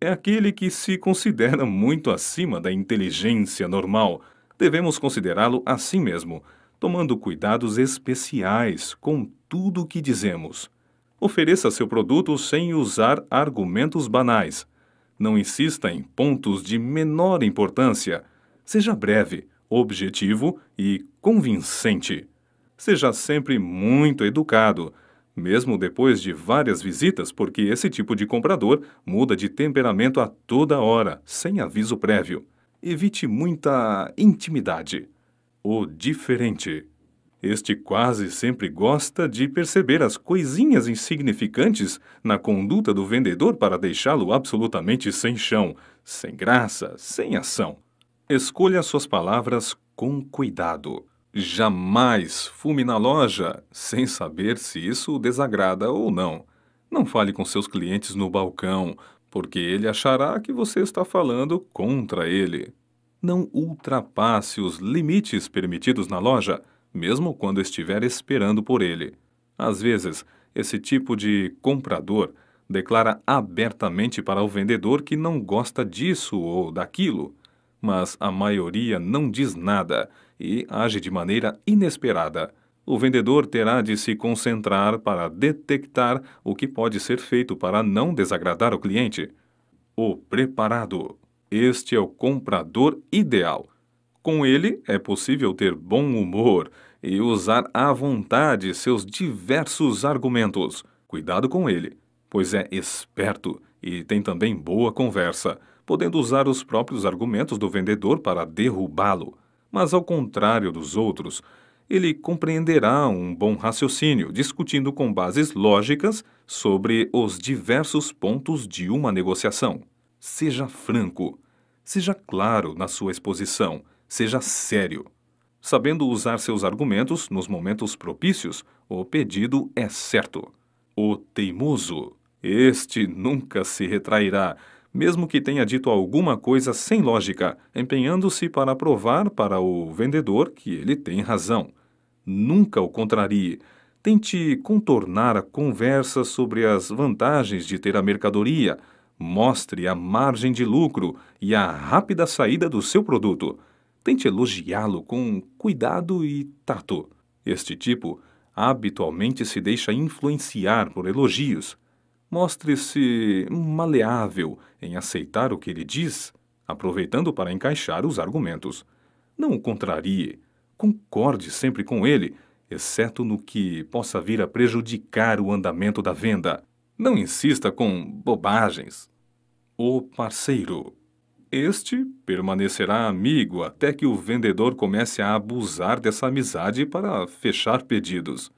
é aquele que se considera muito acima da inteligência normal. Devemos considerá-lo assim mesmo, tomando cuidados especiais com tudo o que dizemos. Ofereça seu produto sem usar argumentos banais. Não insista em pontos de menor importância. Seja breve, objetivo e convincente. Seja sempre muito educado mesmo depois de várias visitas, porque esse tipo de comprador muda de temperamento a toda hora, sem aviso prévio. Evite muita intimidade. O diferente. Este quase sempre gosta de perceber as coisinhas insignificantes na conduta do vendedor para deixá-lo absolutamente sem chão, sem graça, sem ação. Escolha suas palavras com cuidado. Jamais fume na loja sem saber se isso o desagrada ou não. Não fale com seus clientes no balcão, porque ele achará que você está falando contra ele. Não ultrapasse os limites permitidos na loja, mesmo quando estiver esperando por ele. Às vezes, esse tipo de comprador declara abertamente para o vendedor que não gosta disso ou daquilo mas a maioria não diz nada e age de maneira inesperada. O vendedor terá de se concentrar para detectar o que pode ser feito para não desagradar o cliente. O preparado. Este é o comprador ideal. Com ele é possível ter bom humor e usar à vontade seus diversos argumentos. Cuidado com ele, pois é esperto e tem também boa conversa podendo usar os próprios argumentos do vendedor para derrubá-lo. Mas, ao contrário dos outros, ele compreenderá um bom raciocínio, discutindo com bases lógicas sobre os diversos pontos de uma negociação. Seja franco, seja claro na sua exposição, seja sério. Sabendo usar seus argumentos nos momentos propícios, o pedido é certo. O teimoso, este nunca se retrairá, mesmo que tenha dito alguma coisa sem lógica, empenhando-se para provar para o vendedor que ele tem razão. Nunca o contrarie. Tente contornar a conversa sobre as vantagens de ter a mercadoria. Mostre a margem de lucro e a rápida saída do seu produto. Tente elogiá-lo com cuidado e tato. Este tipo habitualmente se deixa influenciar por elogios Mostre-se maleável em aceitar o que ele diz, aproveitando para encaixar os argumentos. Não o contrarie. Concorde sempre com ele, exceto no que possa vir a prejudicar o andamento da venda. Não insista com bobagens. O parceiro. Este permanecerá amigo até que o vendedor comece a abusar dessa amizade para fechar pedidos.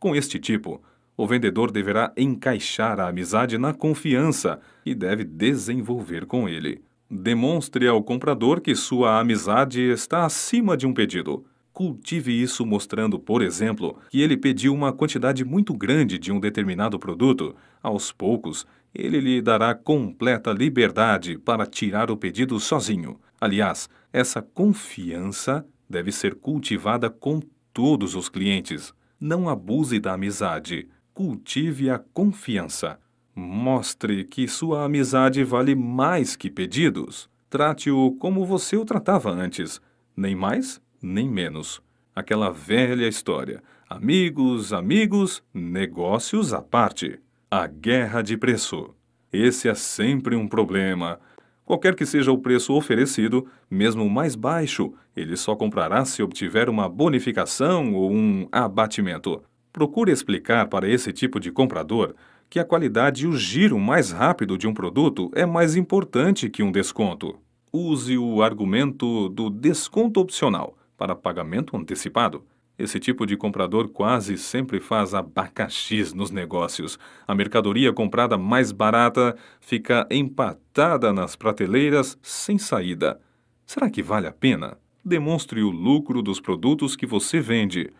Com este tipo, o vendedor deverá encaixar a amizade na confiança e deve desenvolver com ele. Demonstre ao comprador que sua amizade está acima de um pedido. Cultive isso mostrando, por exemplo, que ele pediu uma quantidade muito grande de um determinado produto. Aos poucos, ele lhe dará completa liberdade para tirar o pedido sozinho. Aliás, essa confiança deve ser cultivada com todos os clientes. Não abuse da amizade cultive a confiança. Mostre que sua amizade vale mais que pedidos. Trate-o como você o tratava antes, nem mais, nem menos. Aquela velha história: amigos, amigos, negócios à parte. A guerra de preço. Esse é sempre um problema. Qualquer que seja o preço oferecido, mesmo o mais baixo, ele só comprará se obtiver uma bonificação ou um abatimento. Procure explicar para esse tipo de comprador que a qualidade e o giro mais rápido de um produto é mais importante que um desconto. Use o argumento do desconto opcional para pagamento antecipado. Esse tipo de comprador quase sempre faz abacaxis nos negócios. A mercadoria comprada mais barata fica empatada nas prateleiras sem saída. Será que vale a pena? Demonstre o lucro dos produtos que você vende.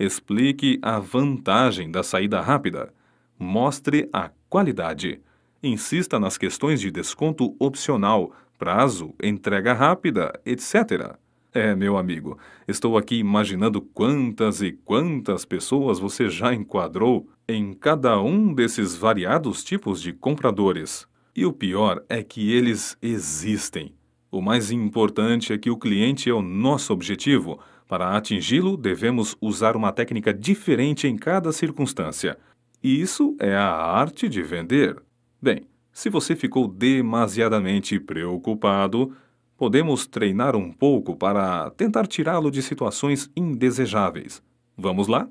Explique a vantagem da saída rápida. Mostre a qualidade. Insista nas questões de desconto opcional, prazo, entrega rápida, etc. É, meu amigo, estou aqui imaginando quantas e quantas pessoas você já enquadrou em cada um desses variados tipos de compradores. E o pior é que eles existem. O mais importante é que o cliente é o nosso objetivo, para atingi-lo, devemos usar uma técnica diferente em cada circunstância. E Isso é a arte de vender. Bem, se você ficou demasiadamente preocupado, podemos treinar um pouco para tentar tirá-lo de situações indesejáveis. Vamos lá?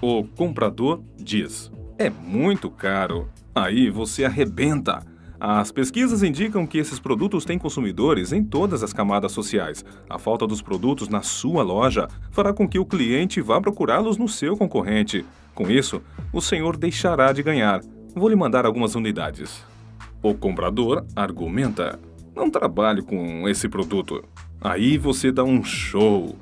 O comprador diz: É muito caro. Aí você arrebenta. As pesquisas indicam que esses produtos têm consumidores em todas as camadas sociais. A falta dos produtos na sua loja fará com que o cliente vá procurá-los no seu concorrente. Com isso, o senhor deixará de ganhar. Vou lhe mandar algumas unidades. O comprador argumenta: Não trabalho com esse produto. Aí você dá um show.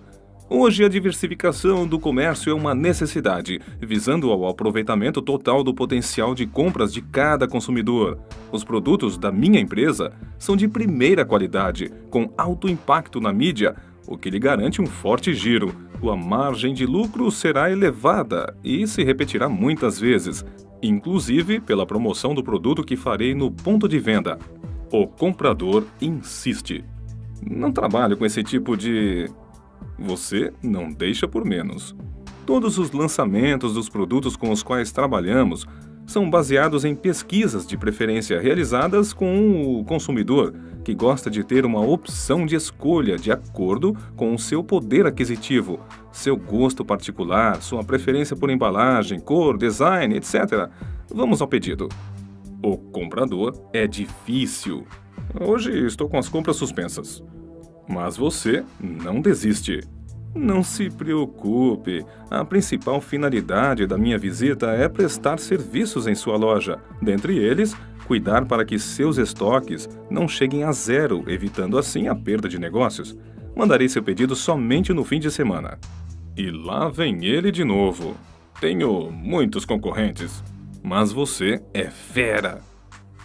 Hoje, a diversificação do comércio é uma necessidade, visando ao aproveitamento total do potencial de compras de cada consumidor. Os produtos da minha empresa são de primeira qualidade, com alto impacto na mídia, o que lhe garante um forte giro. Sua margem de lucro será elevada e se repetirá muitas vezes, inclusive pela promoção do produto que farei no ponto de venda. O comprador insiste. Não trabalho com esse tipo de você não deixa por menos. Todos os lançamentos dos produtos com os quais trabalhamos são baseados em pesquisas de preferência realizadas com o consumidor, que gosta de ter uma opção de escolha de acordo com o seu poder aquisitivo, seu gosto particular, sua preferência por embalagem, cor, design, etc. Vamos ao pedido. O comprador é difícil. Hoje estou com as compras suspensas. Mas você não desiste. Não se preocupe, a principal finalidade da minha visita é prestar serviços em sua loja. Dentre eles, cuidar para que seus estoques não cheguem a zero, evitando assim a perda de negócios. Mandarei seu pedido somente no fim de semana. E lá vem ele de novo. Tenho muitos concorrentes, mas você é fera!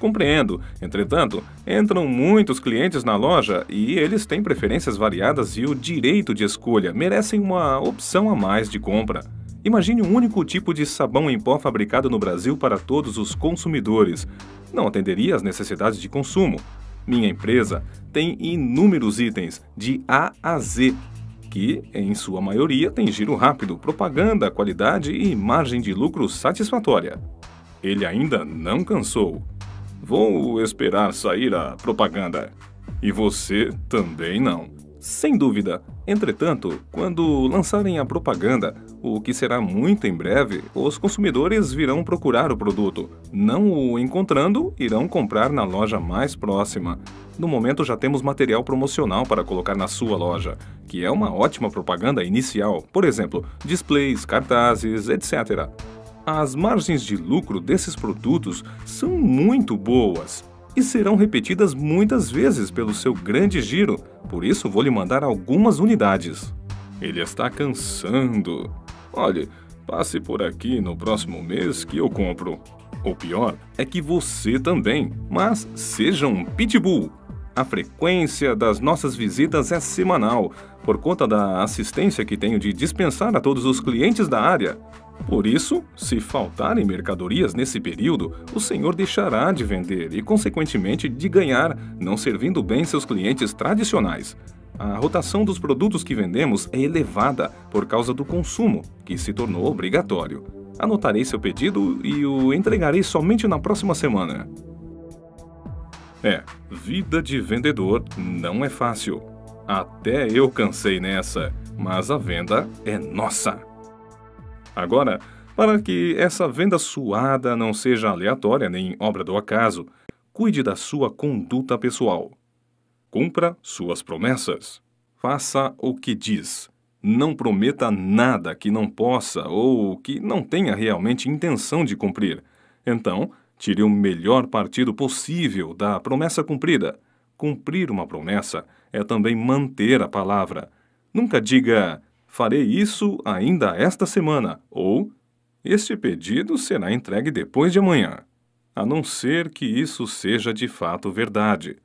Compreendo. Entretanto, entram muitos clientes na loja e eles têm preferências variadas e o direito de escolha merecem uma opção a mais de compra. Imagine um único tipo de sabão em pó fabricado no Brasil para todos os consumidores. Não atenderia às necessidades de consumo. Minha empresa tem inúmeros itens, de A a Z, que, em sua maioria, tem giro rápido, propaganda, qualidade e margem de lucro satisfatória. Ele ainda não cansou. Vou esperar sair a propaganda. E você também não. Sem dúvida. Entretanto, quando lançarem a propaganda, o que será muito em breve, os consumidores virão procurar o produto. Não o encontrando, irão comprar na loja mais próxima. No momento já temos material promocional para colocar na sua loja, que é uma ótima propaganda inicial, por exemplo, displays, cartazes, etc. As margens de lucro desses produtos são muito boas e serão repetidas muitas vezes pelo seu grande giro, por isso vou lhe mandar algumas unidades. Ele está cansando. Olhe, passe por aqui no próximo mês que eu compro. O pior é que você também, mas seja um pitbull. A frequência das nossas visitas é semanal, por conta da assistência que tenho de dispensar a todos os clientes da área. Por isso, se faltarem mercadorias nesse período, o senhor deixará de vender e, consequentemente, de ganhar, não servindo bem seus clientes tradicionais. A rotação dos produtos que vendemos é elevada por causa do consumo, que se tornou obrigatório. Anotarei seu pedido e o entregarei somente na próxima semana. É, vida de vendedor não é fácil. Até eu cansei nessa, mas a venda é nossa. Agora, para que essa venda suada não seja aleatória nem obra do acaso, cuide da sua conduta pessoal. Cumpra suas promessas. Faça o que diz. Não prometa nada que não possa ou que não tenha realmente intenção de cumprir. Então, tire o melhor partido possível da promessa cumprida. Cumprir uma promessa é também manter a palavra. Nunca diga farei isso ainda esta semana, ou este pedido será entregue depois de amanhã, a não ser que isso seja de fato verdade.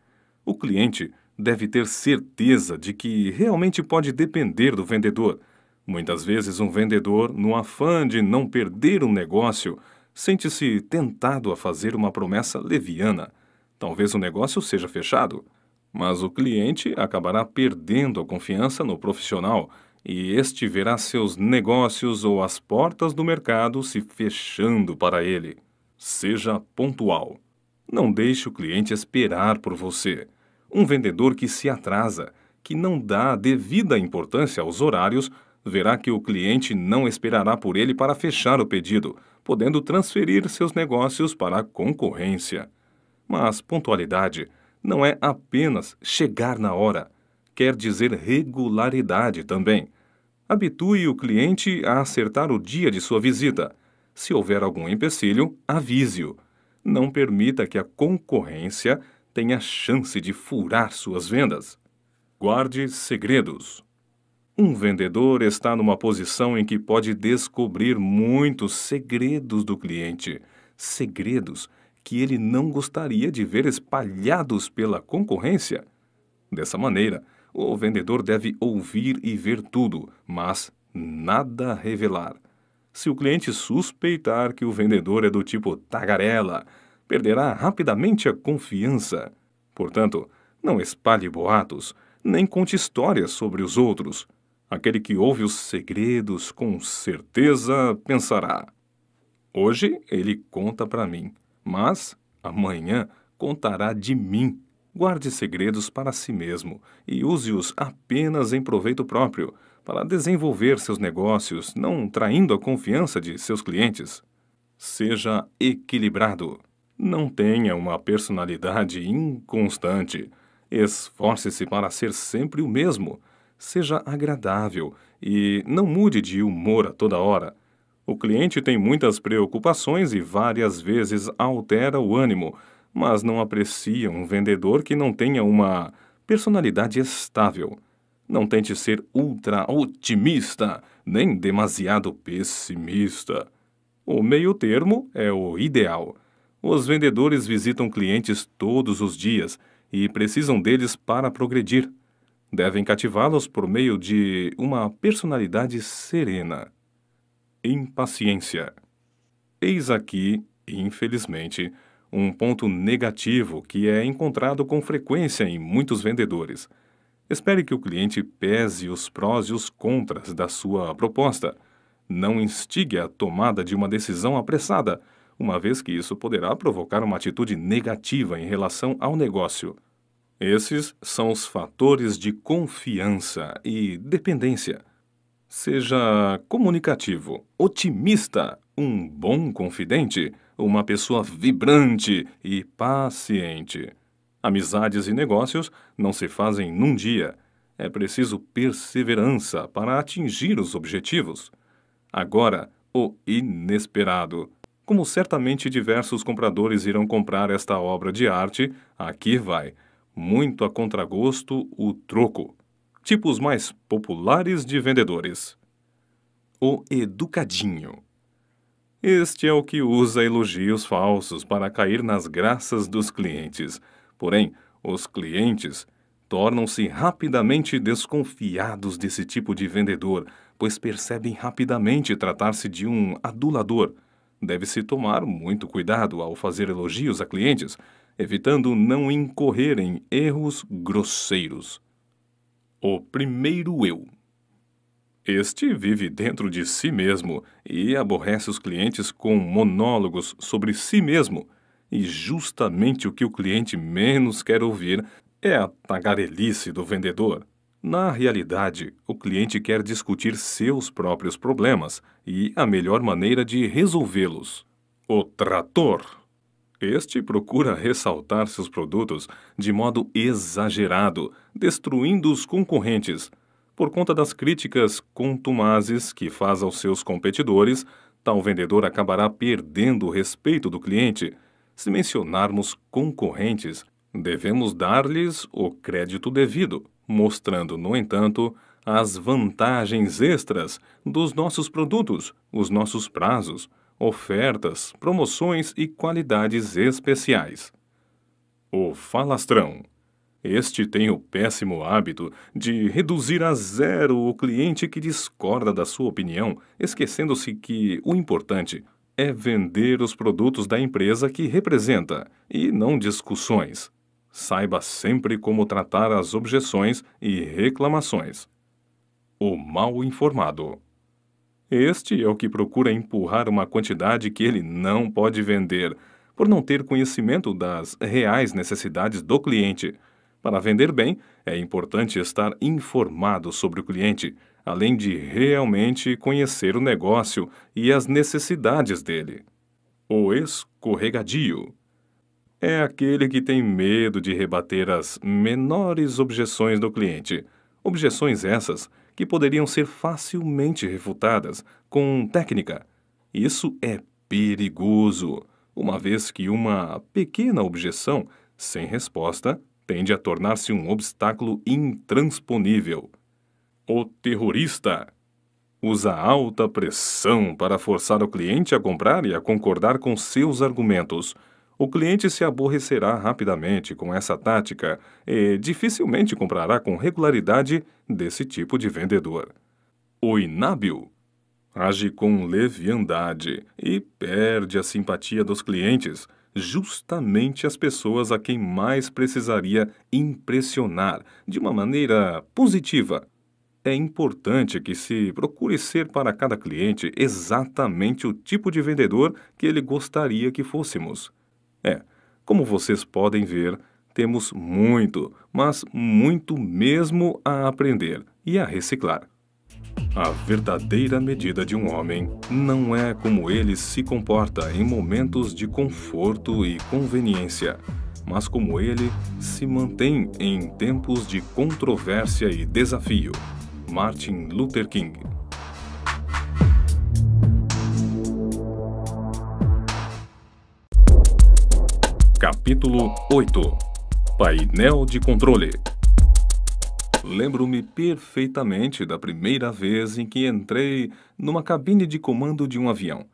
O cliente deve ter certeza de que realmente pode depender do vendedor. Muitas vezes, um vendedor, no afã de não perder um negócio, sente-se tentado a fazer uma promessa leviana. Talvez o negócio seja fechado, mas o cliente acabará perdendo a confiança no profissional e este verá seus negócios ou as portas do mercado se fechando para ele. Seja pontual. Não deixe o cliente esperar por você. Um vendedor que se atrasa, que não dá a devida importância aos horários, verá que o cliente não esperará por ele para fechar o pedido, podendo transferir seus negócios para a concorrência. Mas pontualidade não é apenas chegar na hora, quer dizer regularidade também. Habitue o cliente a acertar o dia de sua visita. Se houver algum empecilho, avise-o. Não permita que a concorrência tenha chance de furar suas vendas. Guarde segredos. Um vendedor está numa posição em que pode descobrir muitos segredos do cliente, segredos que ele não gostaria de ver espalhados pela concorrência. Dessa maneira, o vendedor deve ouvir e ver tudo, mas nada revelar. Se o cliente suspeitar que o vendedor é do tipo tagarela, perderá rapidamente a confiança. Portanto, não espalhe boatos, nem conte histórias sobre os outros. Aquele que ouve os segredos com certeza pensará: Hoje ele conta para mim, mas amanhã contará de mim guarde segredos para si mesmo e use-os apenas em proveito próprio, para desenvolver seus negócios, não traindo a confiança de seus clientes. Seja equilibrado. Não tenha uma personalidade inconstante. Esforce-se para ser sempre o mesmo. Seja agradável e não mude de humor a toda hora. O cliente tem muitas preocupações e várias vezes altera o ânimo, mas não aprecia um vendedor que não tenha uma personalidade estável. Não tente ser ultra otimista, nem demasiado pessimista. O meio termo é o ideal. Os vendedores visitam clientes todos os dias e precisam deles para progredir. Devem cativá-los por meio de uma personalidade serena. Impaciência. Eis aqui, infelizmente, um ponto negativo que é encontrado com frequência em muitos vendedores. Espere que o cliente pese os prós e os contras da sua proposta. Não instigue a tomada de uma decisão apressada, uma vez que isso poderá provocar uma atitude negativa em relação ao negócio. Esses são os fatores de confiança e dependência. Seja comunicativo, otimista, um bom confidente uma pessoa vibrante e paciente. Amizades e negócios não se fazem num dia. É preciso perseverança para atingir os objetivos. Agora, o inesperado. Como certamente diversos compradores irão comprar esta obra de arte, aqui vai. Muito a contragosto, o troco. Tipos mais populares de vendedores. O educadinho. Este é o que usa elogios falsos para cair nas graças dos clientes. Porém, os clientes tornam-se rapidamente desconfiados desse tipo de vendedor, pois percebem rapidamente tratar-se de um adulador. Deve-se tomar muito cuidado ao fazer elogios a clientes, evitando não incorrer em erros grosseiros. O primeiro eu. Este vive dentro de si mesmo e aborrece os clientes com monólogos sobre si mesmo. E justamente o que o cliente menos quer ouvir é a tagarelice do vendedor. Na realidade, o cliente quer discutir seus próprios problemas e a melhor maneira de resolvê-los. O trator. Este procura ressaltar seus produtos de modo exagerado, destruindo os concorrentes por conta das críticas contumazes que faz aos seus competidores, tal vendedor acabará perdendo o respeito do cliente. Se mencionarmos concorrentes, devemos dar-lhes o crédito devido, mostrando, no entanto, as vantagens extras dos nossos produtos, os nossos prazos, ofertas, promoções e qualidades especiais. O Falastrão este tem o péssimo hábito de reduzir a zero o cliente que discorda da sua opinião, esquecendo-se que o importante é vender os produtos da empresa que representa e não discussões. Saiba sempre como tratar as objeções e reclamações. O mal informado. Este é o que procura empurrar uma quantidade que ele não pode vender, por não ter conhecimento das reais necessidades do cliente para vender bem, é importante estar informado sobre o cliente, além de realmente conhecer o negócio e as necessidades dele. O escorregadio é aquele que tem medo de rebater as menores objeções do cliente. Objeções essas que poderiam ser facilmente refutadas com técnica. Isso é perigoso, uma vez que uma pequena objeção sem resposta tende a tornar-se um obstáculo intransponível. O terrorista usa alta pressão para forçar o cliente a comprar e a concordar com seus argumentos. O cliente se aborrecerá rapidamente com essa tática e dificilmente comprará com regularidade desse tipo de vendedor. O inábil age com leviandade e perde a simpatia dos clientes justamente as pessoas a quem mais precisaria impressionar de uma maneira positiva. É importante que se procure ser para cada cliente exatamente o tipo de vendedor que ele gostaria que fôssemos. É, como vocês podem ver, temos muito, mas muito mesmo a aprender e a reciclar. A verdadeira medida de um homem não é como ele se comporta em momentos de conforto e conveniência, mas como ele se mantém em tempos de controvérsia e desafio. Martin Luther King Capítulo 8 Painel de controle Lembro-me perfeitamente da primeira vez em que entrei numa cabine de comando de um avião.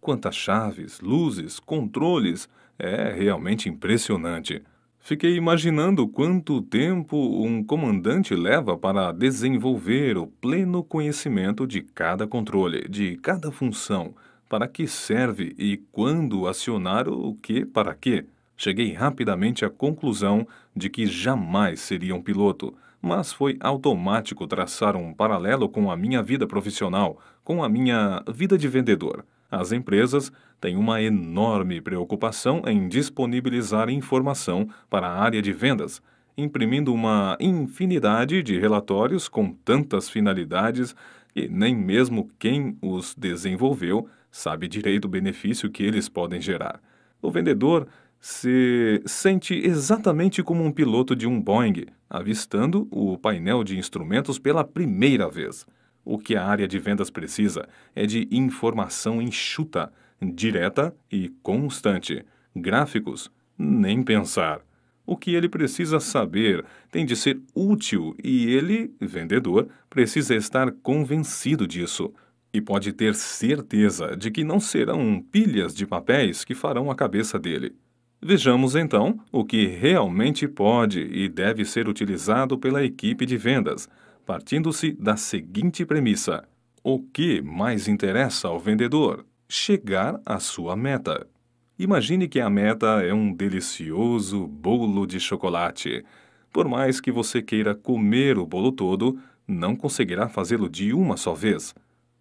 Quantas chaves, luzes, controles! É realmente impressionante. Fiquei imaginando quanto tempo um comandante leva para desenvolver o pleno conhecimento de cada controle, de cada função, para que serve e quando acionar o que para quê. Cheguei rapidamente à conclusão de que jamais seria um piloto mas foi automático traçar um paralelo com a minha vida profissional, com a minha vida de vendedor. As empresas têm uma enorme preocupação em disponibilizar informação para a área de vendas, imprimindo uma infinidade de relatórios com tantas finalidades que nem mesmo quem os desenvolveu sabe direito o benefício que eles podem gerar. O vendedor se sente exatamente como um piloto de um Boeing, avistando o painel de instrumentos pela primeira vez. O que a área de vendas precisa é de informação enxuta, direta e constante. Gráficos, nem pensar. O que ele precisa saber tem de ser útil e ele, vendedor, precisa estar convencido disso e pode ter certeza de que não serão pilhas de papéis que farão a cabeça dele. Vejamos então o que realmente pode e deve ser utilizado pela equipe de vendas, partindo-se da seguinte premissa: o que mais interessa ao vendedor? Chegar à sua meta. Imagine que a meta é um delicioso bolo de chocolate. Por mais que você queira comer o bolo todo, não conseguirá fazê-lo de uma só vez.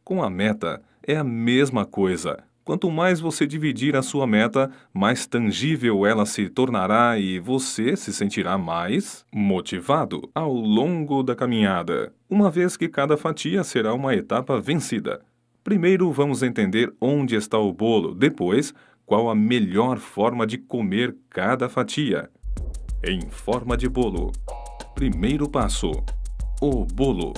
Com a meta, é a mesma coisa. Quanto mais você dividir a sua meta, mais tangível ela se tornará e você se sentirá mais motivado ao longo da caminhada, uma vez que cada fatia será uma etapa vencida. Primeiro vamos entender onde está o bolo, depois, qual a melhor forma de comer cada fatia. Em forma de bolo. Primeiro passo: o bolo.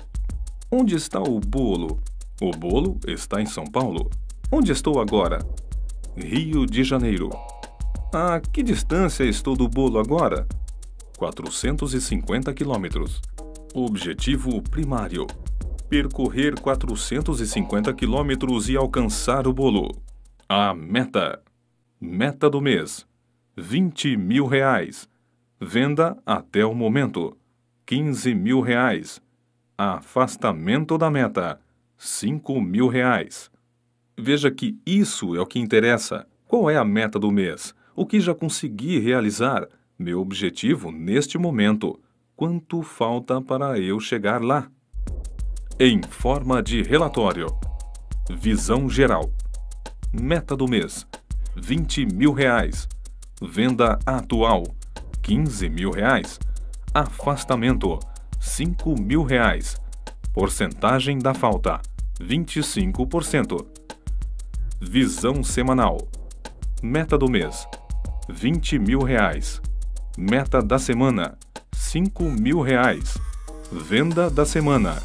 Onde está o bolo? O bolo está em São Paulo. Onde estou agora? Rio de Janeiro. A que distância estou do bolo agora? 450 quilômetros. Objetivo primário: percorrer 450 quilômetros e alcançar o bolo. A meta: meta do mês: 20 mil reais. Venda até o momento: 15 mil reais. Afastamento da meta: 5 mil reais. Veja que isso é o que interessa. Qual é a meta do mês? O que já consegui realizar? Meu objetivo neste momento. Quanto falta para eu chegar lá? Em forma de relatório. Visão geral. Meta do mês: 20 mil reais. Venda atual: 15 mil reais. Afastamento: 5 mil reais. Porcentagem da falta: 25%. Visão semanal. Meta do mês: 20 mil reais. Meta da semana: 5 mil reais. Venda da semana: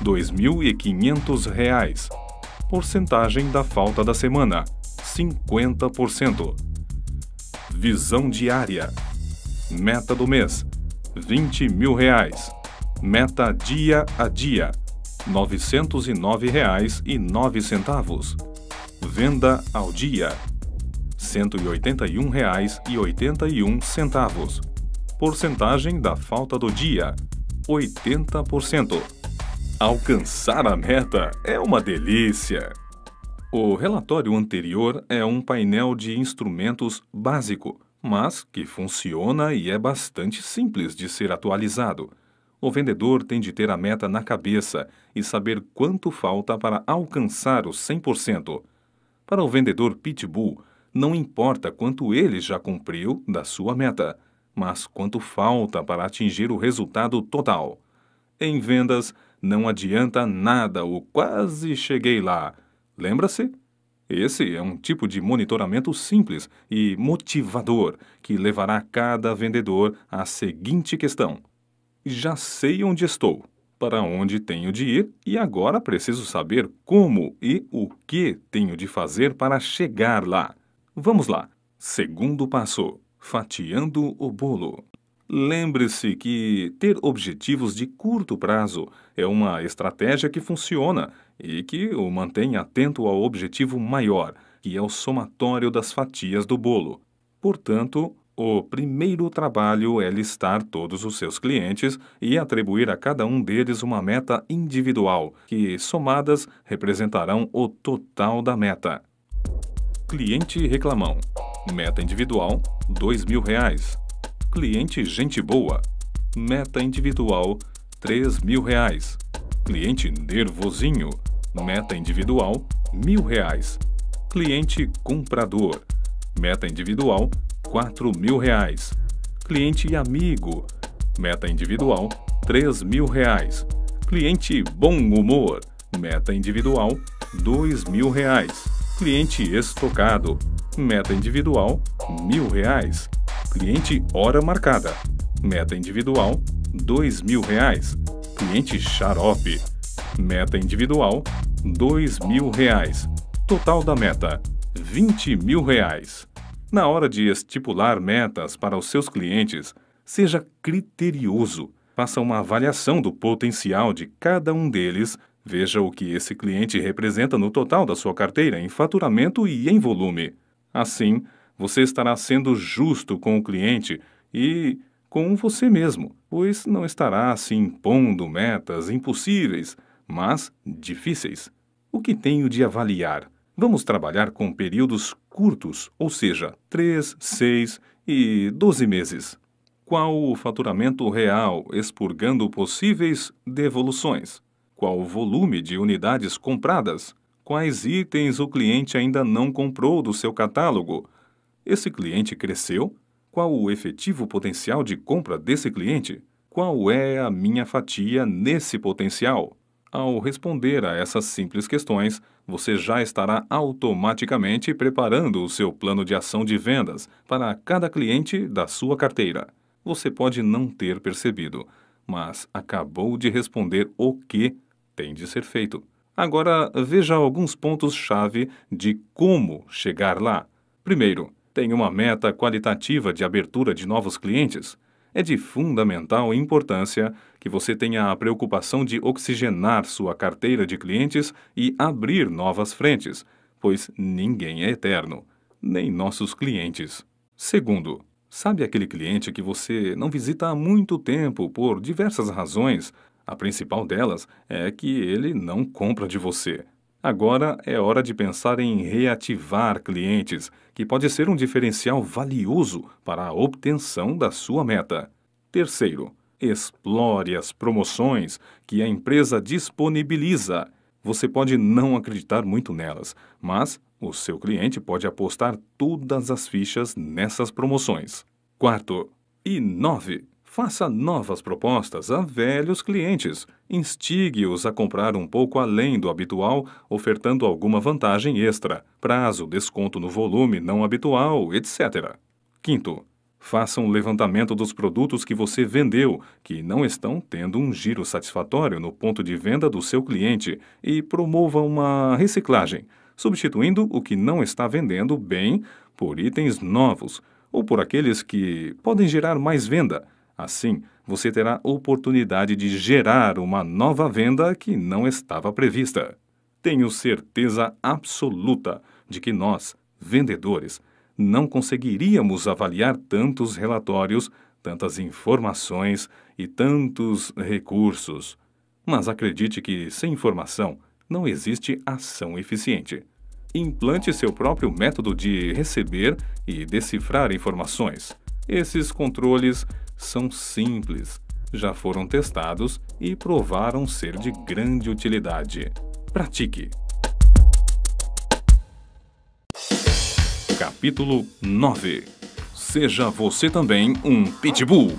2.500 reais. Porcentagem da falta da semana: 50%. Visão diária. Meta do mês: 20 mil reais. Meta dia a dia: R$ 909,09. Venda ao dia R$ 181,81. Porcentagem da falta do dia 80%. Alcançar a meta é uma delícia. O relatório anterior é um painel de instrumentos básico, mas que funciona e é bastante simples de ser atualizado. O vendedor tem de ter a meta na cabeça e saber quanto falta para alcançar os 100%. Para o vendedor Pitbull, não importa quanto ele já cumpriu da sua meta, mas quanto falta para atingir o resultado total. Em vendas, não adianta nada o quase cheguei lá. Lembra-se? Esse é um tipo de monitoramento simples e motivador que levará cada vendedor à seguinte questão: Já sei onde estou para onde tenho de ir e agora preciso saber como e o que tenho de fazer para chegar lá. Vamos lá! Segundo passo: fatiando o bolo. Lembre-se que ter objetivos de curto prazo é uma estratégia que funciona e que o mantém atento ao objetivo maior, que é o somatório das fatias do bolo. Portanto, o primeiro trabalho é listar todos os seus clientes e atribuir a cada um deles uma meta individual, que, somadas, representarão o total da meta. Cliente reclamão. Meta individual, R$ 2.000. Cliente gente boa. Meta individual, R$ 3.000. Cliente nervosinho. Meta individual, R$ 1.000. Cliente comprador. Meta individual, R$ 4 mil reais. Cliente e amigo, meta individual, 3 mil reais. Cliente bom humor, meta individual, 2 mil reais. Cliente estocado, meta individual, mil reais. Cliente hora marcada, meta individual, dois mil reais. Cliente xarope, meta individual, dois mil reais. Total da meta, vinte mil reais na hora de estipular metas para os seus clientes, seja criterioso. Faça uma avaliação do potencial de cada um deles, veja o que esse cliente representa no total da sua carteira em faturamento e em volume. Assim, você estará sendo justo com o cliente e com você mesmo, pois não estará se impondo metas impossíveis, mas difíceis. O que tenho de avaliar? Vamos trabalhar com períodos curtos, ou seja, 3, 6 e 12 meses. Qual o faturamento real, expurgando possíveis devoluções? Qual o volume de unidades compradas? Quais itens o cliente ainda não comprou do seu catálogo? Esse cliente cresceu? Qual o efetivo potencial de compra desse cliente? Qual é a minha fatia nesse potencial? Ao responder a essas simples questões, você já estará automaticamente preparando o seu plano de ação de vendas para cada cliente da sua carteira. Você pode não ter percebido, mas acabou de responder o que tem de ser feito. Agora veja alguns pontos-chave de como chegar lá. Primeiro, tem uma meta qualitativa de abertura de novos clientes é de fundamental importância que você tenha a preocupação de oxigenar sua carteira de clientes e abrir novas frentes, pois ninguém é eterno, nem nossos clientes. Segundo, sabe aquele cliente que você não visita há muito tempo por diversas razões? A principal delas é que ele não compra de você. Agora é hora de pensar em reativar clientes, que pode ser um diferencial valioso para a obtenção da sua meta. Terceiro, explore as promoções que a empresa disponibiliza. Você pode não acreditar muito nelas, mas o seu cliente pode apostar todas as fichas nessas promoções. Quarto, e nove. Faça novas propostas a velhos clientes. Instigue-os a comprar um pouco além do habitual, ofertando alguma vantagem extra, prazo, desconto no volume não habitual, etc. Quinto, faça um levantamento dos produtos que você vendeu, que não estão tendo um giro satisfatório no ponto de venda do seu cliente, e promova uma reciclagem, substituindo o que não está vendendo bem por itens novos ou por aqueles que podem gerar mais venda Assim, você terá oportunidade de gerar uma nova venda que não estava prevista. Tenho certeza absoluta de que nós, vendedores, não conseguiríamos avaliar tantos relatórios, tantas informações e tantos recursos. Mas acredite que, sem informação, não existe ação eficiente. Implante seu próprio método de receber e decifrar informações. Esses controles são simples, já foram testados e provaram ser de grande utilidade. Pratique! Capítulo 9 Seja você também um pitbull.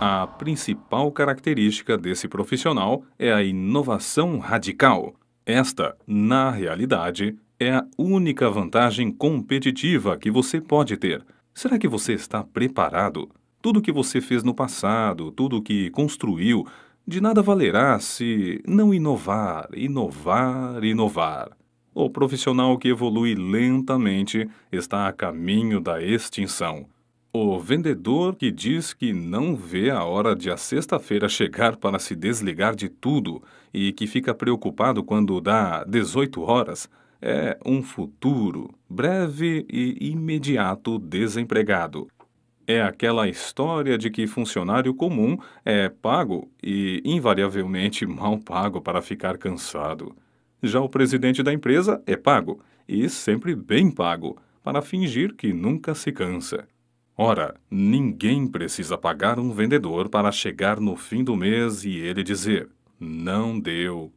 A principal característica desse profissional é a inovação radical. Esta, na realidade, é a única vantagem competitiva que você pode ter, Será que você está preparado? Tudo o que você fez no passado, tudo o que construiu, de nada valerá se não inovar, inovar, inovar. O profissional que evolui lentamente está a caminho da extinção. O vendedor que diz que não vê a hora de a sexta-feira chegar para se desligar de tudo e que fica preocupado quando dá 18 horas é um futuro breve e imediato desempregado. É aquela história de que funcionário comum é pago e invariavelmente mal pago para ficar cansado. Já o presidente da empresa é pago, e sempre bem pago, para fingir que nunca se cansa. Ora, ninguém precisa pagar um vendedor para chegar no fim do mês e ele dizer: não deu.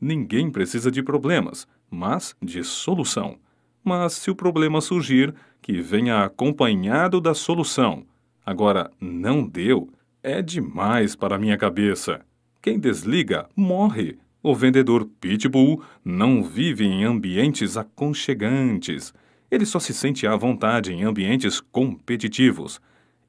Ninguém precisa de problemas, mas de solução. Mas se o problema surgir, que venha acompanhado da solução. Agora, não deu? É demais para minha cabeça. Quem desliga, morre. O vendedor Pitbull não vive em ambientes aconchegantes. Ele só se sente à vontade em ambientes competitivos.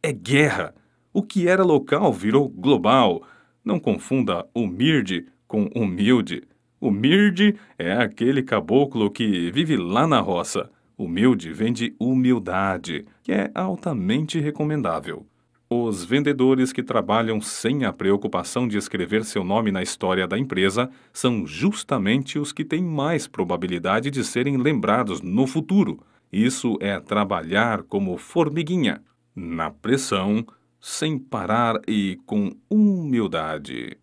É guerra. O que era local virou global. Não confunda humilde com humilde. O mirde é aquele caboclo que vive lá na roça. Humilde vem de humildade, que é altamente recomendável. Os vendedores que trabalham sem a preocupação de escrever seu nome na história da empresa são justamente os que têm mais probabilidade de serem lembrados no futuro. Isso é trabalhar como formiguinha, na pressão, sem parar e com humildade.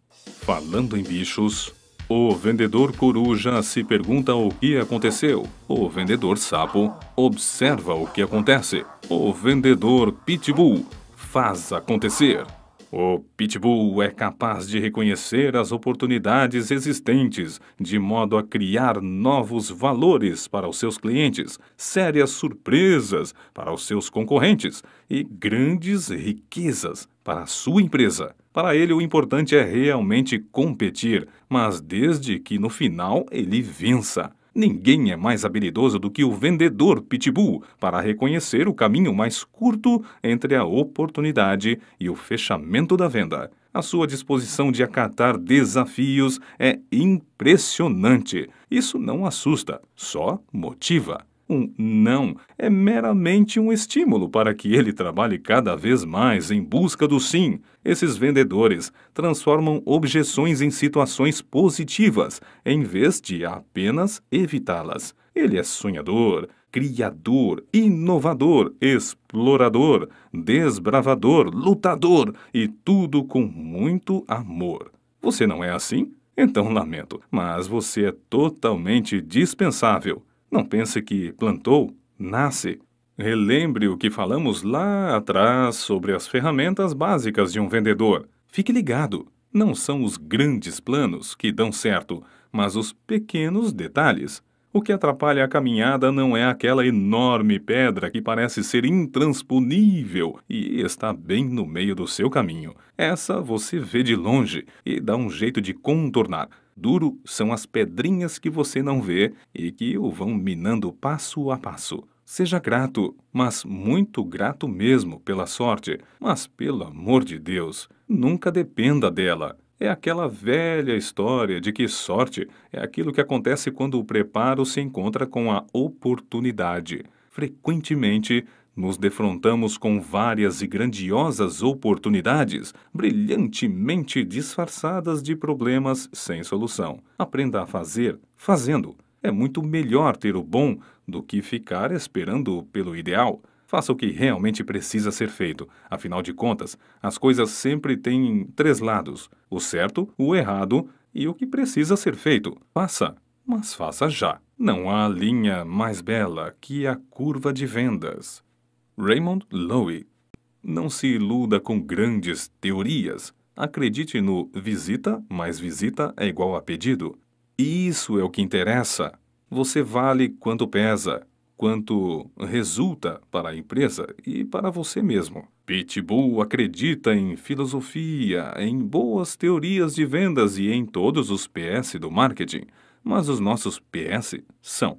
Falando em bichos, o vendedor coruja se pergunta o que aconteceu. O vendedor sapo observa o que acontece. O vendedor pitbull faz acontecer. O pitbull é capaz de reconhecer as oportunidades existentes, de modo a criar novos valores para os seus clientes, sérias surpresas para os seus concorrentes e grandes riquezas para a sua empresa. Para ele, o importante é realmente competir, mas desde que no final ele vença. Ninguém é mais habilidoso do que o vendedor pitbull para reconhecer o caminho mais curto entre a oportunidade e o fechamento da venda. A sua disposição de acatar desafios é impressionante. Isso não assusta, só motiva. Um não é meramente um estímulo para que ele trabalhe cada vez mais em busca do sim. Esses vendedores transformam objeções em situações positivas, em vez de apenas evitá-las. Ele é sonhador, criador, inovador, explorador, desbravador, lutador e tudo com muito amor. Você não é assim? Então lamento, mas você é totalmente dispensável. Não pense que plantou, nasce. Relembre o que falamos lá atrás sobre as ferramentas básicas de um vendedor. Fique ligado. Não são os grandes planos que dão certo, mas os pequenos detalhes. O que atrapalha a caminhada não é aquela enorme pedra que parece ser intransponível e está bem no meio do seu caminho. Essa você vê de longe e dá um jeito de contornar, duro são as pedrinhas que você não vê e que o vão minando passo a passo. Seja grato, mas muito grato mesmo pela sorte, mas pelo amor de Deus, nunca dependa dela. É aquela velha história de que sorte é aquilo que acontece quando o preparo se encontra com a oportunidade. Frequentemente, nos defrontamos com várias e grandiosas oportunidades, brilhantemente disfarçadas de problemas sem solução. Aprenda a fazer fazendo. É muito melhor ter o bom do que ficar esperando pelo ideal. Faça o que realmente precisa ser feito. Afinal de contas, as coisas sempre têm três lados: o certo, o errado e o que precisa ser feito. Faça, mas faça já. Não há linha mais bela que a curva de vendas. Raymond Loewy. Não se iluda com grandes teorias. Acredite no visita mais visita é igual a pedido. Isso é o que interessa. Você vale quanto pesa, quanto resulta para a empresa e para você mesmo. Pitbull acredita em filosofia, em boas teorias de vendas e em todos os PS do marketing, mas os nossos PS são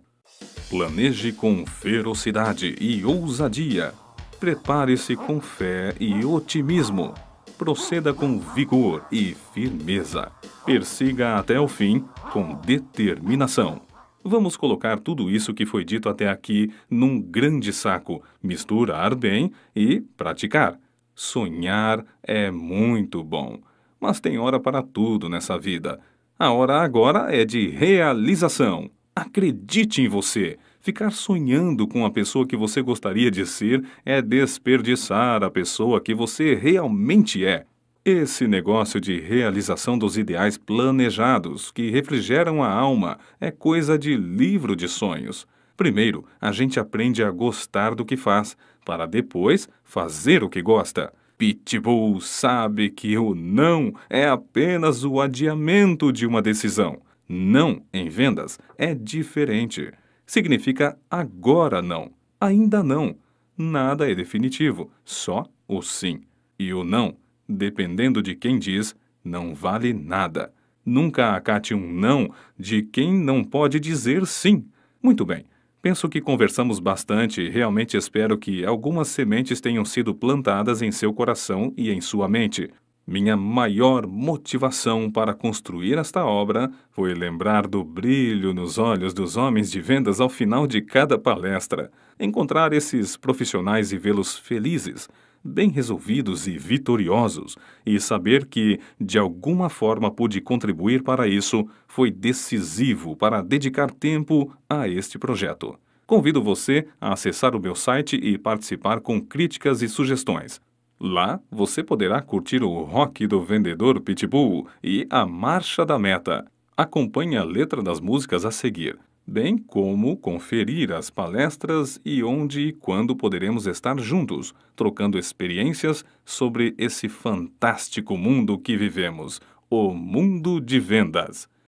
Planeje com ferocidade e ousadia. Prepare-se com fé e otimismo. Proceda com vigor e firmeza. Persiga até o fim com determinação. Vamos colocar tudo isso que foi dito até aqui num grande saco, misturar bem e praticar. Sonhar é muito bom, mas tem hora para tudo nessa vida. A hora agora é de realização. Acredite em você. Ficar sonhando com a pessoa que você gostaria de ser é desperdiçar a pessoa que você realmente é. Esse negócio de realização dos ideais planejados, que refrigeram a alma, é coisa de livro de sonhos. Primeiro, a gente aprende a gostar do que faz, para depois fazer o que gosta. Pitbull sabe que o não é apenas o adiamento de uma decisão não em vendas é diferente. Significa agora não, ainda não. Nada é definitivo, só o sim. E o não, dependendo de quem diz, não vale nada. Nunca acate um não de quem não pode dizer sim. Muito bem, penso que conversamos bastante e realmente espero que algumas sementes tenham sido plantadas em seu coração e em sua mente. Minha maior motivação para construir esta obra foi lembrar do brilho nos olhos dos homens de vendas ao final de cada palestra, encontrar esses profissionais e vê-los felizes, bem resolvidos e vitoriosos, e saber que, de alguma forma, pude contribuir para isso foi decisivo para dedicar tempo a este projeto. Convido você a acessar o meu site e participar com críticas e sugestões. Lá, você poderá curtir o rock do vendedor Pitbull e a Marcha da Meta. Acompanhe a letra das músicas a seguir, bem como conferir as palestras e onde e quando poderemos estar juntos, trocando experiências sobre esse fantástico mundo que vivemos o mundo de vendas.